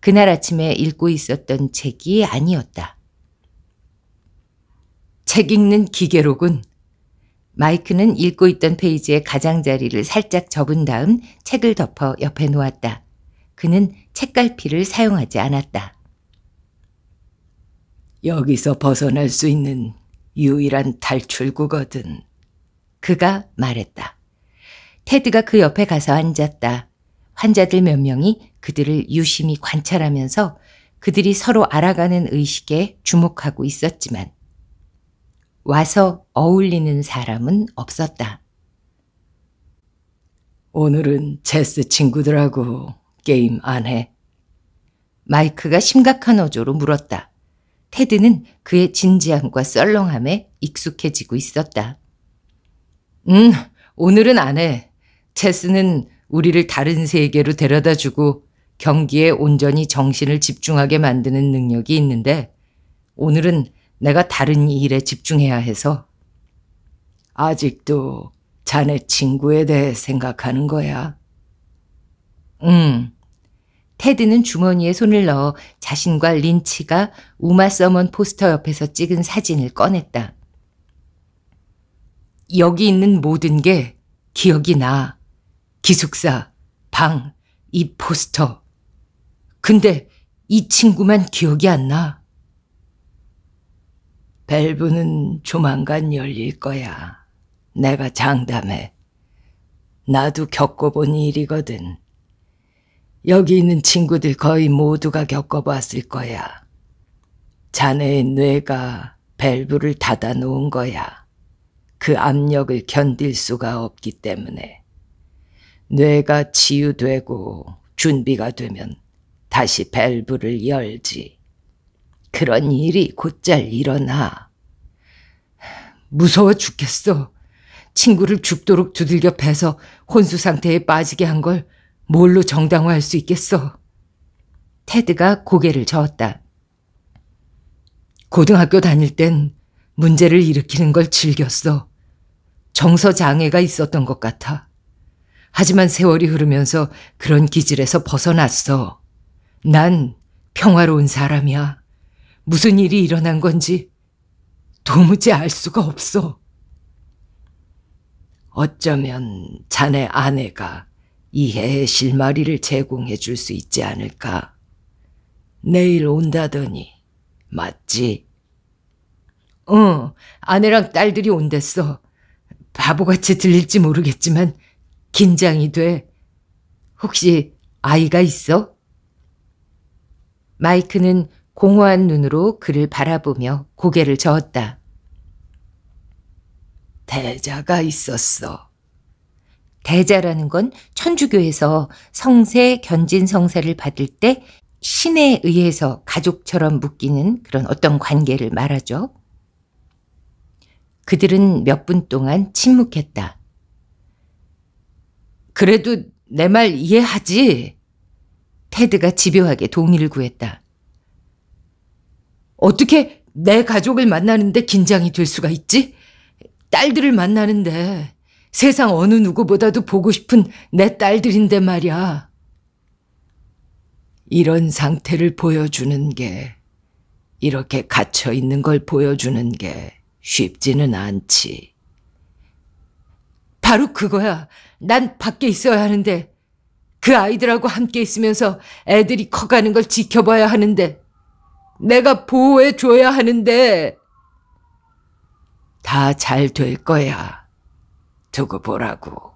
그날 아침에 읽고 있었던 책이 아니었다. 책 읽는 기계로군. 마이크는 읽고 있던 페이지의 가장자리를 살짝 접은 다음 책을 덮어 옆에 놓았다. 그는 책갈피를 사용하지 않았다. 여기서 벗어날 수 있는 유일한 탈출구거든. 그가 말했다. 테드가 그 옆에 가서 앉았다. 환자들 몇 명이 그들을 유심히 관찰하면서 그들이 서로 알아가는 의식에 주목하고 있었지만 와서 어울리는 사람은 없었다. 오늘은 체스 친구들하고 게임 안 해. 마이크가 심각한 어조로 물었다. 테드는 그의 진지함과 썰렁함에 익숙해지고 있었다. 음, 오늘은 안 해. 체스는 우리를 다른 세계로 데려다 주고 경기에 온전히 정신을 집중하게 만드는 능력이 있는데 오늘은 내가 다른 일에 집중해야 해서 아직도 자네 친구에 대해 생각하는 거야. 응. 테드는 주머니에 손을 넣어 자신과 린치가 우마 서먼 포스터 옆에서 찍은 사진을 꺼냈다. 여기 있는 모든 게 기억이 나. 기숙사, 방, 이 포스터. 근데 이 친구만 기억이 안 나. 밸브는 조만간 열릴 거야. 내가 장담해. 나도 겪어본 일이거든. 여기 있는 친구들 거의 모두가 겪어봤을 거야. 자네의 뇌가 밸브를 닫아놓은 거야. 그 압력을 견딜 수가 없기 때문에. 뇌가 치유되고 준비가 되면 다시 밸브를 열지. 그런 일이 곧잘 일어나. 무서워 죽겠어. 친구를 죽도록 두들겨 패서 혼수 상태에 빠지게 한 걸 뭘로 정당화할 수 있겠어. 테드가 고개를 저었다. 고등학교 다닐 땐 문제를 일으키는 걸 즐겼어. 정서 장애가 있었던 것 같아. 하지만 세월이 흐르면서 그런 기질에서 벗어났어. 난 평화로운 사람이야. 무슨 일이 일어난 건지 도무지 알 수가 없어. 어쩌면 자네 아내가 이해의 실마리를 제공해 줄 수 있지 않을까. 내일 온다더니, 맞지? 응, 어, 아내랑 딸들이 온댔어. 바보같이 들릴지 모르겠지만, 긴장이 돼. 혹시 아이가 있어? 마이크는 공허한 눈으로 그를 바라보며 고개를 저었다. 대자가 있었어. 대자라는 건 천주교에서 성세, 견진 성세를 받을 때 신에 의해서 가족처럼 묶이는 그런 어떤 관계를 말하죠. 그들은 몇 분 동안 침묵했다. 그래도 내 말 이해하지? 테드가 집요하게 동의를 구했다. 어떻게 내 가족을 만나는데 긴장이 될 수가 있지? 딸들을 만나는데 세상 어느 누구보다도 보고 싶은 내 딸들인데 말이야. 이런 상태를 보여주는 게, 이렇게 갇혀 있는 걸 보여주는 게 쉽지는 않지. 바로 그거야. 난 밖에 있어야 하는데, 그 아이들하고 함께 있으면서 애들이 커가는 걸 지켜봐야 하는데, 내가 보호해줘야 하는데. 다 잘 될 거야. 두고 보라고.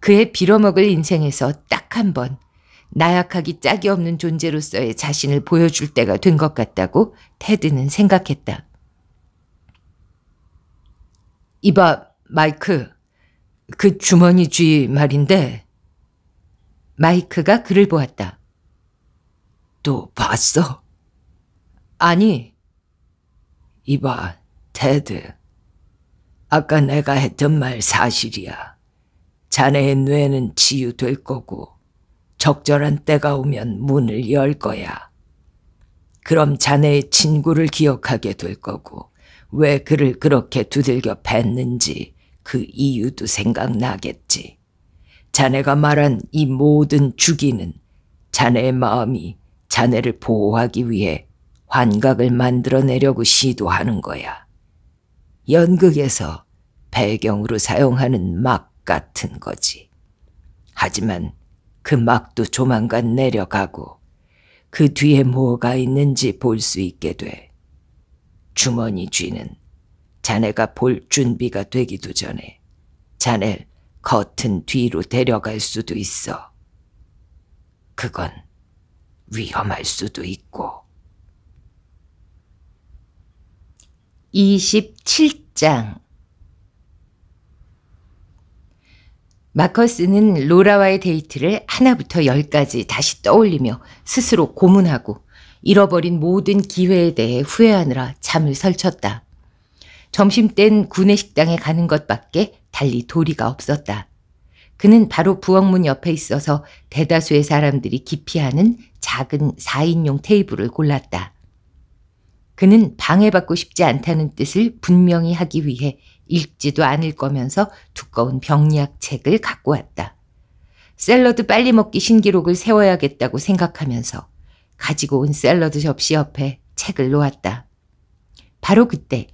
그의 빌어먹을 인생에서 딱 한 번 나약하기 짝이 없는 존재로서의 자신을 보여줄 때가 된 것 같다고 테드는 생각했다. 이봐, 마이크. 그 주머니 쥐 말인데. 마이크가 그를 보았다. 또 봤어? 아니. 이봐, 테드. 아까 내가 했던 말 사실이야. 자네의 뇌는 치유될 거고 적절한 때가 오면 문을 열 거야. 그럼 자네의 친구를 기억하게 될 거고 왜 그를 그렇게 두들겨 팼는지 그 이유도 생각나겠지. 자네가 말한 이 모든 주기는 자네의 마음이 자네를 보호하기 위해 환각을 만들어내려고 시도하는 거야. 연극에서 배경으로 사용하는 막 같은 거지. 하지만 그 막도 조만간 내려가고 그 뒤에 뭐가 있는지 볼 수 있게 돼. 주머니 쥐는 자네가 볼 준비가 되기도 전에 자넬 커튼 뒤로 데려갈 수도 있어. 그건 위험할 수도 있고. 27장 마커스는 로라와의 데이트를 하나부터 열까지 다시 떠올리며 스스로 고문하고 잃어버린 모든 기회에 대해 후회하느라 잠을 설쳤다. 점심땐 구내식당에 가는 것밖에 달리 도리가 없었다. 그는 바로 부엌문 옆에 있어서 대다수의 사람들이 기피하는 작은 4인용 테이블을 골랐다. 그는 방해받고 싶지 않다는 뜻을 분명히 하기 위해 읽지도 않을 거면서 두꺼운 병리학 책을 갖고 왔다. 샐러드 빨리 먹기 신기록을 세워야겠다고 생각하면서 가지고 온 샐러드 접시 옆에 책을 놓았다. 바로 그때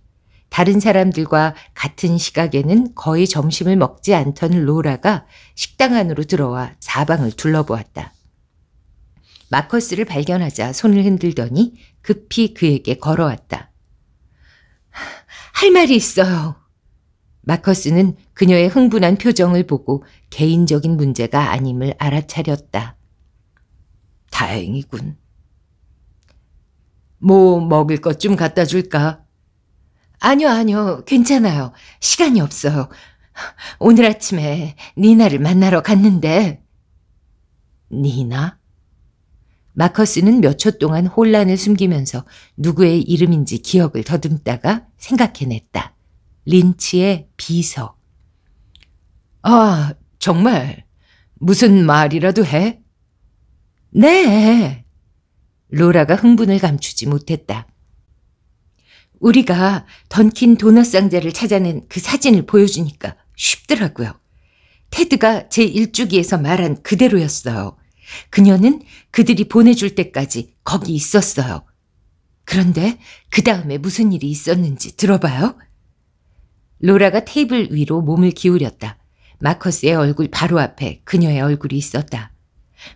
다른 사람들과 같은 시각에는 거의 점심을 먹지 않던 로라가 식당 안으로 들어와 사방을 둘러보았다. 마커스를 발견하자 손을 흔들더니 급히 그에게 걸어왔다. 할 말이 있어요. 마커스는 그녀의 흥분한 표정을 보고 개인적인 문제가 아님을 알아차렸다. 다행이군. 뭐 먹을 것 좀 갖다 줄까? 아니요, 아니요. 괜찮아요. 시간이 없어요. 오늘 아침에 니나를 만나러 갔는데. 니나? 마커스는 몇 초 동안 혼란을 숨기면서 누구의 이름인지 기억을 더듬다가 생각해냈다. 린치의 비서. 아, 정말 무슨 말이라도 해? 네. 로라가 흥분을 감추지 못했다. 우리가 던킨 도넛 상자를 찾아낸 그 사진을 보여주니까 쉽더라고요. 테드가 제 일주기에서 말한 그대로였어요. 그녀는 그들이 보내줄 때까지 거기 있었어요. 그런데 그 다음에 무슨 일이 있었는지 들어봐요. 로라가 테이블 위로 몸을 기울였다. 마커스의 얼굴 바로 앞에 그녀의 얼굴이 있었다.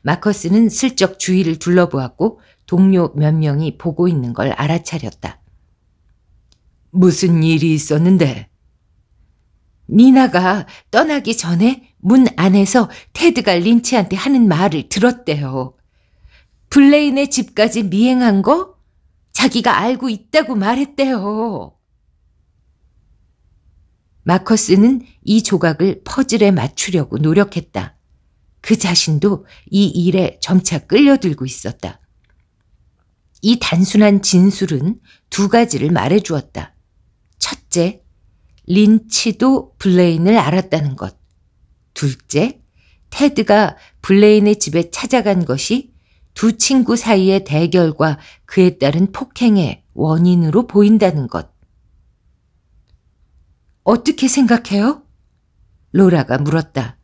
마커스는 슬쩍 주위를 둘러보았고 동료 몇 명이 보고 있는 걸 알아차렸다. 무슨 일이 있었는데? 니나가 떠나기 전에 문 안에서 테드가 린치한테 하는 말을 들었대요. 블레인의 집까지 미행한 거 자기가 알고 있다고 말했대요. 마커스는 이 조각을 퍼즐에 맞추려고 노력했다. 그 자신도 이 일에 점차 끌려들고 있었다. 이 단순한 진술은 두 가지를 말해 주었다. 첫째, 린치도 블레인을 알았다는 것. 둘째, 테드가 블레인의 집에 찾아간 것이 두 친구 사이의 대결과 그에 따른 폭행의 원인으로 보인다는 것. 어떻게 생각해요? 로라가 물었다.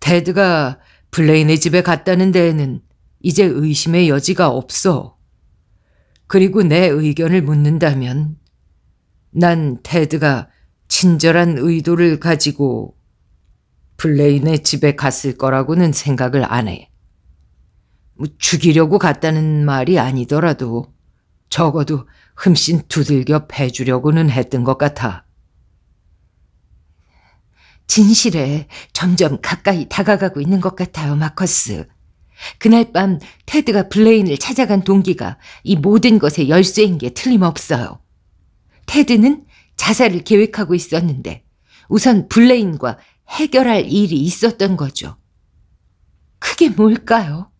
테드가 블레인의 집에 갔다는 데에는 이제 의심의 여지가 없어. 그리고 내 의견을 묻는다면 난 테드가 친절한 의도를 가지고 블레인의 집에 갔을 거라고는 생각을 안 해. 뭐 죽이려고 갔다는 말이 아니더라도 적어도 흠씬 두들겨 패주려고는 했던 것 같아. 진실에 점점 가까이 다가가고 있는 것 같아요, 마커스. 그날 밤 테드가 블레인을 찾아간 동기가 이 모든 것의 열쇠인 게 틀림없어요. 테드는 자살을 계획하고 있었는데 우선 블레인과 해결할 일이 있었던 거죠. 그게 뭘까요?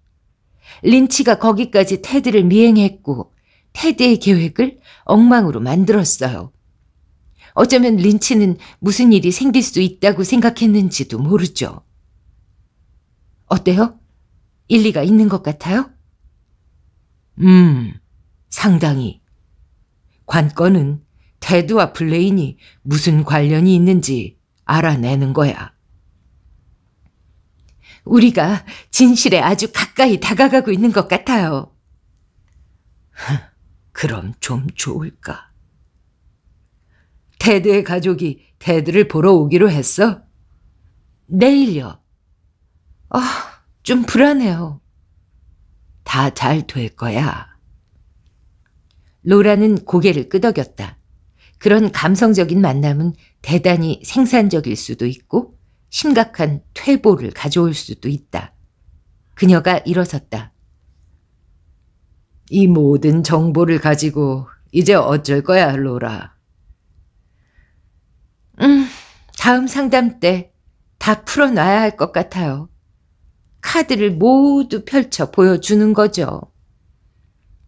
린치가 거기까지 테드를 미행했고 테드의 계획을 엉망으로 만들었어요. 어쩌면 린치는 무슨 일이 생길 수 있다고 생각했는지도 모르죠. 어때요? 일리가 있는 것 같아요? 음, 상당히. 관건은 테드와 블레인이 무슨 관련이 있는지 알아내는 거야. 우리가 진실에 아주 가까이 다가가고 있는 것 같아요. 그럼 좀 좋을까? 테드의 가족이 테드를 보러 오기로 했어? 내일요. 아, 좀 불안해요. 다 잘 될 거야. 로라는 고개를 끄덕였다. 그런 감성적인 만남은 대단히 생산적일 수도 있고 심각한 퇴보를 가져올 수도 있다. 그녀가 일어섰다. 이 모든 정보를 가지고 이제 어쩔 거야, 로라. 음, 다음 상담 때 다 풀어놔야 할 것 같아요. 카드를 모두 펼쳐 보여주는 거죠.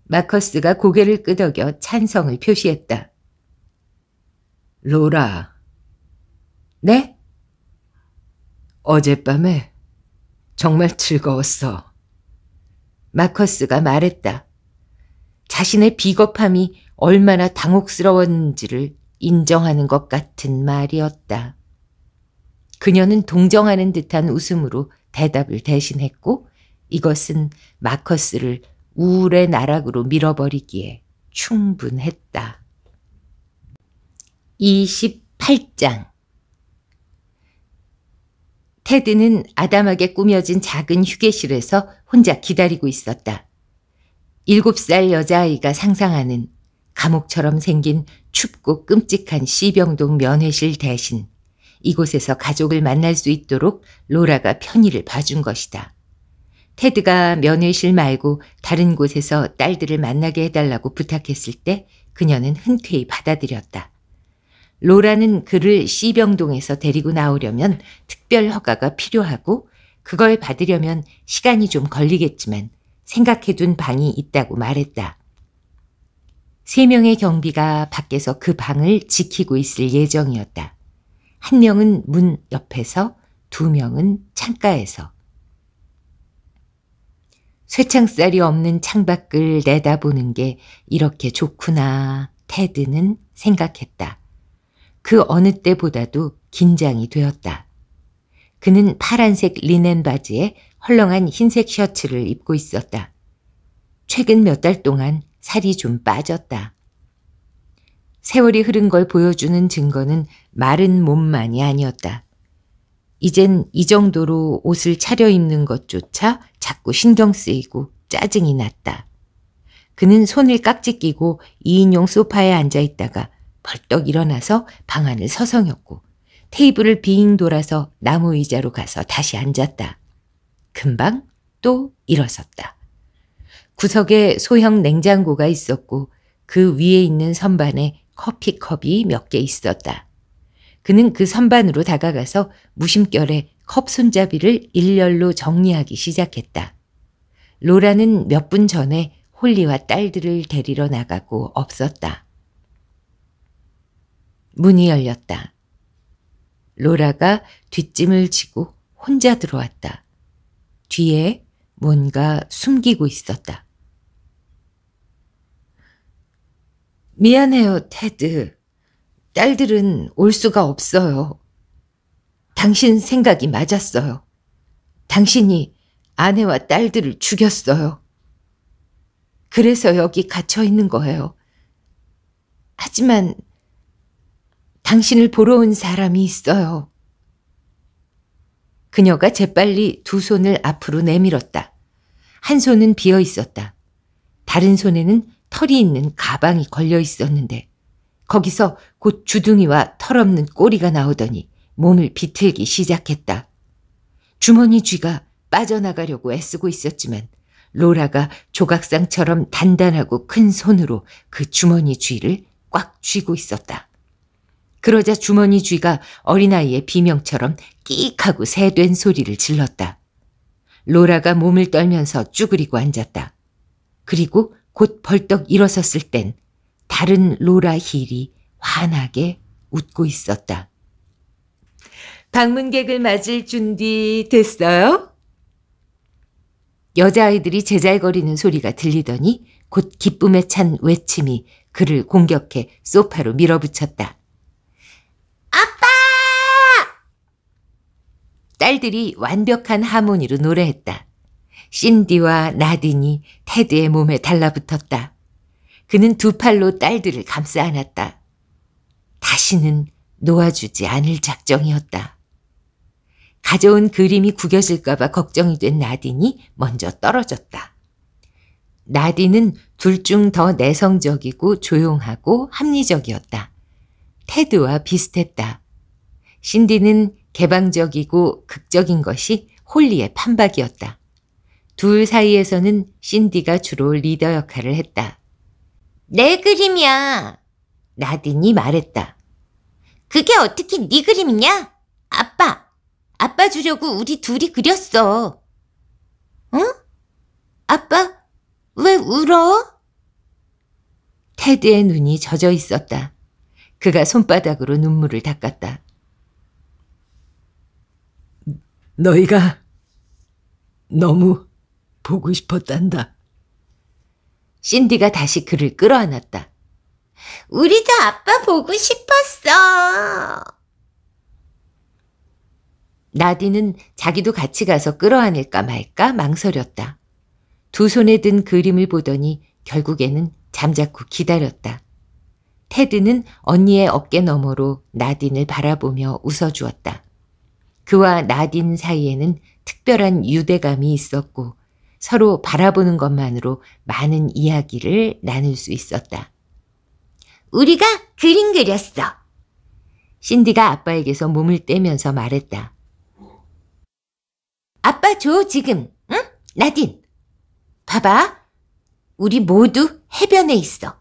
마커스가 고개를 끄덕여 찬성을 표시했다. 로라. 네? 어젯밤에 정말 즐거웠어. 마커스가 말했다. 자신의 비겁함이 얼마나 당혹스러웠는지를 인정하는 것 같은 말이었다. 그녀는 동정하는 듯한 웃음으로 대답을 대신했고 이것은 마커스를 우울의 나락으로 밀어버리기에 충분했다. 28장 테드는 아담하게 꾸며진 작은 휴게실에서 혼자 기다리고 있었다. 7살 여자아이가 상상하는 감옥처럼 생긴 춥고 끔찍한 시병동 면회실 대신 이곳에서 가족을 만날 수 있도록 로라가 편의를 봐준 것이다. 테드가 면회실 말고 다른 곳에서 딸들을 만나게 해달라고 부탁했을 때 그녀는 흔쾌히 받아들였다. 로라는 그를 씨병동에서 데리고 나오려면 특별 허가가 필요하고 그걸 받으려면 시간이 좀 걸리겠지만 생각해둔 방이 있다고 말했다. 세 명의 경비가 밖에서 그 방을 지키고 있을 예정이었다. 한 명은 문 옆에서, 두 명은 창가에서. 쇠창살이 없는 창밖을 내다보는 게 이렇게 좋구나, 테드는 생각했다. 그 어느 때보다도 긴장이 되었다. 그는 파란색 리넨 바지에 헐렁한 흰색 셔츠를 입고 있었다. 최근 몇 달 동안 살이 좀 빠졌다. 세월이 흐른 걸 보여주는 증거는 마른 몸만이 아니었다. 이젠 이 정도로 옷을 차려입는 것조차 자꾸 신경 쓰이고 짜증이 났다. 그는 손을 깍지 끼고 2인용 소파에 앉아 있다가 벌떡 일어나서 방 안을 서성였고 테이블을 빙 돌아서 나무 의자로 가서 다시 앉았다. 금방 또 일어섰다. 구석에 소형 냉장고가 있었고 그 위에 있는 선반에 커피컵이 몇 개 있었다. 그는 그 선반으로 다가가서 무심결에 컵 손잡이를 일렬로 정리하기 시작했다. 로라는 몇 분 전에 홀리와 딸들을 데리러 나가고 없었다. 문이 열렸다. 로라가 뒷짐을 지고 혼자 들어왔다. 뒤에 뭔가 숨기고 있었다. 미안해요, 테드. 딸들은 올 수가 없어요. 당신 생각이 맞았어요. 당신이 아내와 딸들을 죽였어요. 그래서 여기 갇혀 있는 거예요. 하지만 당신을 보러 온 사람이 있어요. 그녀가 재빨리 두 손을 앞으로 내밀었다. 한 손은 비어 있었다. 다른 손에는 털이 있는 가방이 걸려 있었는데 거기서 곧 주둥이와 털없는 꼬리가 나오더니 몸을 비틀기 시작했다. 주머니 쥐가 빠져나가려고 애쓰고 있었지만 로라가 조각상처럼 단단하고 큰 손으로 그 주머니 쥐를 꽉 쥐고 있었다. 그러자 주머니 쥐가 어린아이의 비명처럼 끼익하고 새된 소리를 질렀다. 로라가 몸을 떨면서 쭈그리고 앉았다. 그리고 곧 벌떡 일어섰을 땐 다른 로라 힐이 환하게 웃고 있었다. 방문객을 맞을 준비 됐어요? 여자아이들이 제잘거리는 소리가 들리더니 곧 기쁨에 찬 외침이 그를 공격해 소파로 밀어붙였다. 딸들이 완벽한 하모니로 노래했다. 신디와 나딘이 테드의 몸에 달라붙었다. 그는 두 팔로 딸들을 감싸 안았다. 다시는 놓아주지 않을 작정이었다. 가져온 그림이 구겨질까봐 걱정이 된 나딘이 먼저 떨어졌다. 나딘은 둘 중 더 내성적이고 조용하고 합리적이었다. 테드와 비슷했다. 신디는 개방적이고 극적인 것이 홀리의 판박이었다. 둘 사이에서는 신디가 주로 리더 역할을 했다. 내 그림이야. 나딘이 말했다. 그게 어떻게 네 그림이냐? 아빠. 아빠 주려고 우리 둘이 그렸어. 응? 아빠, 왜 울어? 테드의 눈이 젖어 있었다. 그가 손바닥으로 눈물을 닦았다. 너희가 너무 보고 싶었단다. 신디가 다시 그를 끌어안았다. 우리도 아빠 보고 싶었어. 나디는 자기도 같이 가서 끌어안을까 말까 망설였다. 두 손에 든 그림을 보더니 결국에는 잠자코 기다렸다. 테드는 언니의 어깨 너머로 나딘을 바라보며 웃어주었다. 그와 나딘 사이에는 특별한 유대감이 있었고 서로 바라보는 것만으로 많은 이야기를 나눌 수 있었다. 우리가 그림 그렸어. 신디가 아빠에게서 몸을 떼면서 말했다. 아빠 줘 지금, 응? 나딘. 봐봐. 우리 모두 해변에 있어.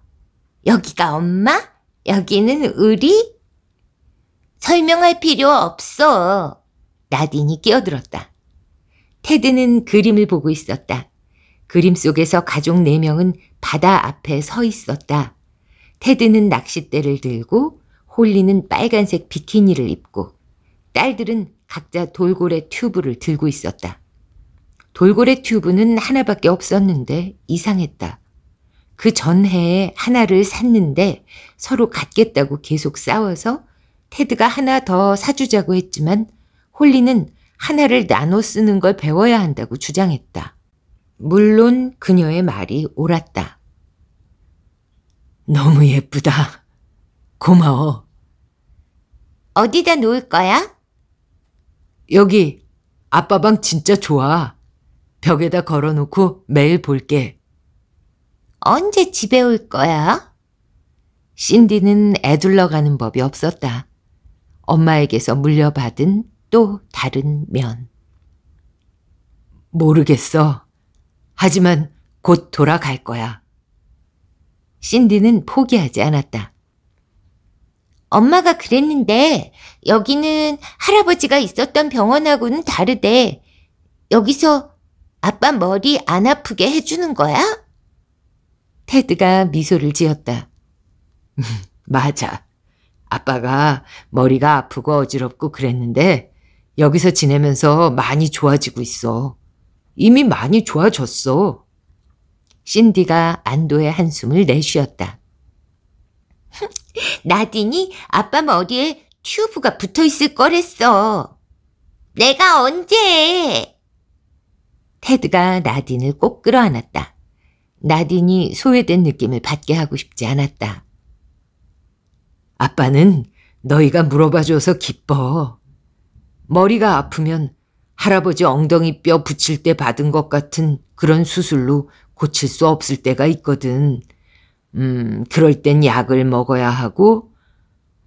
여기가 엄마, 여기는 우리. 설명할 필요 없어. 라딘이 끼어들었다. 테드는 그림을 보고 있었다. 그림 속에서 가족 네명은 바다 앞에 서 있었다. 테드는 낚싯대를 들고 홀리는 빨간색 비키니를 입고 딸들은 각자 돌고래 튜브를 들고 있었다. 돌고래 튜브는 하나밖에 없었는데 이상했다. 그 전해에 하나를 샀는데 서로 갖겠다고 계속 싸워서 테드가 하나 더 사주자고 했지만 홀리는 하나를 나눠 쓰는 걸 배워야 한다고 주장했다. 물론 그녀의 말이 옳았다. 너무 예쁘다. 고마워. 어디다 놓을 거야? 여기 아빠 방 진짜 좋아. 벽에다 걸어놓고 매일 볼게. 언제 집에 올 거야? 신디는 애둘러 가는 법이 없었다. 엄마에게서 물려받은 또 다른 면. 모르겠어. 하지만 곧 돌아갈 거야. 신디는 포기하지 않았다. 엄마가 그랬는데 여기는 할아버지가 있었던 병원하고는 다르대. 여기서 아빠 머리 안 아프게 해주는 거야? 테드가 미소를 지었다. 맞아. 아빠가 머리가 아프고 어지럽고 그랬는데 여기서 지내면서 많이 좋아지고 있어. 이미 많이 좋아졌어. 신디가 안도의 한숨을 내쉬었다. 나딘이 아빠 머리에 튜브가 붙어 있을 거랬어. 내가 언제? 테드가 나딘을 꼭 끌어안았다. 나딘이 소외된 느낌을 받게 하고 싶지 않았다. 아빠는 너희가 물어봐줘서 기뻐. 머리가 아프면 할아버지 엉덩이 뼈 붙일 때 받은 것 같은 그런 수술로 고칠 수 없을 때가 있거든. 음, 그럴 땐 약을 먹어야 하고,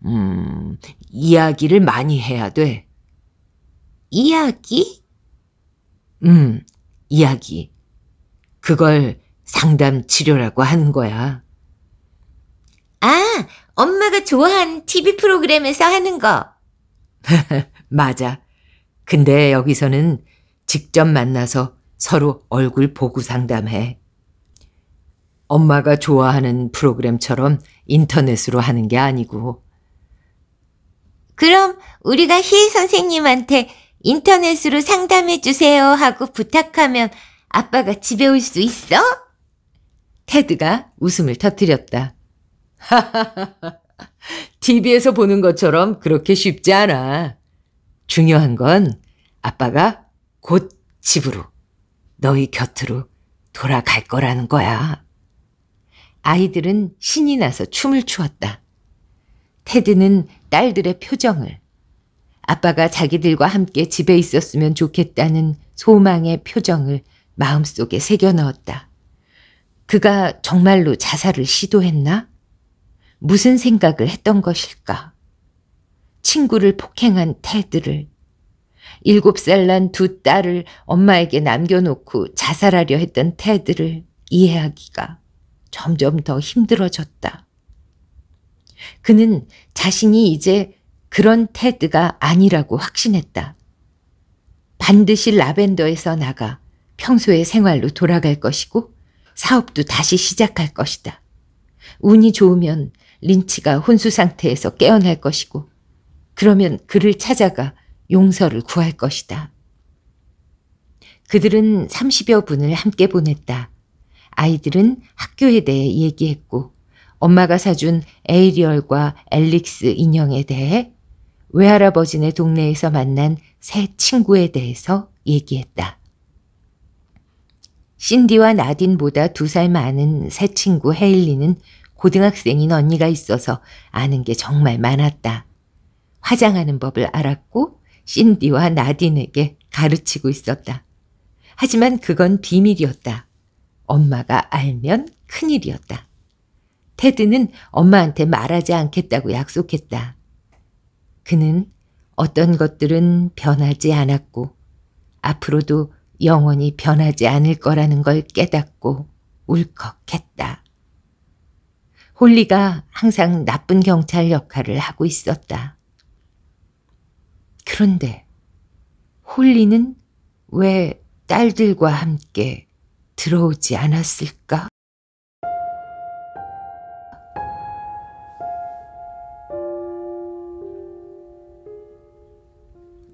음, 이야기를 많이 해야 돼. 이야기? 음, 이야기. 그걸 상담 치료라고 하는 거야. 아, 엄마가 좋아하는 TV 프로그램에서 하는 거. 맞아. 근데 여기서는 직접 만나서 서로 얼굴 보고 상담해. 엄마가 좋아하는 프로그램처럼 인터넷으로 하는 게 아니고. 그럼 우리가 희희 선생님한테 인터넷으로 상담해 주세요 하고 부탁하면 아빠가 집에 올 수 있어? 테드가 웃음을 터뜨렸다. 하하하하. TV에서 보는 것처럼 그렇게 쉽지 않아. 중요한 건 아빠가 곧 집으로 너희 곁으로 돌아갈 거라는 거야. 아이들은 신이 나서 춤을 추었다. 테드는 딸들의 표정을 아빠가 자기들과 함께 집에 있었으면 좋겠다는 소망의 표정을 마음속에 새겨 넣었다. 그가 정말로 자살을 시도했나? 무슨 생각을 했던 것일까? 친구를 폭행한 테드를 일곱 살 난 두 딸을 엄마에게 남겨놓고 자살하려 했던 테드를 이해하기가 점점 더 힘들어졌다. 그는 자신이 이제 그런 테드가 아니라고 확신했다. 반드시 라벤더에서 나가 평소의 생활로 돌아갈 것이고 사업도 다시 시작할 것이다. 운이 좋으면 린치가 혼수 상태에서 깨어날 것이고 그러면 그를 찾아가 용서를 구할 것이다. 그들은 30여 분을 함께 보냈다. 아이들은 학교에 대해 얘기했고 엄마가 사준 에이리얼과 엘릭스 인형에 대해 외할아버지네 동네에서 만난 새 친구에 대해서 얘기했다. 신디와 나딘보다 두 살 많은 새 친구 헤일리는 고등학생인 언니가 있어서 아는 게 정말 많았다. 화장하는 법을 알았고 신디와 나딘에게 가르치고 있었다. 하지만 그건 비밀이었다. 엄마가 알면 큰일이었다. 테드는 엄마한테 말하지 않겠다고 약속했다. 그는 어떤 것들은 변하지 않았고 앞으로도 영원히 변하지 않을 거라는 걸 깨닫고 울컥했다. 홀리가 항상 나쁜 경찰 역할을 하고 있었다. 그런데 홀리는 왜 딸들과 함께 들어오지 않았을까?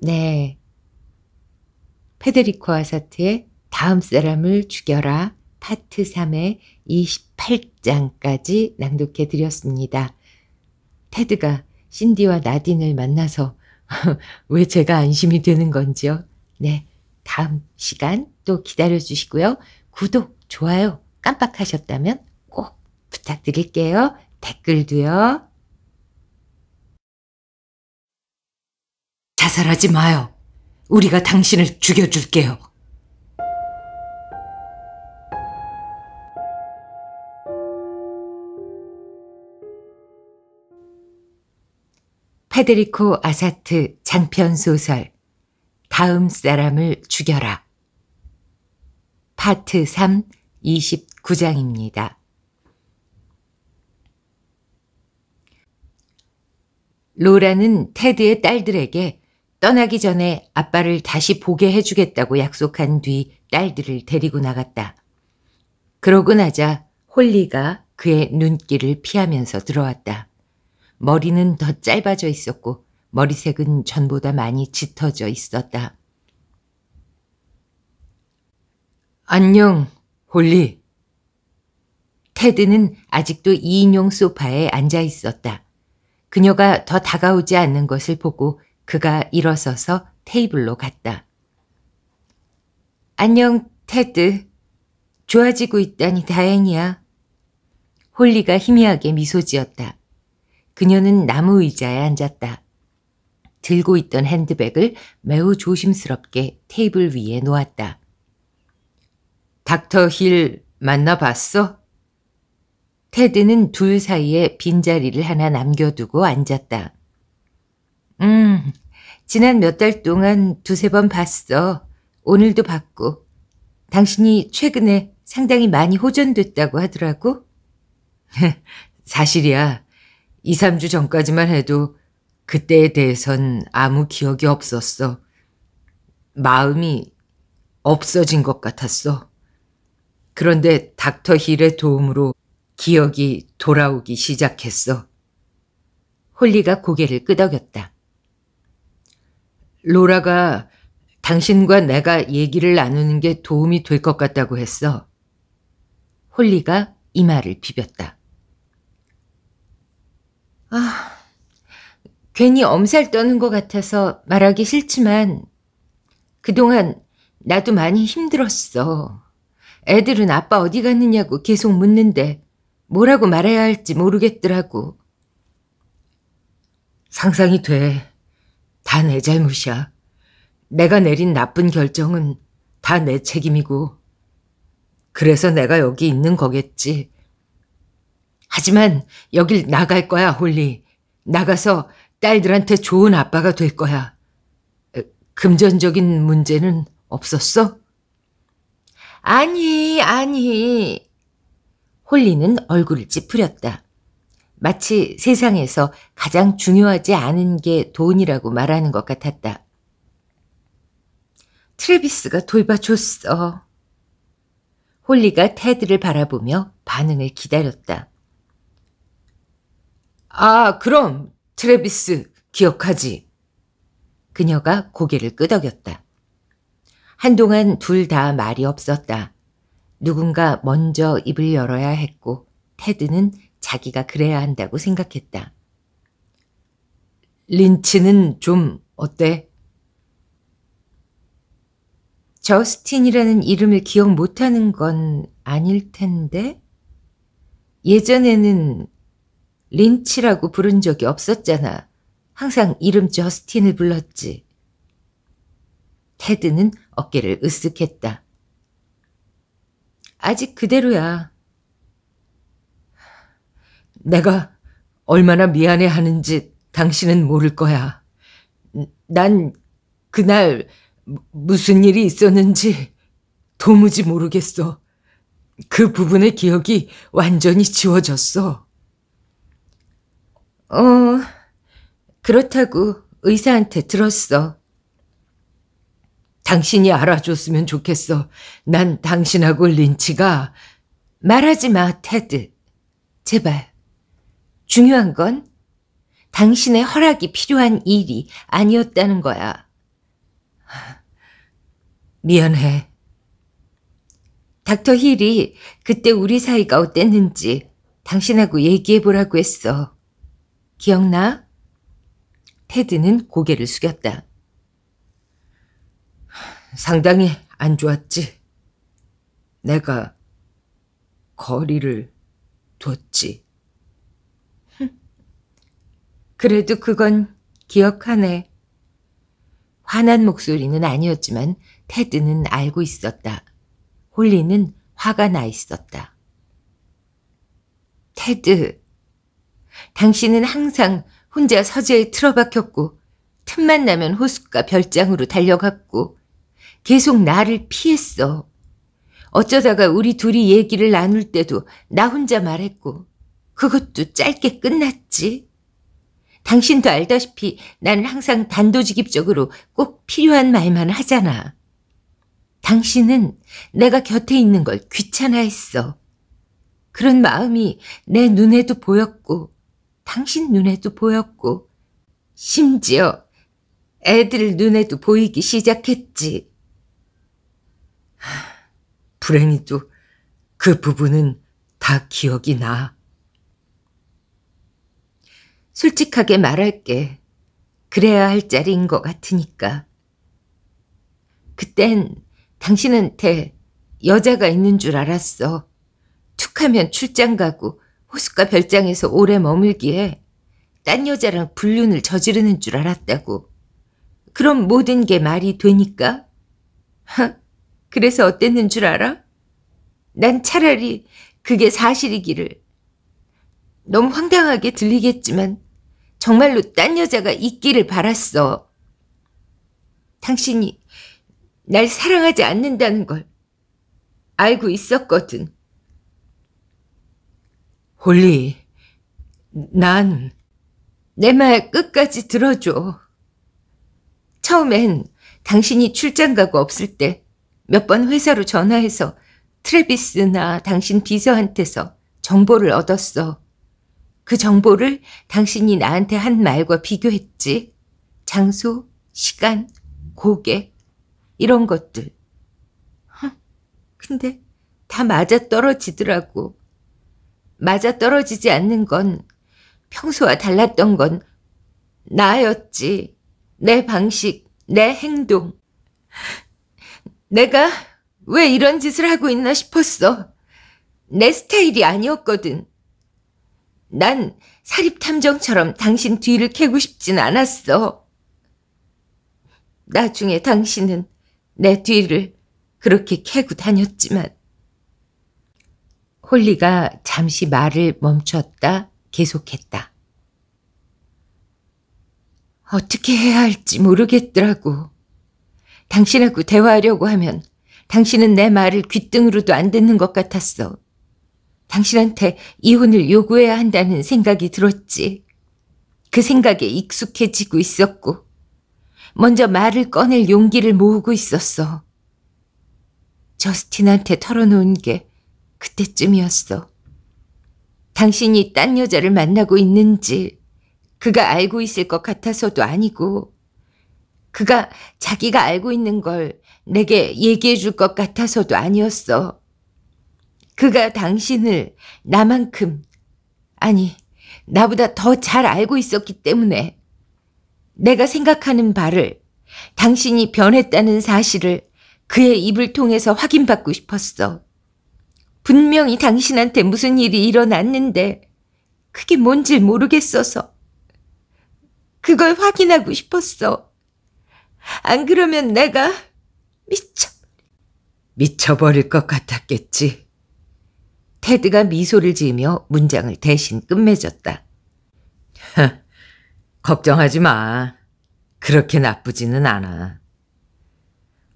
네. 페데리코 아사트의 다음 사람을 죽여라 파트 3의 28장까지 낭독해 드렸습니다. 테드가 신디와 나딘을 만나서 왜 제가 안심이 되는 건지요. 네. 다음 시간 또 기다려 주시고요. 구독, 좋아요 깜빡하셨다면 꼭 부탁드릴게요. 댓글도요. 자살하지 마요. 우리가 당신을 죽여줄게요. 페데리코 아사트 장편 소설 다음 사람을 죽여라 파트 3 29장입니다. 로라는 테드의 딸들에게 떠나기 전에 아빠를 다시 보게 해주겠다고 약속한 뒤 딸들을 데리고 나갔다. 그러고 나자 홀리가 그의 눈길을 피하면서 들어왔다. 머리는 더 짧아져 있었고 머리색은 전보다 많이 짙어져 있었다. 안녕, 홀리. 테드는 아직도 2인용 소파에 앉아 있었다. 그녀가 더 다가오지 않는 것을 보고 그가 일어서서 테이블로 갔다. 안녕, 테드. 좋아지고 있다니 다행이야. 홀리가 희미하게 미소 지었다. 그녀는 나무 의자에 앉았다. 들고 있던 핸드백을 매우 조심스럽게 테이블 위에 놓았다. 닥터 힐 만나봤어? 테드는 둘 사이에 빈자리를 하나 남겨두고 앉았다. 음, 지난 몇 달 동안 두세 번 봤어. 오늘도 봤고. 당신이 최근에 상당히 많이 호전됐다고 하더라고? 사실이야. 2, 3주 전까지만 해도 그때에 대해선 아무 기억이 없었어. 마음이 없어진 것 같았어. 그런데 닥터 힐의 도움으로 기억이 돌아오기 시작했어. 홀리가 고개를 끄덕였다. 로라가 당신과 내가 얘기를 나누는 게 도움이 될 것 같다고 했어. 홀리가 이 말을 비볐다. 아, 괜히 엄살 떠는 것 같아서 말하기 싫지만 그동안 나도 많이 힘들었어. 애들은 아빠 어디 갔느냐고 계속 묻는데 뭐라고 말해야 할지 모르겠더라고. 상상이 돼. 다 내 잘못이야. 내가 내린 나쁜 결정은 다 내 책임이고. 그래서 내가 여기 있는 거겠지. 하지만 여길 나갈 거야, 홀리. 나가서 딸들한테 좋은 아빠가 될 거야. 금전적인 문제는 없었어? 아니, 아니. 홀리는 얼굴을 찌푸렸다. 마치 세상에서 가장 중요하지 않은 게 돈이라고 말하는 것 같았다. 트레비스가 돌봐줬어. 홀리가 테드를 바라보며 반응을 기다렸다. 아, 그럼, 트레비스, 기억하지? 그녀가 고개를 끄덕였다. 한동안 둘 다 말이 없었다. 누군가 먼저 입을 열어야 했고, 테드는 자기가 그래야 한다고 생각했다. 린치는 좀 어때? 저스틴이라는 이름을 기억 못하는 건 아닐 텐데? 예전에는 린치라고 부른 적이 없었잖아. 항상 이름 저스틴을 불렀지. 테드는 어깨를 으쓱했다. 아직 그대로야. 내가 얼마나 미안해 하는지 당신은 모를 거야. 난 그날 무슨 일이 있었는지 도무지 모르겠어. 그 부분의 기억이 완전히 지워졌어. 어, 그렇다고 의사한테 들었어. 당신이 알아줬으면 좋겠어. 난 당신하고 린치가 말하지 마, 테드. 제발. 중요한 건 당신의 허락이 필요한 일이 아니었다는 거야. 미안해. 닥터 힐이 그때 우리 사이가 어땠는지 당신하고 얘기해 보라고 했어. 기억나? 테드는 고개를 숙였다. 상당히 안 좋았지. 내가 거리를 뒀지. 그래도 그건 기억하네. 화난 목소리는 아니었지만 테드는 알고 있었다. 홀리는 화가 나 있었다. 테드, 당신은 항상 혼자 서재에 틀어박혔고 틈만 나면 호숫가 별장으로 달려갔고 계속 나를 피했어. 어쩌다가 우리 둘이 얘기를 나눌 때도 나 혼자 말했고 그것도 짧게 끝났지. 당신도 알다시피 나는 항상 단도직입적으로 꼭 필요한 말만 하잖아. 당신은 내가 곁에 있는 걸 귀찮아했어. 그런 마음이 내 눈에도 보였고 당신 눈에도 보였고 심지어 애들 눈에도 보이기 시작했지. 불행히도 그 부분은 다 기억이 나. 솔직하게 말할게. 그래야 할 자리인 것 같으니까. 그땐 당신한테 여자가 있는 줄 알았어. 툭하면 출장 가고 호숫가 별장에서 오래 머물기에 딴 여자랑 불륜을 저지르는 줄 알았다고. 그럼 모든 게 말이 되니까? 하, 그래서 어땠는 줄 알아? 난 차라리 그게 사실이기를. 너무 황당하게 들리겠지만 정말로 딴 여자가 있기를 바랐어. 당신이 날 사랑하지 않는다는 걸 알고 있었거든. 볼리, 난 내 말 끝까지 들어줘. 처음엔 당신이 출장 가고 없을 때 몇 번 회사로 전화해서 트레비스나 당신 비서한테서 정보를 얻었어. 그 정보를 당신이 나한테 한 말과 비교했지. 장소, 시간, 고객, 이런 것들. 근데 다 맞아떨어지더라고. 맞아떨어지지 않는 건 평소와 달랐던 건 나였지. 내 방식, 내 행동. 내가 왜 이런 짓을 하고 있나 싶었어. 내 스타일이 아니었거든. 난 사립탐정처럼 당신 뒤를 캐고 싶진 않았어. 나중에 당신은 내 뒤를 그렇게 캐고 다녔지만 홀리가 잠시 말을 멈췄다 계속했다. 어떻게 해야 할지 모르겠더라고. 당신하고 대화하려고 하면 당신은 내 말을 귓등으로도 안 듣는 것 같았어. 당신한테 이혼을 요구해야 한다는 생각이 들었지. 그 생각에 익숙해지고 있었고, 먼저 말을 꺼낼 용기를 모으고 있었어. 저스틴한테 털어놓은 게 그때쯤이었어. 당신이 딴 여자를 만나고 있는지 그가 알고 있을 것 같아서도 아니고 그가 자기가 알고 있는 걸 내게 얘기해 줄 것 같아서도 아니었어. 그가 당신을 나만큼 아니 나보다 더 잘 알고 있었기 때문에 내가 생각하는 바를 당신이 변했다는 사실을 그의 입을 통해서 확인받고 싶었어. 분명히 당신한테 무슨 일이 일어났는데 그게 뭔지 모르겠어서 그걸 확인하고 싶었어. 안 그러면 내가 미쳐 미쳐버릴 것 같았겠지. 테드가 미소를 지으며 문장을 대신 끝맺었다. 걱정하지 마. 그렇게 나쁘지는 않아.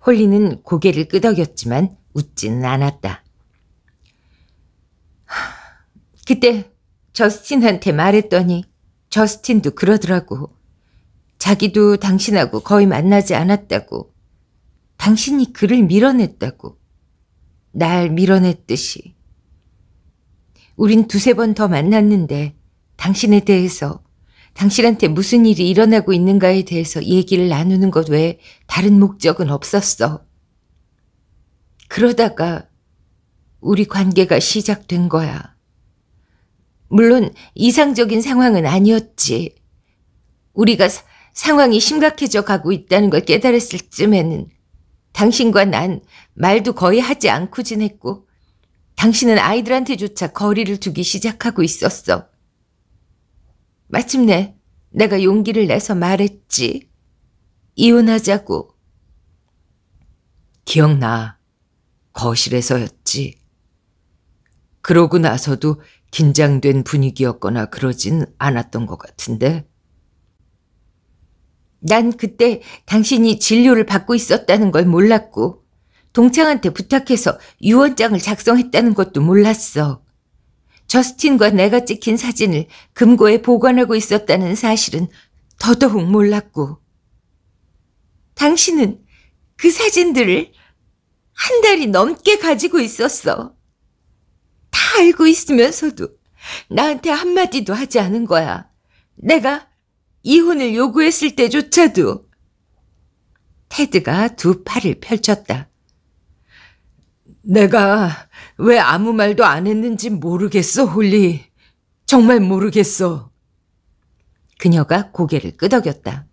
홀리는 고개를 끄덕였지만 웃지는 않았다. 그때 저스틴한테 말했더니 저스틴도 그러더라고. 자기도 당신하고 거의 만나지 않았다고. 당신이 그를 밀어냈다고. 날 밀어냈듯이. 우린 두세 번 더 만났는데 당신에 대해서 당신한테 무슨 일이 일어나고 있는가에 대해서 얘기를 나누는 것 외에 다른 목적은 없었어. 그러다가 우리 관계가 시작된 거야. 물론 이상적인 상황은 아니었지. 우리가 사, 상황이 심각해져 가고 있다는 걸 깨달았을 쯤에는 당신과 난 말도 거의 하지 않고 지냈고 당신은 아이들한테조차 거리를 두기 시작하고 있었어. 마침내 내가 용기를 내서 말했지. 이혼하자고. 기억나. 거실에서였지. 그러고 나서도 긴장된 분위기였거나 그러진 않았던 것 같은데. 난 그때 당신이 진료를 받고 있었다는 걸 몰랐고, 동창한테 부탁해서 유언장을 작성했다는 것도 몰랐어. 저스틴과 내가 찍힌 사진을 금고에 보관하고 있었다는 사실은 더더욱 몰랐고. 당신은 그 사진들을 한 달이 넘게 가지고 있었어. 다 알고 있으면서도 나한테 한마디도 하지 않은 거야. 내가 이혼을 요구했을 때조차도. 테드가 두 팔을 펼쳤다. 내가 왜 아무 말도 안 했는지 모르겠어, 홀리. 정말 모르겠어. 그녀가 고개를 끄덕였다.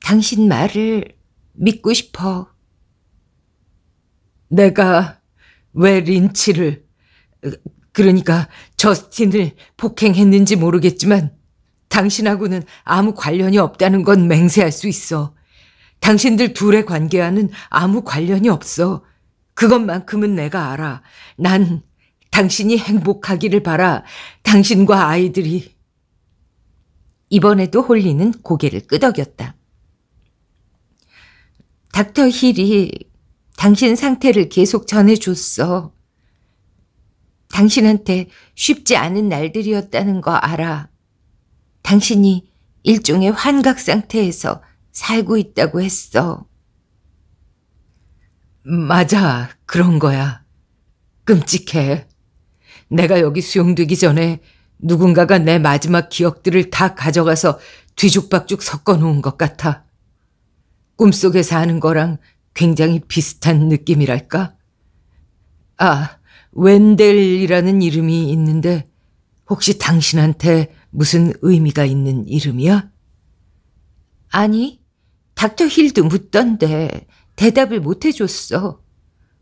당신 말을 믿고 싶어. 내가 왜 린치를, 그러니까 저스틴을 폭행했는지 모르겠지만 당신하고는 아무 관련이 없다는 건 맹세할 수 있어. 당신들 둘의 관계와는 아무 관련이 없어. 그것만큼은 내가 알아. 난 당신이 행복하기를 바라. 당신과 아이들이. 이번에도 홀리는 고개를 끄덕였다. 닥터 힐이 당신 상태를 계속 전해줬어. 당신한테 쉽지 않은 날들이었다는 거 알아. 당신이 일종의 환각 상태에서 살고 있다고 했어. 맞아, 그런 거야. 끔찍해. 내가 여기 수용되기 전에 누군가가 내 마지막 기억들을 다 가져가서 뒤죽박죽 섞어 놓은 것 같아. 꿈속에서 하는 거랑 굉장히 비슷한 느낌이랄까? 아, 웬델이라는 이름이 있는데 혹시 당신한테 무슨 의미가 있는 이름이야? 아니, 닥터 힐도 묻던데 대답을 못 해줬어.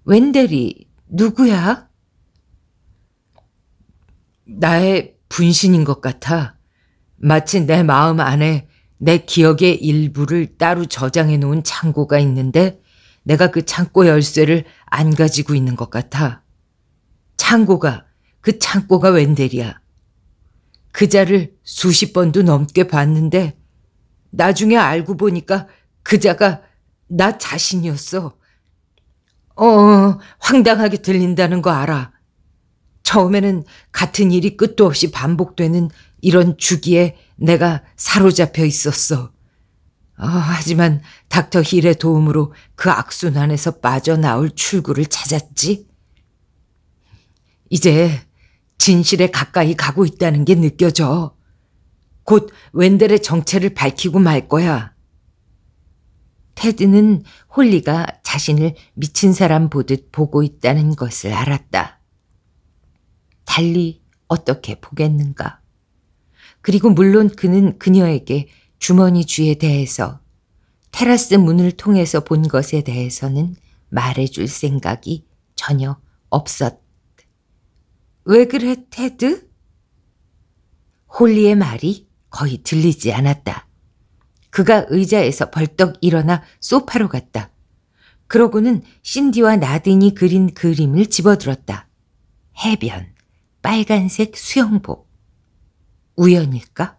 웬델이 누구야? 나의 분신인 것 같아. 마치 내 마음 안에 내 기억의 일부를 따로 저장해 놓은 창고가 있는데 내가 그 창고 열쇠를 안 가지고 있는 것 같아. 창고가, 그 창고가 웬데리야. 그자를 수십 번도 넘게 봤는데 나중에 알고 보니까 그자가 나 자신이었어. 어, 황당하게 들린다는 거 알아. 처음에는 같은 일이 끝도 없이 반복되는 이런 주기에 내가 사로잡혀 있었어. 어, 하지만 닥터 힐의 도움으로 그 악순환에서 빠져나올 출구를 찾았지. 이제 진실에 가까이 가고 있다는 게 느껴져. 곧 웬델의 정체를 밝히고 말 거야. 테드는 홀리가 자신을 미친 사람 보듯 보고 있다는 것을 알았다. 달리 어떻게 보겠는가. 그리고 물론 그는 그녀에게 주머니 쥐에 대해서 테라스 문을 통해서 본 것에 대해서는 말해줄 생각이 전혀 없었. 왜 그래, 테드? 홀리의 말이 거의 들리지 않았다. 그가 의자에서 벌떡 일어나 소파로 갔다. 그러고는 신디와 나딘이 그린 그림을 집어들었다. 해변, 빨간색 수영복. 우연일까?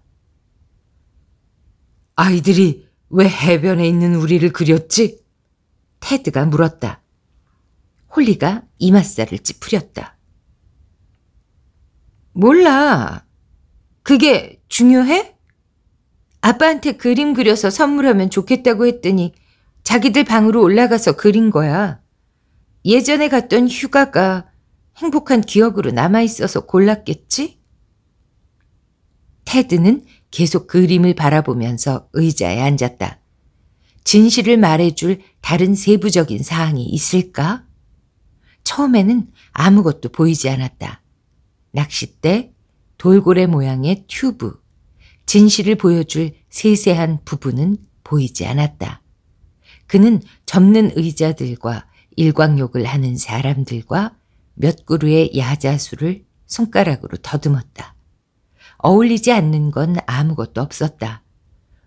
아이들이 왜 해변에 있는 우리를 그렸지? 테드가 물었다. 홀리가 이맛살을 찌푸렸다. 몰라. 그게 중요해? 아빠한테 그림 그려서 선물하면 좋겠다고 했더니 자기들 방으로 올라가서 그린 거야. 예전에 갔던 휴가가 행복한 기억으로 남아있어서 골랐겠지? 테드는 계속 그림을 바라보면서 의자에 앉았다. 진실을 말해줄 다른 세부적인 사항이 있을까? 처음에는 아무것도 보이지 않았다. 낚싯대, 돌고래 모양의 튜브, 진실을 보여줄 세세한 부분은 보이지 않았다. 그는 접는 의자들과 일광욕을 하는 사람들과 몇 그루의 야자수를 손가락으로 더듬었다. 어울리지 않는 건 아무것도 없었다.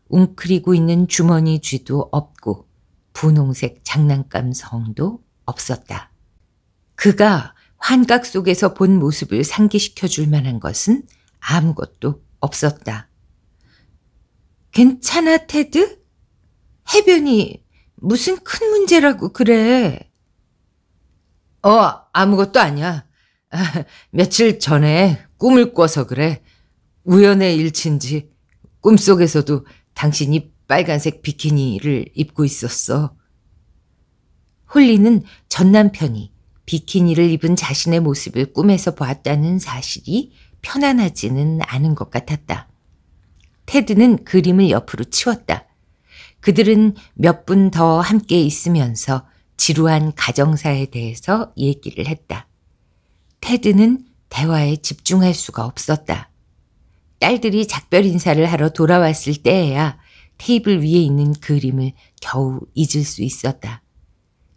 웅크리고 있는 주머니 쥐도 없고 분홍색 장난감 성도 없었다. 그가 환각 속에서 본 모습을 상기시켜 줄 만한 것은 아무것도 없었다. 괜찮아, 테드? 해변이 무슨 큰 문제라고 그래. 어, 아무것도 아니야. 며칠 전에 꿈을 꿔서 그래. 우연의 일치인지 꿈속에서도 당신이 빨간색 비키니를 입고 있었어. 홀리는 전 남편이 비키니를 입은 자신의 모습을 꿈에서 보았다는 사실이 편안하지는 않은 것 같았다. 테드는 그림을 옆으로 치웠다. 그들은 몇 분 더 함께 있으면서 지루한 가정사에 대해서 얘기를 했다. 테드는 대화에 집중할 수가 없었다. 딸들이 작별 인사를 하러 돌아왔을 때에야 테이블 위에 있는 그림을 겨우 잊을 수 있었다.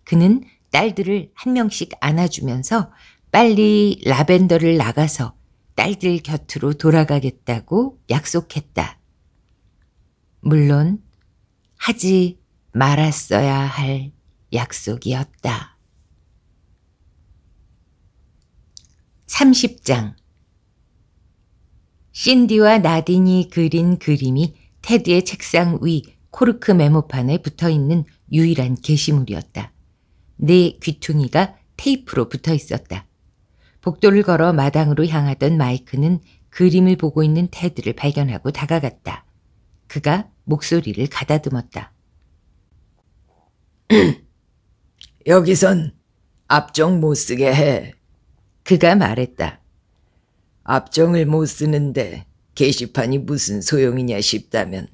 그는 딸들을 한 명씩 안아주면서 빨리 라벤더를 나가서 딸들 곁으로 돌아가겠다고 약속했다. 물론 하지 말았어야 할 약속이었다. 30장 신디와 나딘이 그린 그림이 테드의 책상 위 코르크 메모판에 붙어 있는 유일한 게시물이었다. 네 귀퉁이가 테이프로 붙어 있었다. 복도를 걸어 마당으로 향하던 마이크는 그림을 보고 있는 테드를 발견하고 다가갔다. 그가 목소리를 가다듬었다. 여기선 앞쪽 못 쓰게 해. 그가 말했다. 압정을못 쓰는데 게시판이 무슨 소용이냐 싶다면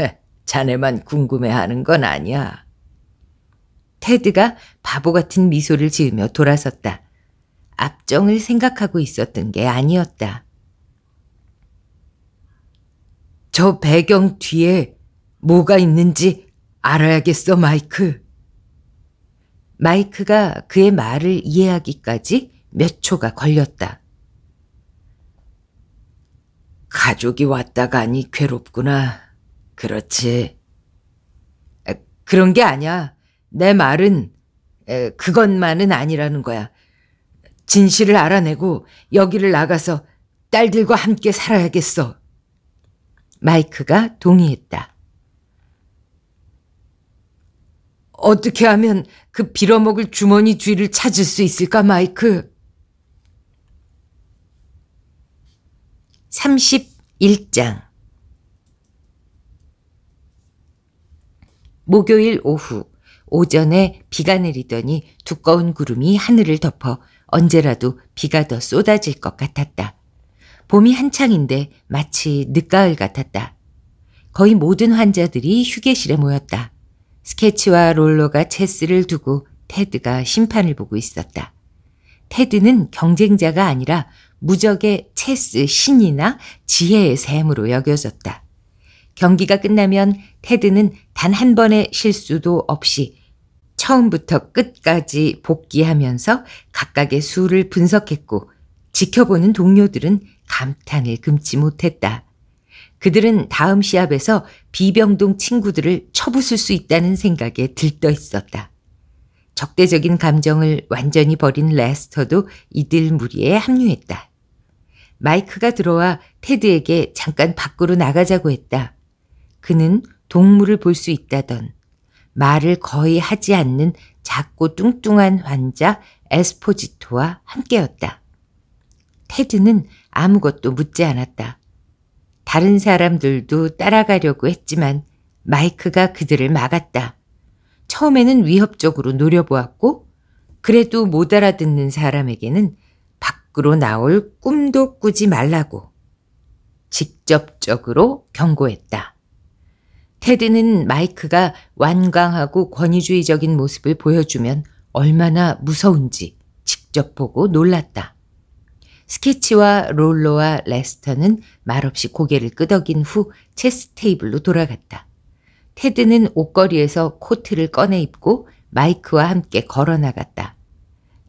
헤, 자네만 궁금해하는 건 아니야. 테드가 바보 같은 미소를 지으며 돌아섰다. 압정을 생각하고 있었던 게 아니었다. 저 배경 뒤에 뭐가 있는지 알아야겠어, 마이크. 마이크가 그의 말을 이해하기까지 몇 초가 걸렸다. 가족이 왔다 가니 괴롭구나. 그렇지. 그런 게 아니야. 내 말은 그것만은 아니라는 거야. 진실을 알아내고 여기를 나가서 딸들과 함께 살아야겠어. 마이크가 동의했다. 어떻게 하면 그 빌어먹을 주머니 뒤를 찾을 수 있을까, 마이크? 31장 목요일 오후 오전에 비가 내리더니 두꺼운 구름이 하늘을 덮어 언제라도 비가 더 쏟아질 것 같았다. 봄이 한창인데 마치 늦가을 같았다. 거의 모든 환자들이 휴게실에 모였다. 스케치와 롤러가 체스를 두고 테드가 심판을 보고 있었다. 테드는 경쟁자가 아니라 무적의 체스 신이나 지혜의 샘으로 여겨졌다. 경기가 끝나면 테드는 단 한 번의 실수도 없이 처음부터 끝까지 복귀하면서 각각의 수를 분석했고 지켜보는 동료들은 감탄을 금치 못했다. 그들은 다음 시합에서 비병동 친구들을 쳐부술 수 있다는 생각에 들떠 있었다. 적대적인 감정을 완전히 버린 레스터도 이들 무리에 합류했다. 마이크가 들어와 테드에게 잠깐 밖으로 나가자고 했다. 그는 동물을 볼 수 있다던 말을 거의 하지 않는 작고 뚱뚱한 환자 에스포지토와 함께였다. 테드는 아무것도 묻지 않았다. 다른 사람들도 따라가려고 했지만 마이크가 그들을 막았다. 처음에는 위협적으로 노려보았고 그래도 못 알아듣는 사람에게는 밖으로 나올 꿈도 꾸지 말라고 직접적으로 경고했다. 테드는 마이크가 완강하고 권위주의적인 모습을 보여주면 얼마나 무서운지 직접 보고 놀랐다. 스케치와 롤러와 레스터는 말없이 고개를 끄덕인 후 체스 테이블로 돌아갔다. 테드는 옷걸이에서 코트를 꺼내 입고 마이크와 함께 걸어 나갔다.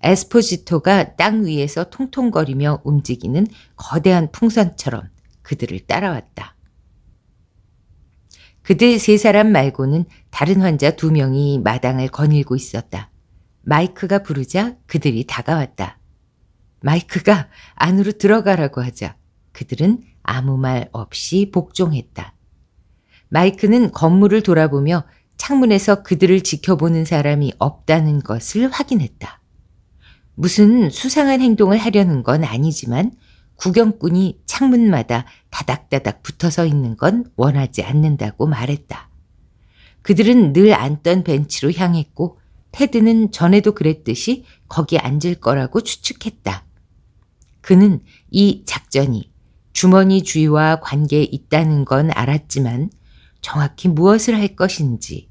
에스포지토가 땅 위에서 통통거리며 움직이는 거대한 풍선처럼 그들을 따라왔다. 그들 세 사람 말고는 다른 환자 두 명이 마당을 거닐고 있었다. 마이크가 부르자 그들이 다가왔다. 마이크가 안으로 들어가라고 하자 그들은 아무 말 없이 복종했다. 마이크는 건물을 돌아보며 창문에서 그들을 지켜보는 사람이 없다는 것을 확인했다. 무슨 수상한 행동을 하려는 건 아니지만 구경꾼이 창문마다 다닥다닥 붙어서 있는 건 원하지 않는다고 말했다. 그들은 늘 앉던 벤치로 향했고 테드는 전에도 그랬듯이 거기 앉을 거라고 추측했다. 그는 이 작전이 주머니 주의와 관계에 있다는 건 알았지만 정확히 무엇을 할 것인지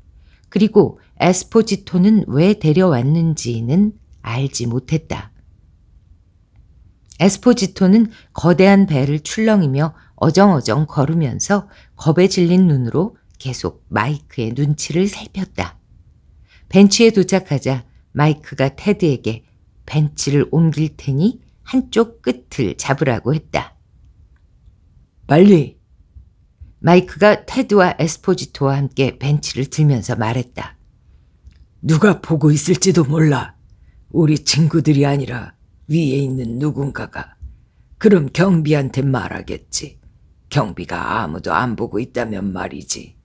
그리고 에스포지토는 왜 데려왔는지는 알지 못했다. 에스포지토는 거대한 배를 출렁이며 어정어정 걸으면서 겁에 질린 눈으로 계속 마이크의 눈치를 살폈다. 벤치에 도착하자 마이크가 테드에게 벤치를 옮길 테니 한쪽 끝을 잡으라고 했다. 빨리! 마이크가 테드와 에스포지토와 함께 벤치를 들면서 말했다. 누가 보고 있을지도 몰라. 우리 친구들이 아니라 위에 있는 누군가가 그럼 경비한테 말하겠지. 경비가 아무도 안 보고 있다면 말이지.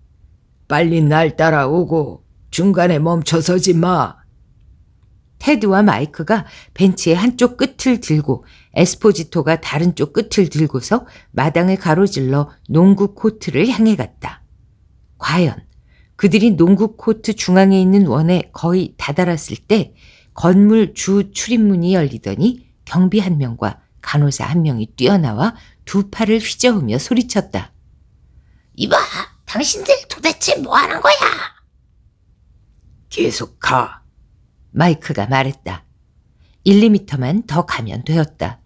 빨리 날 따라오고 중간에 멈춰서지 마. 테드와 마이크가 벤치의 한쪽 끝을 들고 에스포지토가 다른 쪽 끝을 들고서 마당을 가로질러 농구 코트를 향해 갔다. 과연 그들이 농구 코트 중앙에 있는 원에 거의 다다랐을 때 건물 주 출입문이 열리더니 경비 한 명과 간호사 한 명이 뛰어나와 두 팔을 휘저으며 소리쳤다. 이봐, 당신들 도대체 뭐 하는 거야? 계속 가. 마이크가 말했다. 1미터만 리더 가면 되었다.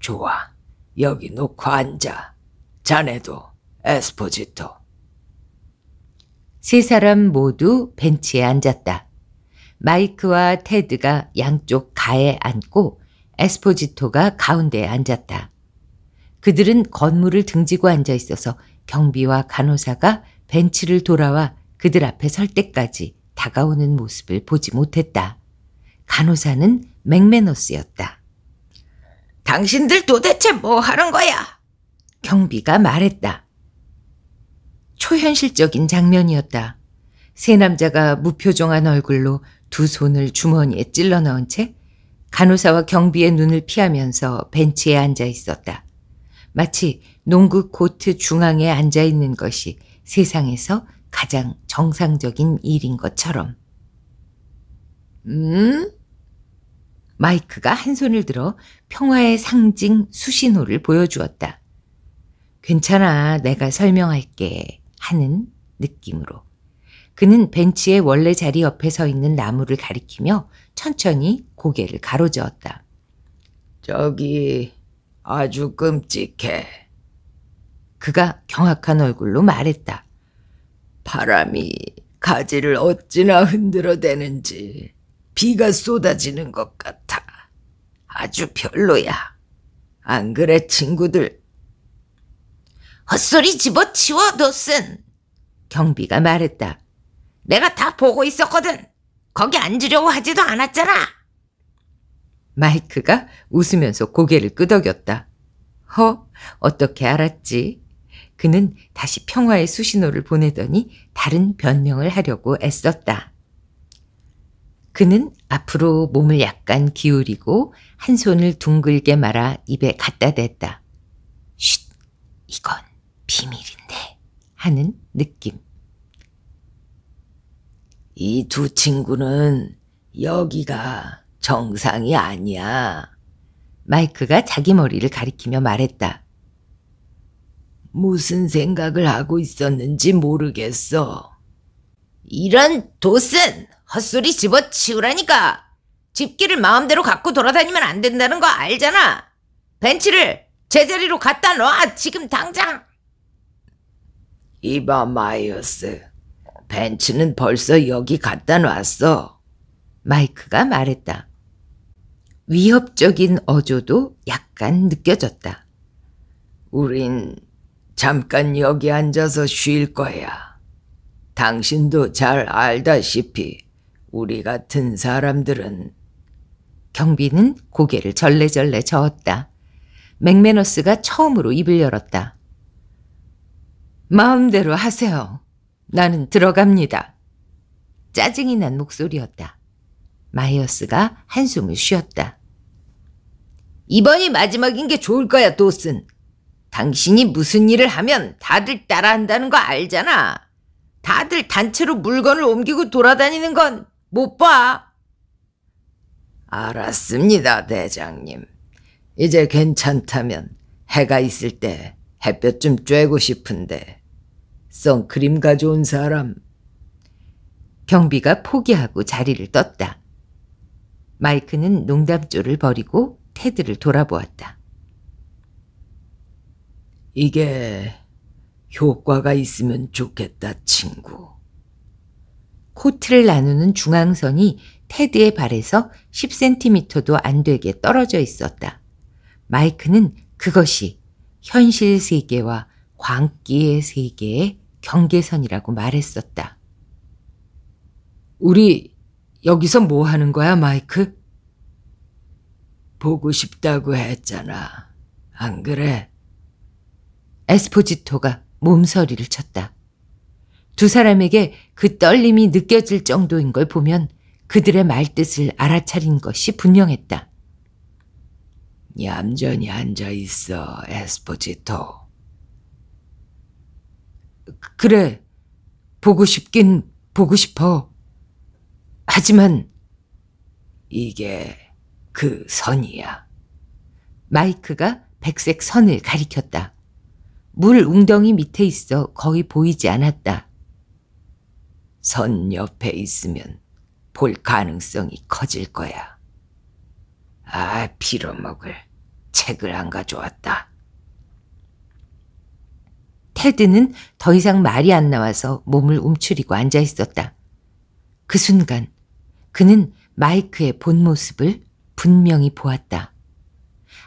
좋아. 여기 놓고 앉아. 자네도 에스포지토. 세 사람 모두 벤치에 앉았다. 마이크와 테드가 양쪽 가에 앉고 에스포지토가 가운데에 앉았다. 그들은 건물을 등지고 앉아 있어서 경비와 간호사가 벤치를 돌아와 그들 앞에 설 때까지 다가오는 모습을 보지 못했다. 간호사는 맥메너스였다. 당신들 도대체 뭐 하는 거야? 경비가 말했다. 초현실적인 장면이었다. 세 남자가 무표정한 얼굴로 두 손을 주머니에 찔러 넣은 채 간호사와 경비의 눈을 피하면서 벤치에 앉아 있었다. 마치 농구 코트 중앙에 앉아 있는 것이 세상에서 가장 정상적인 일인 것처럼. 음? 마이크가 한 손을 들어 평화의 상징 수신호를 보여주었다. 괜찮아, 내가 설명할게 하는 느낌으로. 그는 벤치의 원래 자리 옆에 서 있는 나무를 가리키며 천천히 고개를 가로저었다. 저기 아주 끔찍해. 그가 경악한 얼굴로 말했다. 바람이 가지를 어찌나 흔들어대는지 비가 쏟아지는 것 같아. 아주 별로야. 안 그래 친구들? 헛소리 집어치워 노슨! 경비가 말했다. 내가 다 보고 있었거든. 거기 앉으려고 하지도 않았잖아. 마이크가 웃으면서 고개를 끄덕였다. 허, 어떻게 알았지? 그는 다시 평화의 수신호를 보내더니 다른 변명을 하려고 애썼다. 그는 앞으로 몸을 약간 기울이고 한 손을 둥글게 말아 입에 갖다 댔다. 쉿, 이건 비밀인데 하는 느낌. 이두 친구는 여기가 정상이 아니야. 마이크가 자기 머리를 가리키며 말했다. 무슨 생각을 하고 있었는지 모르겠어. 이런 도슨! 헛소리 집어치우라니까! 집기를 마음대로 갖고 돌아다니면 안 된다는 거 알잖아! 벤치를 제자리로 갖다 놔! 지금 당장! 이봐, 마이어스. 벤츠는 벌써 여기 갖다 놨어. 마이크가 말했다. 위협적인 어조도 약간 느껴졌다. 우린 잠깐 여기 앉아서 쉴 거야. 당신도 잘 알다시피 우리 같은 사람들은 경비는 고개를 절레절레 저었다. 맥메너스가 처음으로 입을 열었다. 마음대로 하세요. 나는 들어갑니다. 짜증이 난 목소리였다. 마이어스가 한숨을 쉬었다. 이번이 마지막인 게 좋을 거야, 도슨. 당신이 무슨 일을 하면 다들 따라한다는 거 알잖아. 다들 단체로 물건을 옮기고 돌아다니는 건 못 봐. 알았습니다, 대장님. 이제 괜찮다면 해가 있을 때 햇볕 좀 쬐고 싶은데 썩 그림 가져온 사람. 경비가 포기하고 자리를 떴다. 마이크는 농담조를 버리고 테드를 돌아보았다. 이게 효과가 있으면 좋겠다, 친구. 코트를 나누는 중앙선이 테드의 발에서 10cm도 안 되게 떨어져 있었다. 마이크는 그것이 현실 세계와 광기의 세계의 경계선이라고 말했었다. 우리 여기서 뭐 하는 거야, 마이크? 보고 싶다고 했잖아. 안 그래? 에스포지토가 몸서리를 쳤다. 두 사람에게 그 떨림이 느껴질 정도인 걸 보면 그들의 말뜻을 알아차린 것이 분명했다. 얌전히 앉아 있어, 에스포지토. 그래. 보고 싶긴 보고 싶어. 하지만 이게 그 선이야. 마이크가 백색 선을 가리켰다. 물 웅덩이 밑에 있어 거의 보이지 않았다. 선 옆에 있으면 볼 가능성이 커질 거야. 아, 빌어먹을 책을 안 가져왔다. 테드는 더 이상 말이 안 나와서 몸을 움츠리고 앉아 있었다. 그 순간 그는 마이크의 본 모습을 분명히 보았다.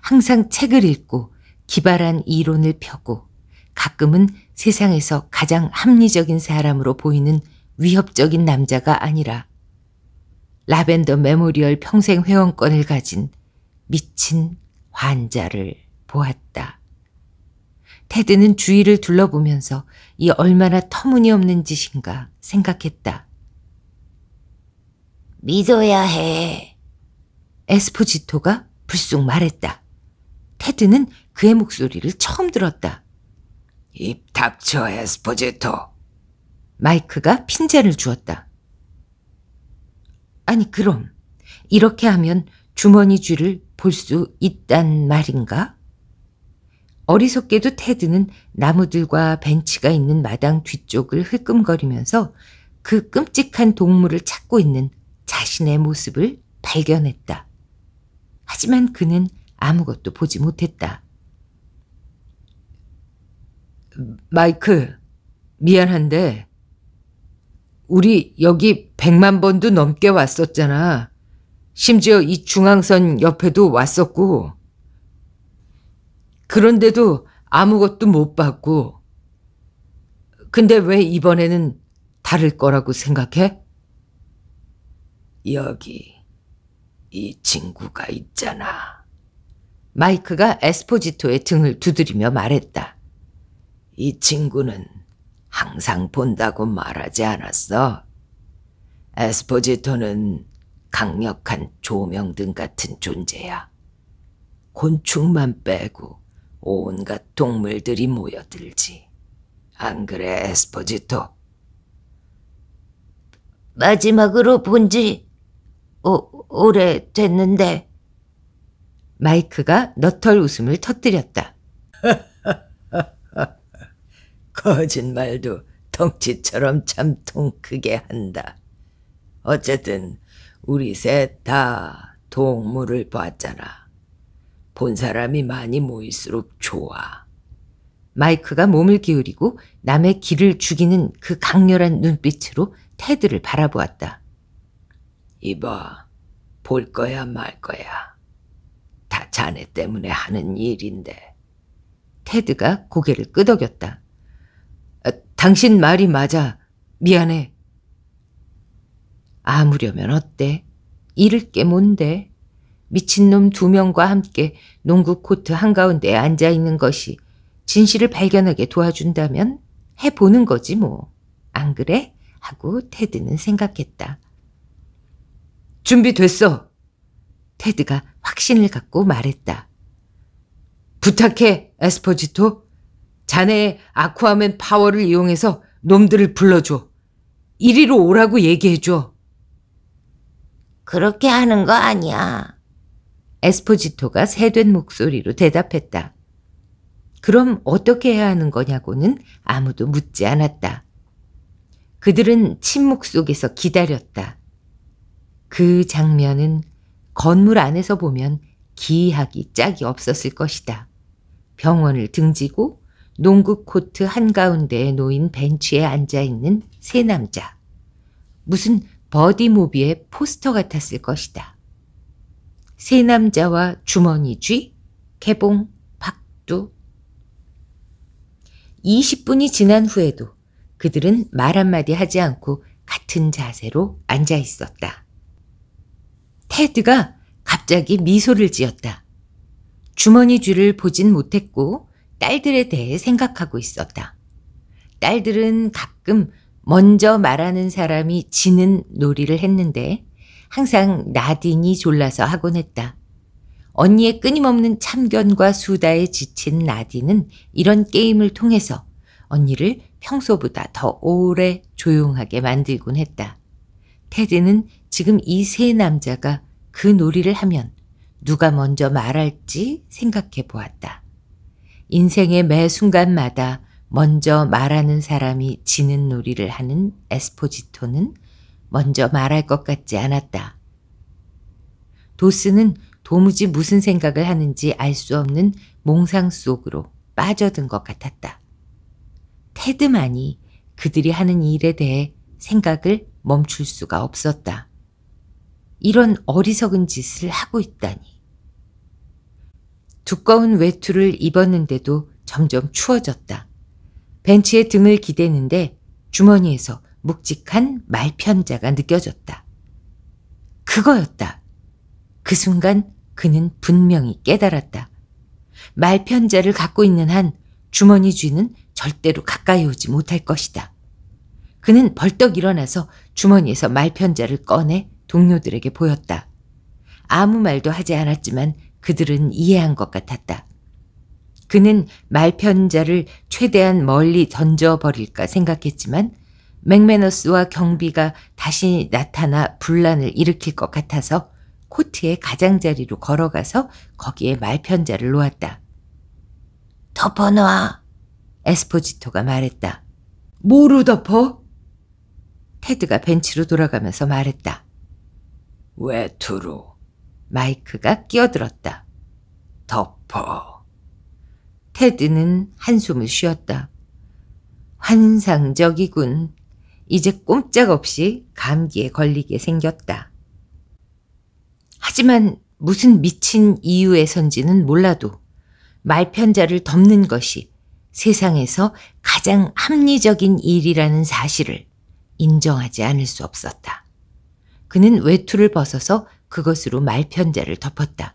항상 책을 읽고 기발한 이론을 펴고 가끔은 세상에서 가장 합리적인 사람으로 보이는 위협적인 남자가 아니라 라벤더 메모리얼 평생 회원권을 가진 미친 환자를 보았다. 테드는 주위를 둘러보면서 이 얼마나 터무니없는 짓인가 생각했다. 믿어야 해. 에스포지토가 불쑥 말했다. 테드는 그의 목소리를 처음 들었다. 입 닥쳐, 에스포지토. 마이크가 핀잔을 주었다. 아니, 그럼. 이렇게 하면 주머니 쥐를 볼 수 있단 말인가? 어리석게도 테드는 나무들과 벤치가 있는 마당 뒤쪽을 흘끔거리면서 그 끔찍한 동물을 찾고 있는 자신의 모습을 발견했다. 하지만 그는 아무것도 보지 못했다. 마이크, 미안한데, 우리 여기 백만 번도 넘게 왔었잖아. 심지어 이 중앙선 옆에도 왔었고, 그런데도 아무것도 못 받고. 근데 왜 이번에는 다를 거라고 생각해? 여기, 이 친구가 있잖아. 마이크가 에스포지토의 등을 두드리며 말했다. 이 친구는 항상 본다고 말하지 않았어. 에스포지토는 강력한 조명등 같은 존재야. 곤충만 빼고 온갖 동물들이 모여들지. 안 그래, 에스포지토 마지막으로 본 지 오래 됐는데. 마이크가 너털 웃음을 터뜨렸다. 거짓말도 덩치처럼 참 통 크게 한다. 어쨌든 우리 셋 다 동물을 봤잖아. 본 사람이 많이 모일수록 좋아. 마이크가 몸을 기울이고 남의 길을 죽이는 그 강렬한 눈빛으로 테드를 바라보았다. 이봐, 볼 거야 말 거야. 다 자네 때문에 하는 일인데. 테드가 고개를 끄덕였다. 아, 당신 말이 맞아. 미안해. 아무려면 어때? 잃을 게 뭔데? 미친놈 두 명과 함께 농구 코트 한가운데 에 앉아 있는 것이 진실을 발견하게 도와준다면 해보는 거지 뭐. 안 그래? 하고 테드는 생각했다. 준비됐어. 테드가 확신을 갖고 말했다. 부탁해, 에스퍼지토. 자네의 아쿠아맨 파워를 이용해서 놈들을 불러줘. 이리로 오라고 얘기해줘. 그렇게 하는 거 아니야. 에스포지토가 새된 목소리로 대답했다. 그럼 어떻게 해야 하는 거냐고는 아무도 묻지 않았다. 그들은 침묵 속에서 기다렸다. 그 장면은 건물 안에서 보면 기이하기 짝이 없었을 것이다. 병원을 등지고 농구 코트 한가운데에 놓인 벤치에 앉아 있는 세 남자. 무슨 버디 모비의 포스터 같았을 것이다. 세남자와 주머니쥐, 개봉, 박두. 20분이 지난 후에도 그들은 말 한마디 하지 않고 같은 자세로 앉아 있었다. 테드가 갑자기 미소를 지었다. 주머니쥐를 보진 못했고 딸들에 대해 생각하고 있었다. 딸들은 가끔 먼저 말하는 사람이 지는 놀이를 했는데 항상 나딘이 졸라서 하곤 했다. 언니의 끊임없는 참견과 수다에 지친 나딘은 이런 게임을 통해서 언니를 평소보다 더 오래 조용하게 만들곤 했다. 테디는 지금 이 세 남자가 그 놀이를 하면 누가 먼저 말할지 생각해 보았다. 인생의 매 순간마다 먼저 말하는 사람이 지는 놀이를 하는 에스포지토는 먼저 말할 것 같지 않았다. 도스는 도무지 무슨 생각을 하는지 알 수 없는 몽상 속으로 빠져든 것 같았다. 테드만이 그들이 하는 일에 대해 생각을 멈출 수가 없었다. 이런 어리석은 짓을 하고 있다니. 두꺼운 외투를 입었는데도 점점 추워졌다. 벤치에 등을 기대는데 주머니에서 묵직한 말편자가 느껴졌다. 그거였다. 그 순간 그는 분명히 깨달았다. 말편자를 갖고 있는 한 주머니 쥐는 절대로 가까이 오지 못할 것이다. 그는 벌떡 일어나서 주머니에서 말편자를 꺼내 동료들에게 보였다. 아무 말도 하지 않았지만 그들은 이해한 것 같았다. 그는 말편자를 최대한 멀리 던져버릴까 생각했지만 맥메너스와 경비가 다시 나타나 분란을 일으킬 것 같아서 코트의 가장자리로 걸어가서 거기에 말편자를 놓았다. 덮어놔. 에스포지토가 말했다. 뭐로 덮어? 테드가 벤치로 돌아가면서 말했다. 외투로. 마이크가 끼어들었다. 덮어. 테드는 한숨을 쉬었다. 환상적이군. 이제 꼼짝없이 감기에 걸리게 생겼다. 하지만 무슨 미친 이유에선지는 몰라도 말편자를 덮는 것이 세상에서 가장 합리적인 일이라는 사실을 인정하지 않을 수 없었다. 그는 외투를 벗어서 그것으로 말편자를 덮었다.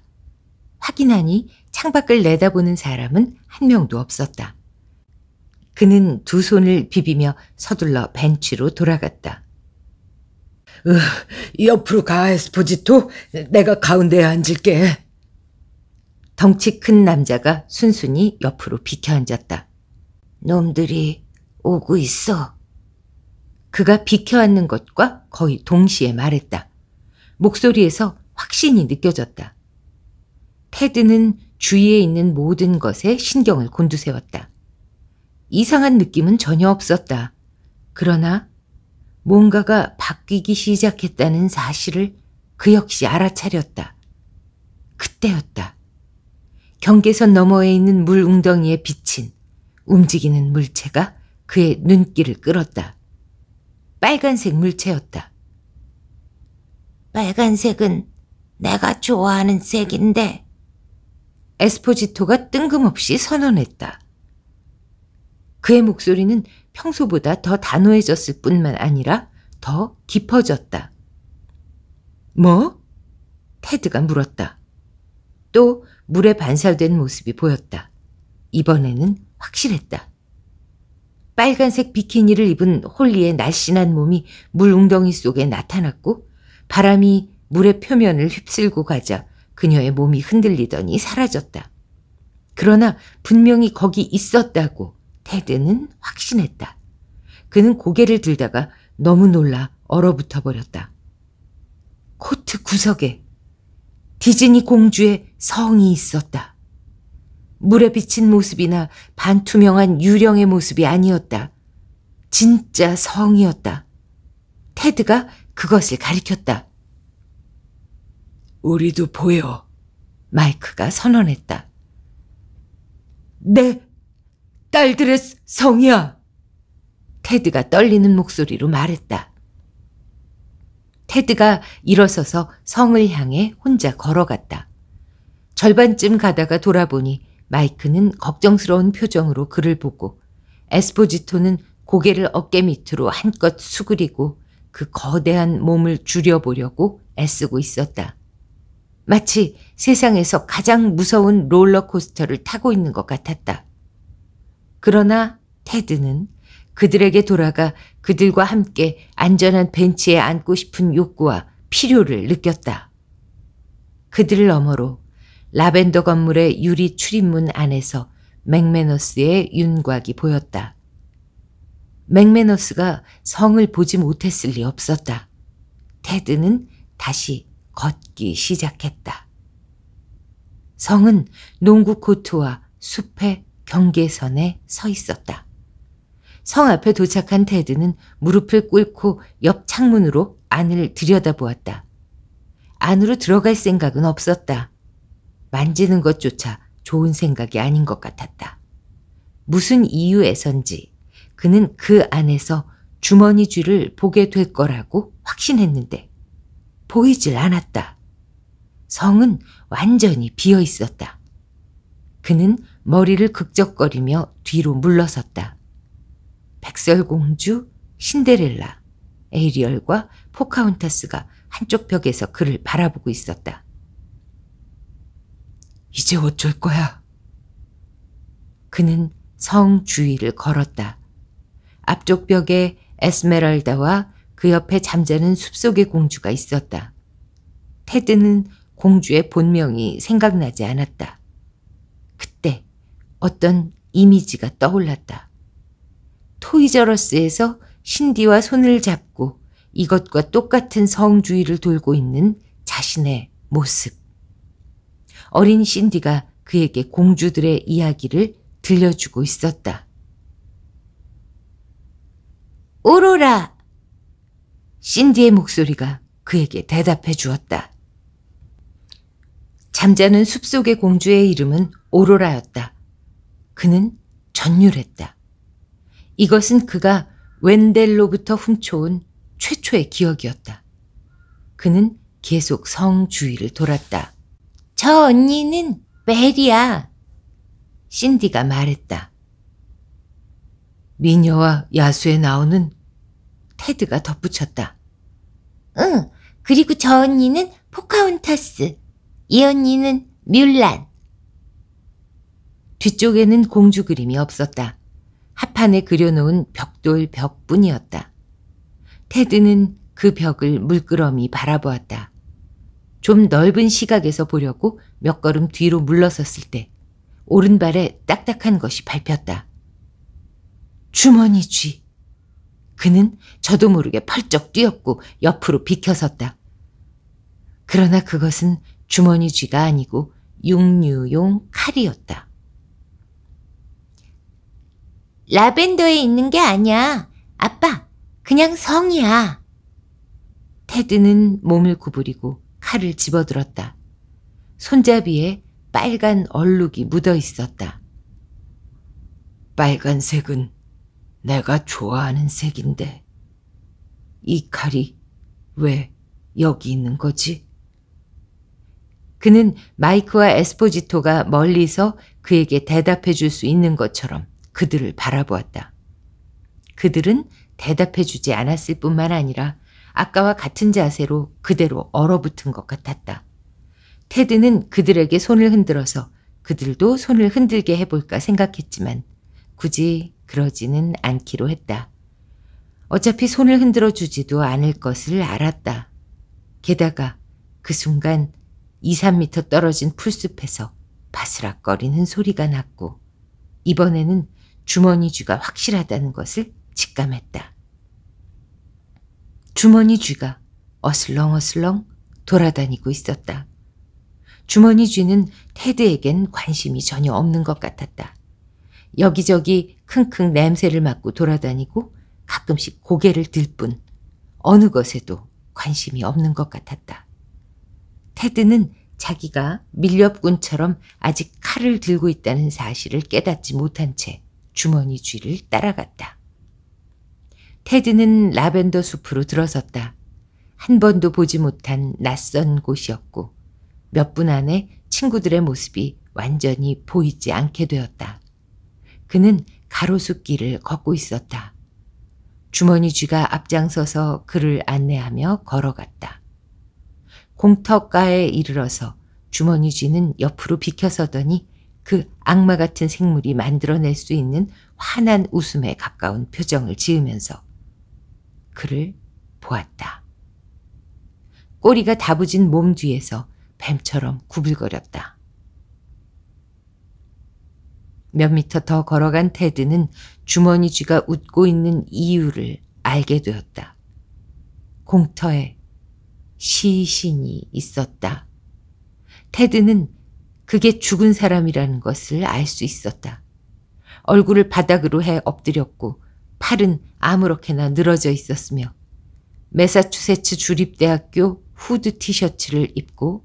확인하니 창밖을 내다보는 사람은 한 명도 없었다. 그는 두 손을 비비며 서둘러 벤치로 돌아갔다. 으, 옆으로 가, 에스포지토. 내가 가운데에 앉을게. 덩치 큰 남자가 순순히 옆으로 비켜 앉았다. 놈들이 오고 있어. 그가 비켜 앉는 것과 거의 동시에 말했다. 목소리에서 확신이 느껴졌다. 테드는 주위에 있는 모든 것에 신경을 곤두세웠다. 이상한 느낌은 전혀 없었다. 그러나 뭔가가 바뀌기 시작했다는 사실을 그 역시 알아차렸다. 그때였다. 경계선 너머에 있는 물 웅덩이에 비친 움직이는 물체가 그의 눈길을 끌었다. 빨간색 물체였다. 빨간색은 내가 좋아하는 색인데 에스포지토가 뜬금없이 선언했다. 그의 목소리는 평소보다 더 단호해졌을 뿐만 아니라 더 깊어졌다. 뭐? 테드가 물었다. 또 물에 반사된 모습이 보였다. 이번에는 확실했다. 빨간색 비키니를 입은 홀리의 날씬한 몸이 물 웅덩이 속에 나타났고 바람이 물의 표면을 휩쓸고 가자 그녀의 몸이 흔들리더니 사라졌다. 그러나 분명히 거기 있었다고 테드는 확신했다. 그는 고개를 들다가 너무 놀라 얼어붙어 버렸다. 코트 구석에 디즈니 공주의 성이 있었다. 물에 비친 모습이나 반투명한 유령의 모습이 아니었다. 진짜 성이었다. 테드가 그것을 가리켰다. 우리도 보여. 마이크가 선언했다. 네, 딸들의 성이야. 테드가 떨리는 목소리로 말했다. 테드가 일어서서 성을 향해 혼자 걸어갔다. 절반쯤 가다가 돌아보니 마이크는 걱정스러운 표정으로 그를 보고 에스포지토는 고개를 어깨 밑으로 한껏 수그리고 그 거대한 몸을 줄여보려고 애쓰고 있었다. 마치 세상에서 가장 무서운 롤러코스터를 타고 있는 것 같았다. 그러나 테드는 그들에게 돌아가 그들과 함께 안전한 벤치에 앉고 싶은 욕구와 필요를 느꼈다. 그들을 너머로 라벤더 건물의 유리 출입문 안에서 맥메너스의 윤곽이 보였다. 맥메너스가 성을 보지 못했을 리 없었다. 테드는 다시 걷기 시작했다. 성은 농구 코트와 숲에 경계선에 서 있었다. 성 앞에 도착한 테드는 무릎을 꿇고 옆 창문으로 안을 들여다보았다. 안으로 들어갈 생각은 없었다. 만지는 것조차 좋은 생각이 아닌 것 같았다. 무슨 이유에선지 그는 그 안에서 주머니 쥐를 보게 될 거라고 확신했는데 보이질 않았다. 성은 완전히 비어 있었다. 그는 머리를 극적거리며 뒤로 물러섰다. 백설공주, 신데렐라, 에이리얼과 포카운타스가 한쪽 벽에서 그를 바라보고 있었다. 이제 어쩔 거야? 그는 성 주위를 걸었다. 앞쪽 벽에 에스메랄다와 그 옆에 잠자는 숲속의 공주가 있었다. 테드는 공주의 본명이 생각나지 않았다. 어떤 이미지가 떠올랐다. 토이저러스에서 신디와 손을 잡고 이것과 똑같은 성주의를 돌고 있는 자신의 모습. 어린 신디가 그에게 공주들의 이야기를 들려주고 있었다. 오로라! 신디의 목소리가 그에게 대답해 주었다. 잠자는 숲속의 공주의 이름은 오로라였다. 그는 전율했다. 이것은 그가 웬델로부터 훔쳐온 최초의 기억이었다. 그는 계속 성 주위를 돌았다. 저 언니는 베리야 신디가 말했다. 미녀와 야수에 나오는 테드가 덧붙였다. 응, 그리고 저 언니는 포카운타스이 언니는 뮬란. 뒤쪽에는 공주 그림이 없었다. 합판에 그려놓은 벽돌 벽뿐이었다. 테드는 그 벽을 물끄러미 바라보았다. 좀 넓은 시각에서 보려고 몇 걸음 뒤로 물러섰을 때 오른발에 딱딱한 것이 밟혔다. 주머니 쥐. 그는 저도 모르게 펄쩍 뛰었고 옆으로 비켜섰다. 그러나 그것은 주머니 쥐가 아니고 육류용 칼이었다. 라벤더에 있는 게 아니야. 아빠, 그냥 성이야. 테드는 몸을 구부리고 칼을 집어들었다. 손잡이에 빨간 얼룩이 묻어 있었다. 빨간색은 내가 좋아하는 색인데 이 칼이 왜 여기 있는 거지? 그는 마이크와 에스포지토가 멀리서 그에게 대답해 줄 수 있는 것처럼 그들을 바라보았다. 그들은 대답해 주지 않았을 뿐만 아니라 아까와 같은 자세로 그대로 얼어붙은 것 같았다. 테드는 그들에게 손을 흔들어서 그들도 손을 흔들게 해볼까 생각했지만 굳이 그러지는 않기로 했다. 어차피 손을 흔들어 주지도 않을 것을 알았다. 게다가 그 순간 2, 3미터 떨어진 풀숲에서 바스락거리는 소리가 났고 이번에는 주머니쥐가 확실하다는 것을 직감했다. 주머니쥐가 어슬렁어슬렁 돌아다니고 있었다. 주머니쥐는 테드에겐 관심이 전혀 없는 것 같았다. 여기저기 킁킁 냄새를 맡고 돌아다니고 가끔씩 고개를 들 뿐 어느 것에도 관심이 없는 것 같았다. 테드는 자기가 밀렵꾼처럼 아직 칼을 들고 있다는 사실을 깨닫지 못한 채 주머니 쥐를 따라갔다. 테드는 라벤더 숲으로 들어섰다. 한 번도 보지 못한 낯선 곳이었고 몇 분 안에 친구들의 모습이 완전히 보이지 않게 되었다. 그는 가로수길을 걷고 있었다. 주머니 쥐가 앞장서서 그를 안내하며 걸어갔다. 공터가에 이르러서 주머니 쥐는 옆으로 비켜서더니 그 악마 같은 생물이 만들어낼 수 있는 환한 웃음에 가까운 표정을 지으면서 그를 보았다. 꼬리가 다부진 몸 뒤에서 뱀처럼 구불거렸다. 몇 미터 더 걸어간 테드는 주머니 쥐가 웃고 있는 이유를 알게 되었다. 공터에 시신이 있었다. 테드는 그게 죽은 사람이라는 것을 알 수 있었다. 얼굴을 바닥으로 해 엎드렸고 팔은 아무렇게나 늘어져 있었으며 메사추세츠 주립대학교 후드 티셔츠를 입고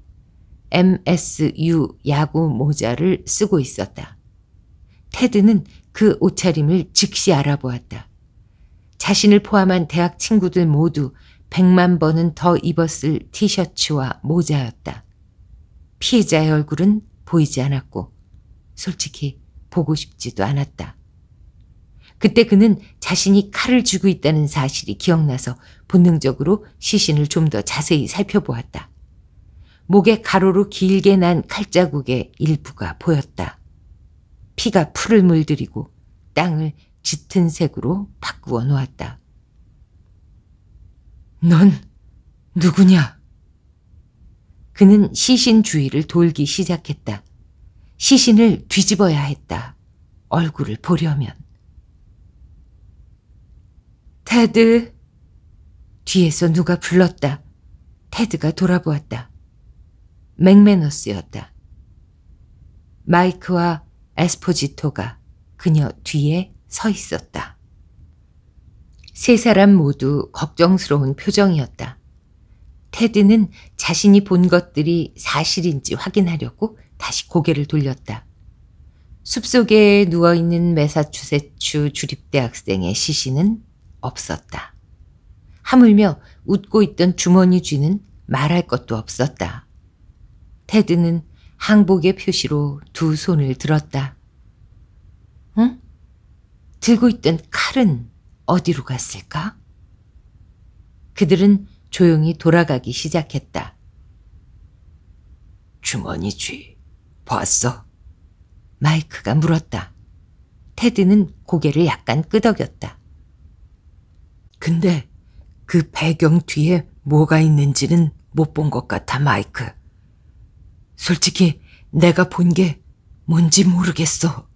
MSU 야구 모자를 쓰고 있었다. 테드는 그 옷차림을 즉시 알아보았다. 자신을 포함한 대학 친구들 모두 1 0 0만 번은 더 입었을 티셔츠와 모자였다. 피해자의 얼굴은 보이지 않았고 솔직히 보고 싶지도 않았다. 그때 그는 자신이 칼을 쥐고 있다는 사실이 기억나서 본능적으로 시신을 좀 더 자세히 살펴보았다. 목에 가로로 길게 난 칼자국의 일부가 보였다. 피가 풀을 물들이고 땅을 짙은 색으로 바꾸어 놓았다. 넌 누구냐? 그는 시신 주위를 돌기 시작했다. 시신을 뒤집어야 했다. 얼굴을 보려면. 테드. 뒤에서 누가 불렀다. 테드가 돌아보았다. 맥메너스였다. 마이크와 에스포지토가 그녀 뒤에 서 있었다. 세 사람 모두 걱정스러운 표정이었다. 테드는 자신이 본 것들이 사실인지 확인하려고 다시 고개를 돌렸다. 숲속에 누워있는 메사추세츠 주립대 학생의 시신은 없었다. 하물며 웃고 있던 주머니 쥐는 말할 것도 없었다. 테드는 항복의 표시로 두 손을 들었다. 응? 들고 있던 칼은 어디로 갔을까? 그들은 조용히 돌아가기 시작했다. 주머니 쥐 봤어? 마이크가 물었다. 테드는 고개를 약간 끄덕였다. 근데 그 배경 뒤에 뭐가 있는지는 못 본 것 같아, 마이크. 솔직히 내가 본 게 뭔지 모르겠어.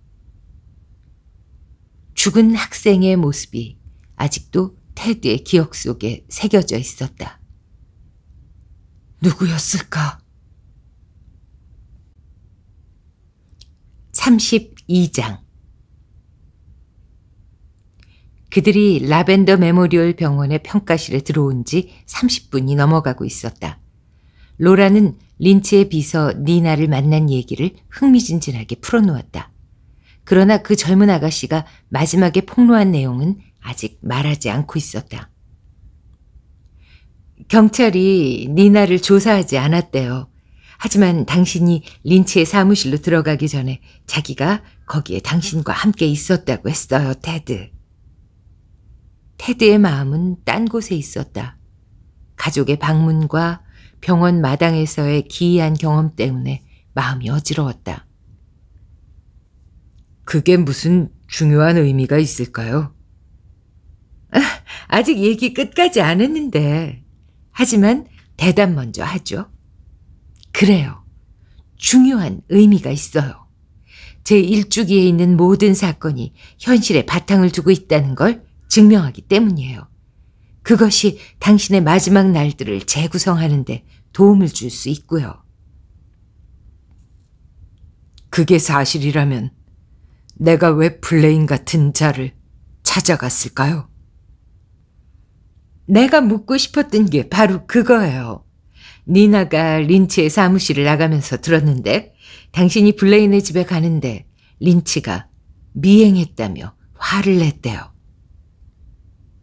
죽은 학생의 모습이 아직도 테드의 기억 속에 새겨져 있었다. 누구였을까? 32장 그들이 라벤더 메모리얼 병원의 평가실에 들어온 지 30분이 넘어가고 있었다. 로라는 린치의 비서 니나를 만난 얘기를 흥미진진하게 풀어놓았다. 그러나 그 젊은 아가씨가 마지막에 폭로한 내용은 아직 말하지 않고 있었다. 경찰이 니나를 조사하지 않았대요. 하지만 당신이 린치의 사무실로 들어가기 전에 자기가 거기에 당신과 함께 있었다고 했어요, 테드. 테드의 마음은 딴 곳에 있었다. 가족의 방문과 병원 마당에서의 기이한 경험 때문에 마음이 어지러웠다. 그게 무슨 중요한 의미가 있을까요? 아, 아직 얘기 끝까지 안 했는데. 하지만 대답 먼저 하죠. 그래요. 중요한 의미가 있어요. 제 일주기에 있는 모든 사건이 현실에 바탕을 두고 있다는 걸 증명하기 때문이에요. 그것이 당신의 마지막 날들을 재구성하는데 도움을 줄 수 있고요. 그게 사실이라면 내가 왜플레인 같은 자를 찾아갔을까요? 내가 묻고 싶었던 게 바로 그거예요. 니나가 린치의 사무실을 나가면서 들었는데 당신이 블레인의 집에 가는데 린치가 미행했다며 화를 냈대요.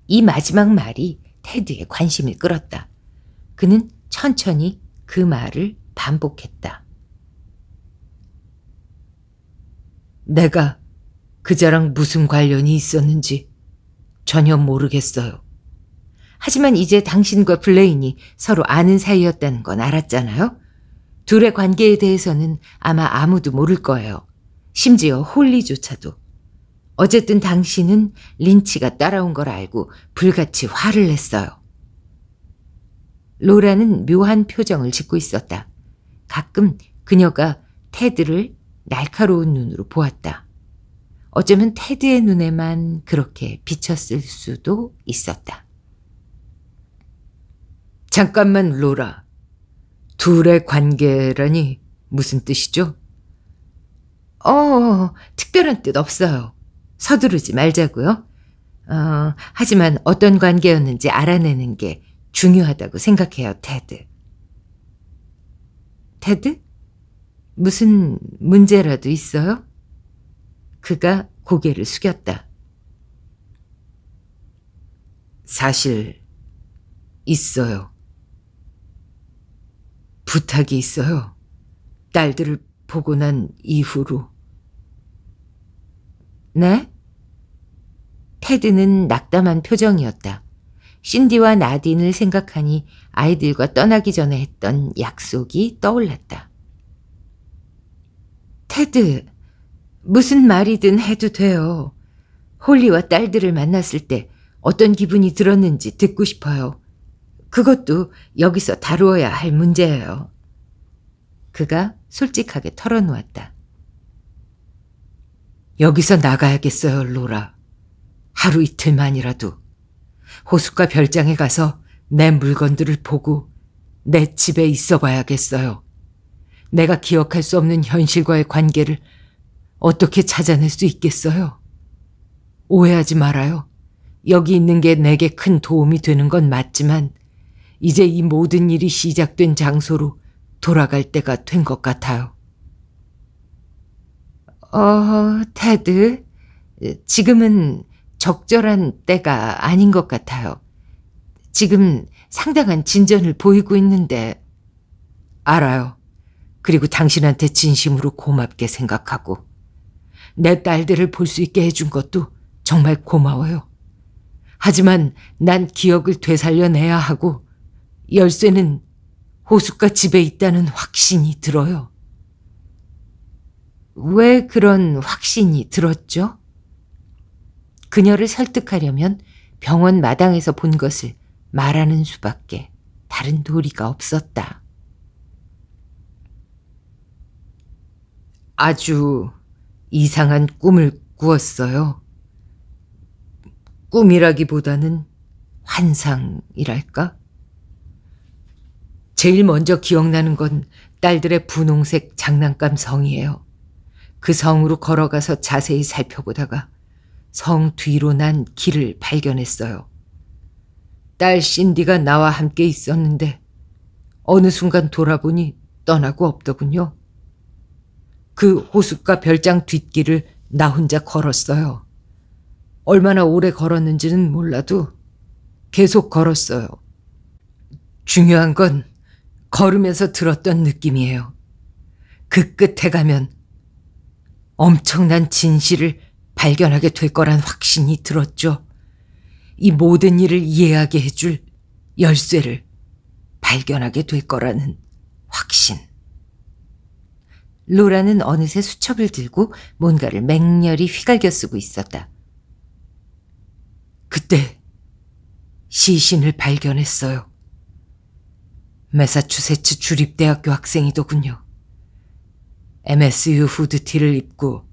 이 마지막 말이 테드의 관심을 끌었다. 그는 천천히 그 말을 반복했다. 내가 그자랑 무슨 관련이 있었는지 전혀 모르겠어요. 하지만 이제 당신과 블레인이 서로 아는 사이였다는 건 알았잖아요? 둘의 관계에 대해서는 아마 아무도 모를 거예요. 심지어 홀리조차도. 어쨌든 당신은 린치가 따라온 걸 알고 불같이 화를 냈어요. 로라는 묘한 표정을 짓고 있었다. 가끔 그녀가 테드를 날카로운 눈으로 보았다. 어쩌면 테드의 눈에만 그렇게 비쳤을 수도 있었다. 잠깐만 로라. 둘의 관계라니 무슨 뜻이죠? 어, 특별한 뜻 없어요. 서두르지 말자고요. 어, 하지만 어떤 관계였는지 알아내는 게 중요하다고 생각해요, 테드. 테드? 무슨 문제라도 있어요? 그가 고개를 숙였다. 사실, 있어요. 부탁이 있어요. 딸들을 보고 난 이후로. 네? 테드는 낙담한 표정이었다. 신디와 나딘을 생각하니 아이들과 떠나기 전에 했던 약속이 떠올랐다. 테드, 무슨 말이든 해도 돼요. 홀리와 딸들을 만났을 때 어떤 기분이 들었는지 듣고 싶어요. 그것도 여기서 다루어야 할 문제예요. 그가 솔직하게 털어놓았다. 여기서 나가야겠어요, 로라. 하루 이틀만이라도. 호숫가 별장에 가서 내 물건들을 보고 내 집에 있어 봐야겠어요. 내가 기억할 수 없는 현실과의 관계를 어떻게 찾아낼 수 있겠어요? 오해하지 말아요. 여기 있는 게 내게 큰 도움이 되는 건 맞지만 이제 이 모든 일이 시작된 장소로 돌아갈 때가 된 것 같아요. 어, 테드. 지금은 적절한 때가 아닌 것 같아요. 지금 상당한 진전을 보이고 있는데 알아요. 그리고 당신한테 진심으로 고맙게 생각하고 내 딸들을 볼 수 있게 해준 것도 정말 고마워요. 하지만 난 기억을 되살려내야 하고 열쇠는 호숫가 집에 있다는 확신이 들어요. 왜 그런 확신이 들었죠? 그녀를 설득하려면 병원 마당에서 본 것을 말하는 수밖에 다른 도리가 없었다. 아주 이상한 꿈을 꾸었어요. 꿈이라기보다는 환상이랄까? 제일 먼저 기억나는 건 딸들의 분홍색 장난감 성이에요. 그 성으로 걸어가서 자세히 살펴보다가 성 뒤로 난 길을 발견했어요. 딸 신디가 나와 함께 있었는데 어느 순간 돌아보니 떠나고 없더군요. 그 호숫가 별장 뒷길을 나 혼자 걸었어요. 얼마나 오래 걸었는지는 몰라도 계속 걸었어요. 중요한 건 걸으면서 들었던 느낌이에요. 그 끝에 가면 엄청난 진실을 발견하게 될 거란 확신이 들었죠. 이 모든 일을 이해하게 해줄 열쇠를 발견하게 될 거라는 확신. 로라는 어느새 수첩을 들고 뭔가를 맹렬히 휘갈겨 쓰고 있었다. 그때 시신을 발견했어요. 메사추세츠 주립대학교 학생이더군요. MSU 후드티를 입고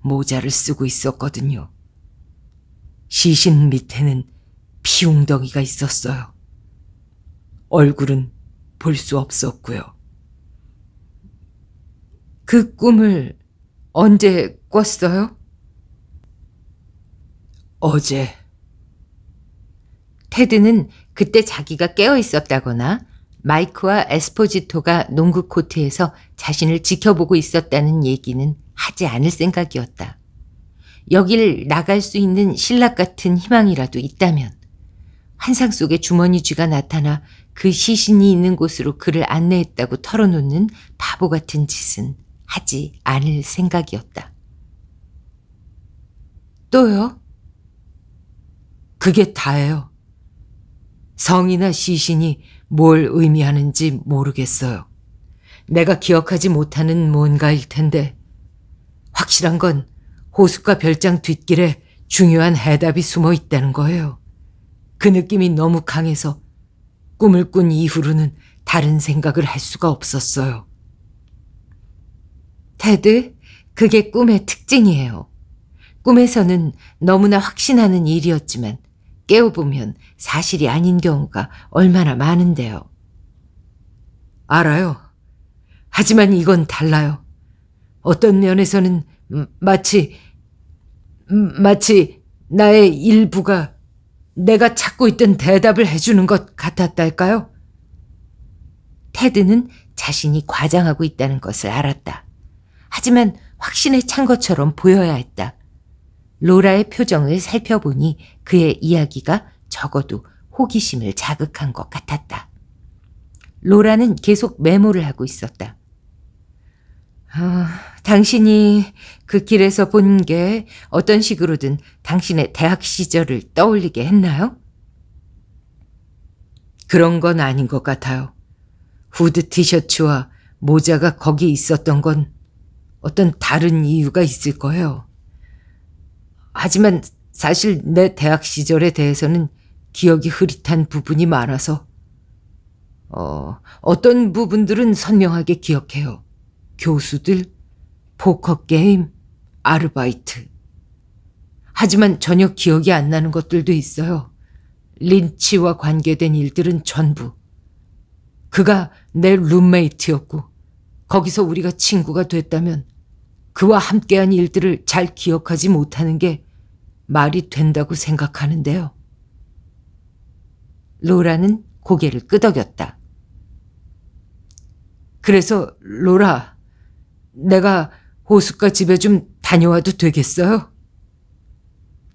모자를 쓰고 있었거든요. 시신 밑에는 피웅덩이가 있었어요. 얼굴은 볼 수 없었고요. 그 꿈을 언제 꿨어요? 어제. 테드는 그때 자기가 깨어 있었다거나 마이크와 에스포지토가 농구 코트에서 자신을 지켜보고 있었다는 얘기는 하지 않을 생각이었다. 여길 나갈 수 있는 신락 같은 희망이라도 있다면 환상 속에 주머니 쥐가 나타나 그 시신이 있는 곳으로 그를 안내했다고 털어놓는 바보 같은 짓은 하지 않을 생각이었다. 또요? 그게 다예요. 성이나 시신이 뭘 의미하는지 모르겠어요. 내가 기억하지 못하는 뭔가일 텐데 확실한 건 호숫가 별장 뒷길에 중요한 해답이 숨어 있다는 거예요. 그 느낌이 너무 강해서 꿈을 꾼 이후로는 다른 생각을 할 수가 없었어요. 테드, 그게 꿈의 특징이에요. 꿈에서는 너무나 확신하는 일이었지만 깨어보면 사실이 아닌 경우가 얼마나 많은데요. 알아요. 하지만 이건 달라요. 어떤 면에서는 음, 마치, 음, 마치 나의 일부가 내가 찾고 있던 대답을 해주는 것 같았달까요? 테드는 자신이 과장하고 있다는 것을 알았다. 하지만 확신에 찬 것처럼 보여야 했다. 로라의 표정을 살펴보니 그의 이야기가 적어도 호기심을 자극한 것 같았다. 로라는 계속 메모를 하고 있었다. 어, 당신이 그 길에서 본 게 어떤 식으로든 당신의 대학 시절을 떠올리게 했나요? 그런 건 아닌 것 같아요. 후드 티셔츠와 모자가 거기 있었던 건 어떤 다른 이유가 있을 거예요. 하지만 사실 내 대학 시절에 대해서는 기억이 흐릿한 부분이 많아서 어, 어떤 부분들은 선명하게 기억해요. 교수들, 포커 게임, 아르바이트. 하지만 전혀 기억이 안 나는 것들도 있어요. 린치와 관계된 일들은 전부. 그가 내 룸메이트였고, 거기서 우리가 친구가 됐다면 그와 함께한 일들을 잘 기억하지 못하는 게 말이 된다고 생각하는데요. 로라는 고개를 끄덕였다. 그래서 로라, 내가 호숫가 집에 좀 다녀와도 되겠어요?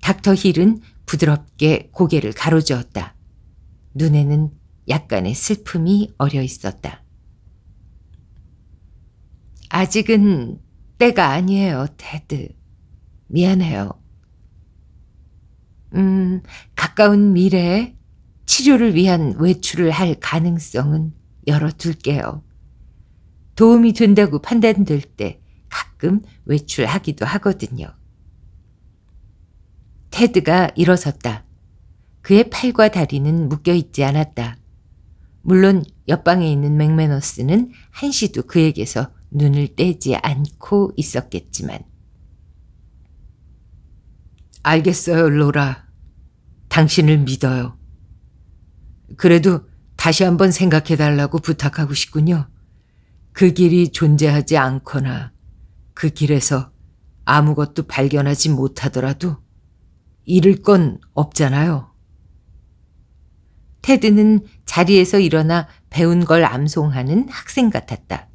닥터 힐은 부드럽게 고개를 가로저었다. 눈에는 약간의 슬픔이 어려 있었다. 아직은 때가 아니에요, 테드. 미안해요. 음, 가까운 미래에 치료를 위한 외출을 할 가능성은 열어둘게요. 도움이 된다고 판단될 때 가끔 외출하기도 하거든요. 테드가 일어섰다. 그의 팔과 다리는 묶여있지 않았다. 물론 옆방에 있는 맥메너스는 한시도 그에게서 눈을 떼지 않고 있었겠지만. 알겠어요, 로라. 당신을 믿어요. 그래도 다시 한번 생각해 달라고 부탁하고 싶군요. 그 길이 존재하지 않거나 그 길에서 아무것도 발견하지 못하더라도 잃을 건 없잖아요. 테드는 자리에서 일어나 배운 걸 암송하는 학생 같았다.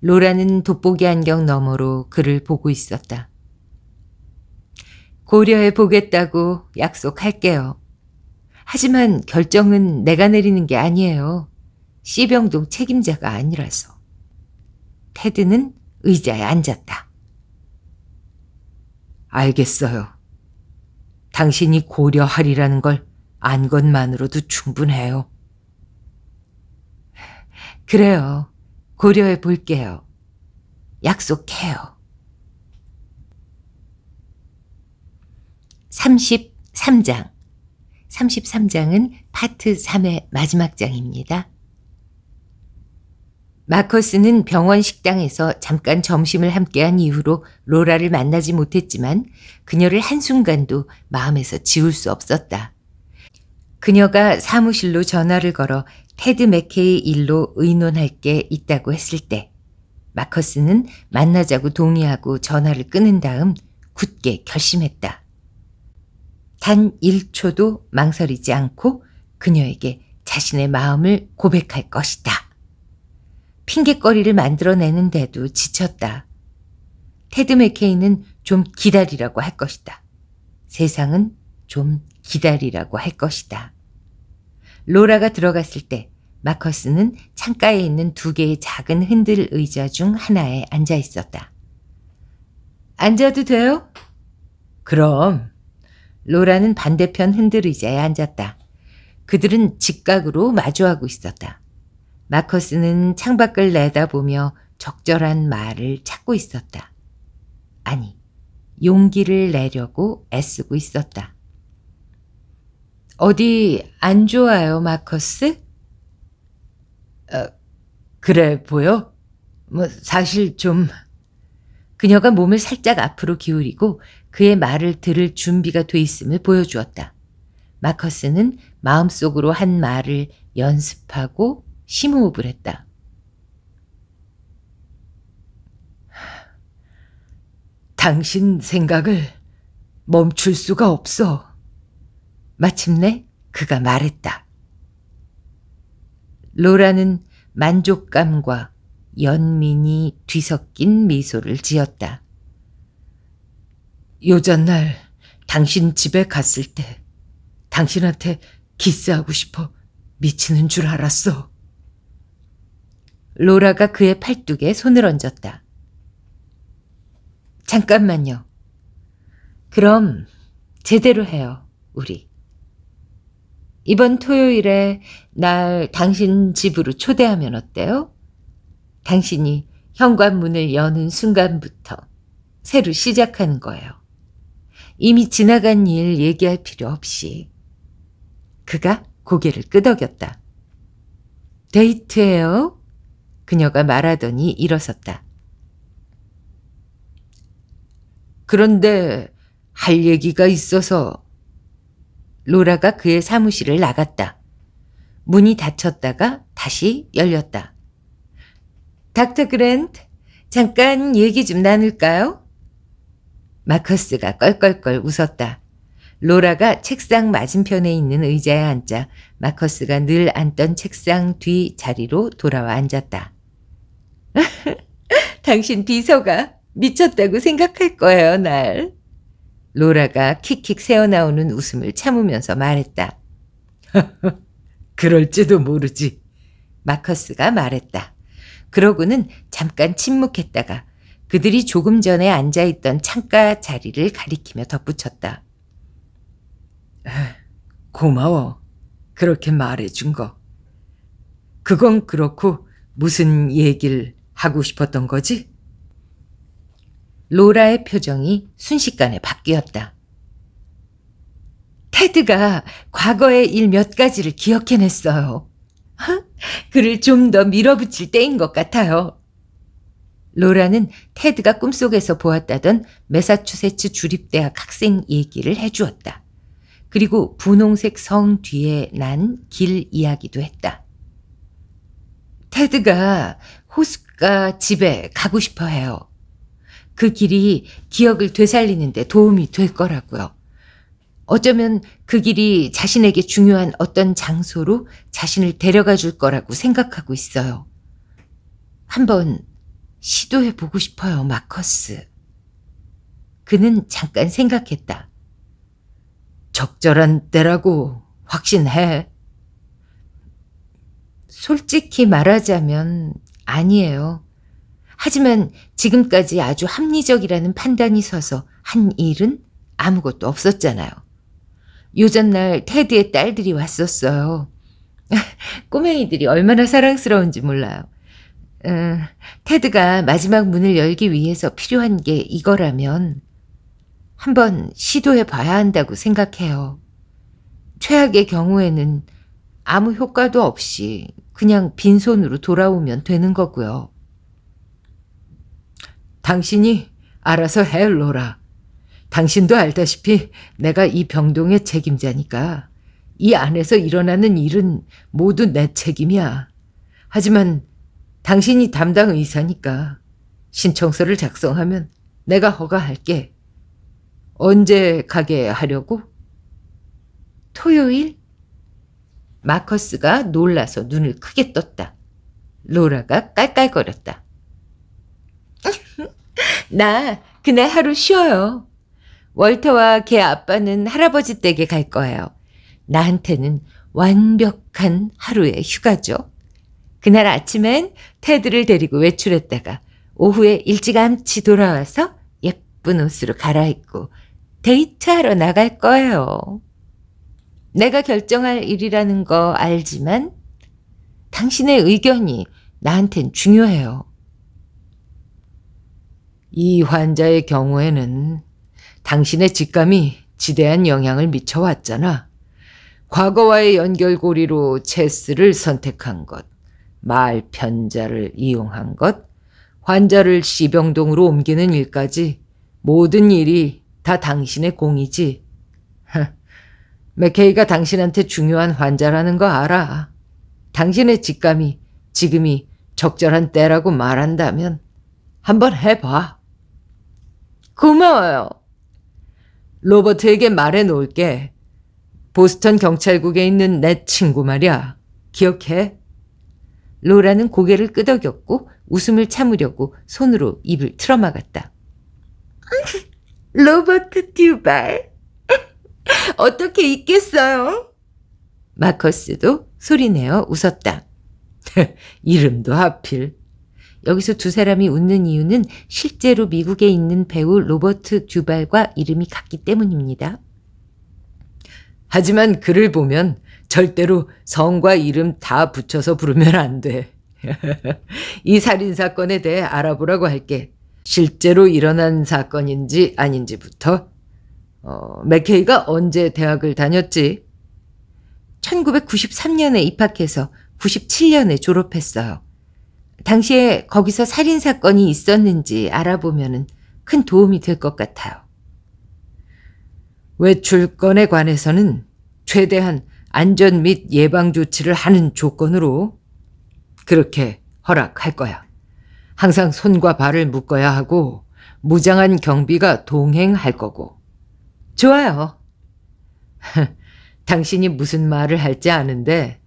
로라는 돋보기 안경 너머로 그를 보고 있었다. 고려해 보겠다고 약속할게요. 하지만 결정은 내가 내리는 게 아니에요. 씨병동 책임자가 아니라서. 테드는 의자에 앉았다. 알겠어요. 당신이 고려하리라는 걸 안 것만으로도 충분해요. 그래요. 고려해 볼게요. 약속해요. 33장 33장은 파트 3의 마지막 장입니다. 마커스는 병원 식당에서 잠깐 점심을 함께한 이후로 로라를 만나지 못했지만 그녀를 한순간도 마음에서 지울 수 없었다. 그녀가 사무실로 전화를 걸어 테드 맥케이 일로 의논할 게 있다고 했을 때 마커스는 만나자고 동의하고 전화를 끊은 다음 굳게 결심했다. 단 1초도 망설이지 않고 그녀에게 자신의 마음을 고백할 것이다. 핑계거리를 만들어내는데도 지쳤다. 테드 맥케이는 좀 기다리라고 할 것이다. 세상은 좀 기다리라고 할 것이다. 로라가 들어갔을 때 마커스는 창가에 있는 두 개의 작은 흔들 의자 중 하나에 앉아 있었다. 앉아도 돼요? 그럼. 로라는 반대편 흔들 의자에 앉았다. 그들은 직각으로 마주하고 있었다. 마커스는 창밖을 내다보며 적절한 말을 찾고 있었다. 아니, 용기를 내려고 애쓰고 있었다. 어디 안 좋아요, 마커스? 어, 그래 보여? 뭐 사실 좀... 그녀가 몸을 살짝 앞으로 기울이고 그의 말을 들을 준비가 돼 있음을 보여주었다. 마커스는 마음속으로 한 말을 연습하고 심호흡을 했다. 당신 생각을 멈출 수가 없어. 마침내 그가 말했다. 로라는 만족감과 연민이 뒤섞인 미소를 지었다. 요전날 당신 집에 갔을 때 당신한테 키스하고 싶어 미치는 줄 알았어. 로라가 그의 팔뚝에 손을 얹었다. 잠깐만요. 그럼 제대로 해요, 우리. 이번 토요일에 날 당신 집으로 초대하면 어때요? 당신이 현관문을 여는 순간부터 새로 시작하는 거예요. 이미 지나간 일 얘기할 필요 없이 그가 고개를 끄덕였다. 데이트예요? 그녀가 말하더니 일어섰다. 그런데 할 얘기가 있어서 로라가 그의 사무실을 나갔다. 문이 닫혔다가 다시 열렸다. 닥터 그랜트, 잠깐 얘기 좀 나눌까요? 마커스가 껄껄껄 웃었다. 로라가 책상 맞은편에 있는 의자에 앉자 마커스가 늘 앉던 책상 뒤 자리로 돌아와 앉았다. 당신 비서가 미쳤다고 생각할 거예요, 날. 로라가 킥킥 새어나오는 웃음을 참으면서 말했다. 그럴지도 모르지. 마커스가 말했다. 그러고는 잠깐 침묵했다가 그들이 조금 전에 앉아 있던 창가 자리를 가리키며 덧붙였다. 아, 고마워. 그렇게 말해준 거. 그건 그렇고 무슨 얘기를 하고 싶었던 거지? 로라의 표정이 순식간에 바뀌었다. 테드가 과거의 일 몇 가지를 기억해냈어요. 어? 그를 좀 더 밀어붙일 때인 것 같아요. 로라는 테드가 꿈속에서 보았다던 메사추세츠 주립대학 학생 얘기를 해주었다. 그리고 분홍색 성 뒤에 난 길 이야기도 했다. 테드가 호숫가 집에 가고 싶어 해요. 그 길이 기억을 되살리는데 도움이 될 거라고요. 어쩌면 그 길이 자신에게 중요한 어떤 장소로 자신을 데려가 줄 거라고 생각하고 있어요. 한번 시도해 보고 싶어요, 마커스. 그는 잠깐 생각했다. 적절한 때라고 확신해. 솔직히 말하자면 아니에요. 하지만 지금까지 아주 합리적이라는 판단이 서서 한 일은 아무것도 없었잖아요. 요전날 테드의 딸들이 왔었어요. 꼬맹이들이 얼마나 사랑스러운지 몰라요. 음, 테드가 마지막 문을 열기 위해서 필요한 게 이거라면 한번 시도해 봐야 한다고 생각해요. 최악의 경우에는 아무 효과도 없이 그냥 빈손으로 돌아오면 되는 거고요. 당신이 알아서 해, 로라. 당신도 알다시피 내가 이 병동의 책임자니까 이 안에서 일어나는 일은 모두 내 책임이야. 하지만 당신이 담당 의사니까 신청서를 작성하면 내가 허가할게. 언제 가게 하려고? 토요일? 마커스가 놀라서 눈을 크게 떴다. 로라가 깔깔거렸다. 나 그날 하루 쉬어요. 월터와 걔 아빠는 할아버지 댁에 갈 거예요. 나한테는 완벽한 하루의 휴가죠. 그날 아침엔 테드를 데리고 외출했다가 오후에 일찌감치 돌아와서 예쁜 옷으로 갈아입고 데이트하러 나갈 거예요. 내가 결정할 일이라는 거 알지만 당신의 의견이 나한텐 중요해요. 이 환자의 경우에는 당신의 직감이 지대한 영향을 미쳐왔잖아. 과거와의 연결고리로 체스를 선택한 것. 말 편자를 이용한 것, 환자를 시병동으로 옮기는 일까지 모든 일이 다 당신의 공이지. 맥케이가 당신한테 중요한 환자라는 거 알아. 당신의 직감이 지금이 적절한 때라고 말한다면 한번 해봐. 고마워요. 로버트에게 말해 놓을게. 보스턴 경찰국에 있는 내 친구 말이야. 기억해? 로라는 고개를 끄덕였고 웃음을 참으려고 손으로 입을 틀어막았다. 로버트 듀발. 어떻게 있겠어요? 마커스도 소리내어 웃었다. 이름도 하필. 여기서 두 사람이 웃는 이유는 실제로 미국에 있는 배우 로버트 듀발과 이름이 같기 때문입니다. 하지만 그를 보면 절대로 성과 이름 다 붙여서 부르면 안 돼. 이 살인사건에 대해 알아보라고 할게. 실제로 일어난 사건인지 아닌지부터. 어, 맥케이가 언제 대학을 다녔지? 1993년에 입학해서 97년에 졸업했어요. 당시에 거기서 살인사건이 있었는지 알아보면 큰 도움이 될 것 같아요. 외출권에 관해서는 최대한 안전 및 예방 조치를 하는 조건으로 그렇게 허락할 거야. 항상 손과 발을 묶어야 하고 무장한 경비가 동행할 거고. 좋아요. 당신이 무슨 말을 할지 아는데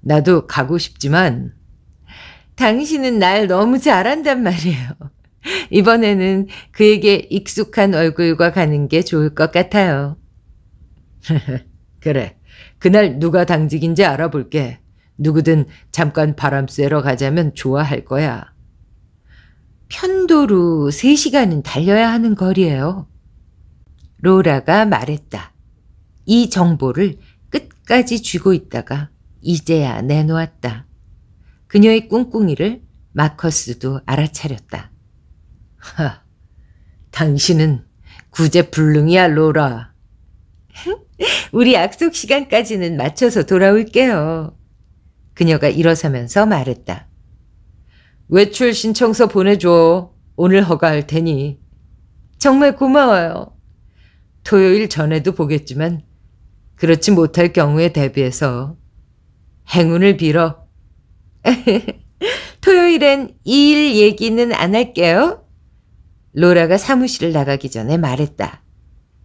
나도 가고 싶지만 당신은 날 너무 잘한단 말이에요. 이번에는 그에게 익숙한 얼굴과 가는 게 좋을 것 같아요. 그래. 그날 누가 당직인지 알아볼게. 누구든 잠깐 바람 쐬러 가자면 좋아할 거야. 편도로 3시간은 달려야 하는 거리예요. 로라가 말했다. 이 정보를 끝까지 쥐고 있다가 이제야 내놓았다. 그녀의 꿍꿍이를 마커스도 알아차렸다. 하, 당신은 구제불능이야, 로라. 흥? 우리 약속 시간까지는 맞춰서 돌아올게요. 그녀가 일어서면서 말했다. 외출 신청서 보내줘. 오늘 허가할 테니. 정말 고마워요. 토요일 전에도 보겠지만 그렇지 못할 경우에 대비해서 행운을 빌어. 토요일엔 이 일 얘기는 안 할게요. 로라가 사무실을 나가기 전에 말했다.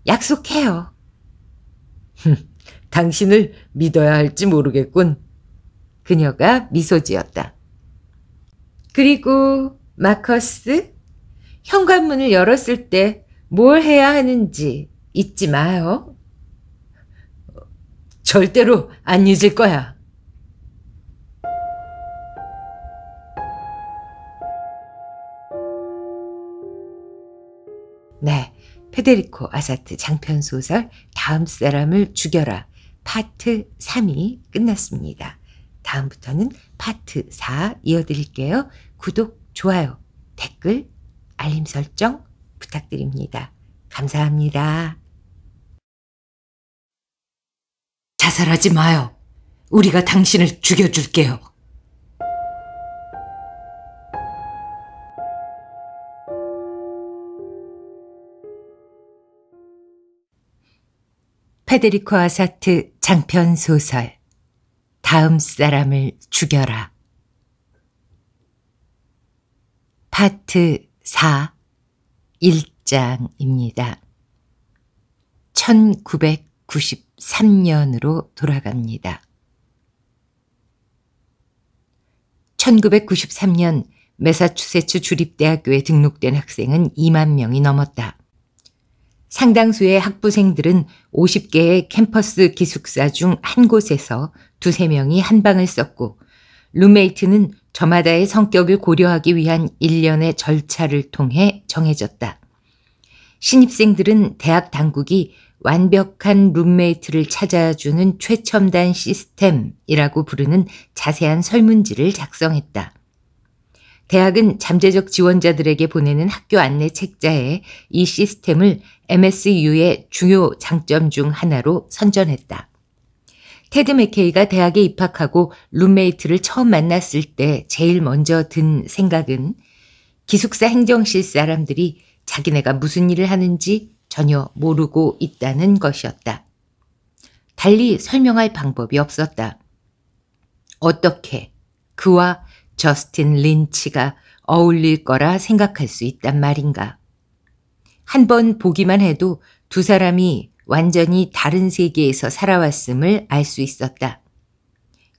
약속해요. 당신을 믿어야 할지 모르겠군. 그녀가 미소 지었다. 그리고 마커스, 현관문을 열었을 때 뭘 해야 하는지 잊지 마요. 어, 절대로 안 잊을 거야. 페데리코 아사트 장편소설 다음 사람을 죽여라 파트 3이 끝났습니다. 다음부터는 파트 4 이어드릴게요. 구독, 좋아요, 댓글, 알림 설정 부탁드립니다. 감사합니다. 자살하지 마요. 우리가 당신을 죽여줄게요. 페데리코 아사트 장편 소설 다음 사람을 죽여라 파트 4 1장입니다. 1993년으로 돌아갑니다. 1993년 메사추세츠 주립대학교에 등록된 학생은 2만 명이 넘었다. 상당수의 학부생들은 50개의 캠퍼스 기숙사 중 한 곳에서 두세 명이 한 방을 썼고 룸메이트는 저마다의 성격을 고려하기 위한 일련의 절차를 통해 정해졌다. 신입생들은 대학 당국이 완벽한 룸메이트를 찾아주는 최첨단 시스템이라고 부르는 자세한 설문지를 작성했다. 대학은 잠재적 지원자들에게 보내는 학교 안내 책자에 이 시스템을 MSU의 중요 장점 중 하나로 선전했다. 테드 맥케이가 대학에 입학하고 룸메이트를 처음 만났을 때 제일 먼저 든 생각은 기숙사 행정실 사람들이 자기네가 무슨 일을 하는지 전혀 모르고 있다는 것이었다. 달리 설명할 방법이 없었다. 어떻게 그와 저스틴 린치가 어울릴 거라 생각할 수 있단 말인가. 한번 보기만 해도 두 사람이 완전히 다른 세계에서 살아왔음을 알 수 있었다.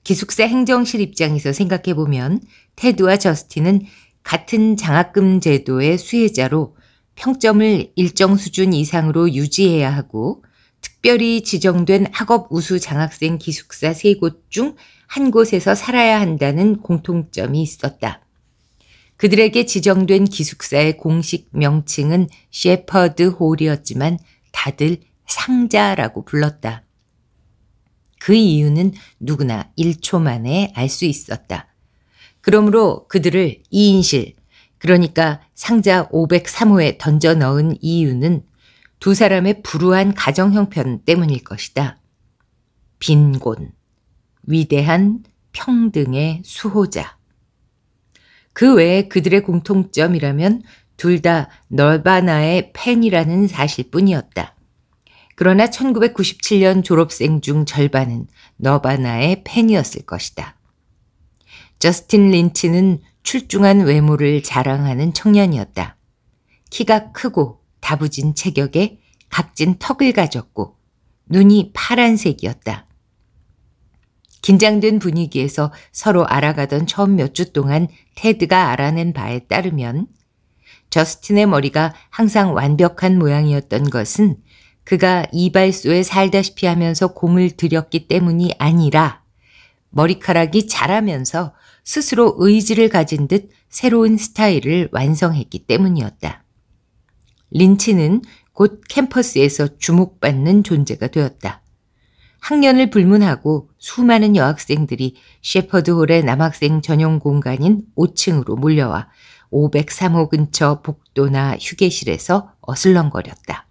기숙사 행정실 입장에서 생각해 보면 테드와 저스틴은 같은 장학금 제도의 수혜자로 평점을 일정 수준 이상으로 유지해야 하고 특별히 지정된 학업 우수 장학생 기숙사 세 곳 중 한 곳에서 살아야 한다는 공통점이 있었다. 그들에게 지정된 기숙사의 공식 명칭은 셰퍼드 홀이었지만 다들 상자라고 불렀다. 그 이유는 누구나 1초 만에 알 수 있었다. 그러므로 그들을 2인실, 그러니까 상자 503호에 던져 넣은 이유는 두 사람의 불우한 가정 형편 때문일 것이다. 빈곤, 위대한 평등의 수호자. 그 외에 그들의 공통점이라면 둘다 널바나의 팬이라는 사실뿐이었다. 그러나 1997년 졸업생 중 절반은 너바나의 팬이었을 것이다. 저스틴 린치는 출중한 외모를 자랑하는 청년이었다. 키가 크고 다부진 체격에 각진 턱을 가졌고 눈이 파란색이었다. 긴장된 분위기에서 서로 알아가던 처음 몇 주 동안 테드가 알아낸 바에 따르면 저스틴의 머리가 항상 완벽한 모양이었던 것은 그가 이발소에 살다시피 하면서 공을 들였기 때문이 아니라 머리카락이 자라면서 스스로 의지를 가진 듯 새로운 스타일을 완성했기 때문이었다. 린치는 곧 캠퍼스에서 주목받는 존재가 되었다. 학년을 불문하고 수많은 여학생들이 셰퍼드 홀의 남학생 전용 공간인 5층으로 몰려와 503호 근처 복도나 휴게실에서 어슬렁거렸다.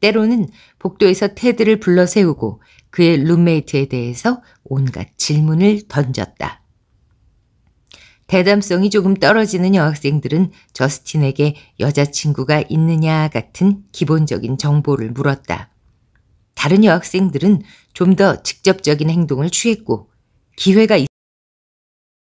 때로는 복도에서 테드를 불러 세우고 그의 룸메이트에 대해서 온갖 질문을 던졌다. 대담성이 조금 떨어지는 여학생들은 저스틴에게 여자친구가 있느냐 같은 기본적인 정보를 물었다. 다른 여학생들은 좀 더 직접적인 행동을 취했고 기회가 있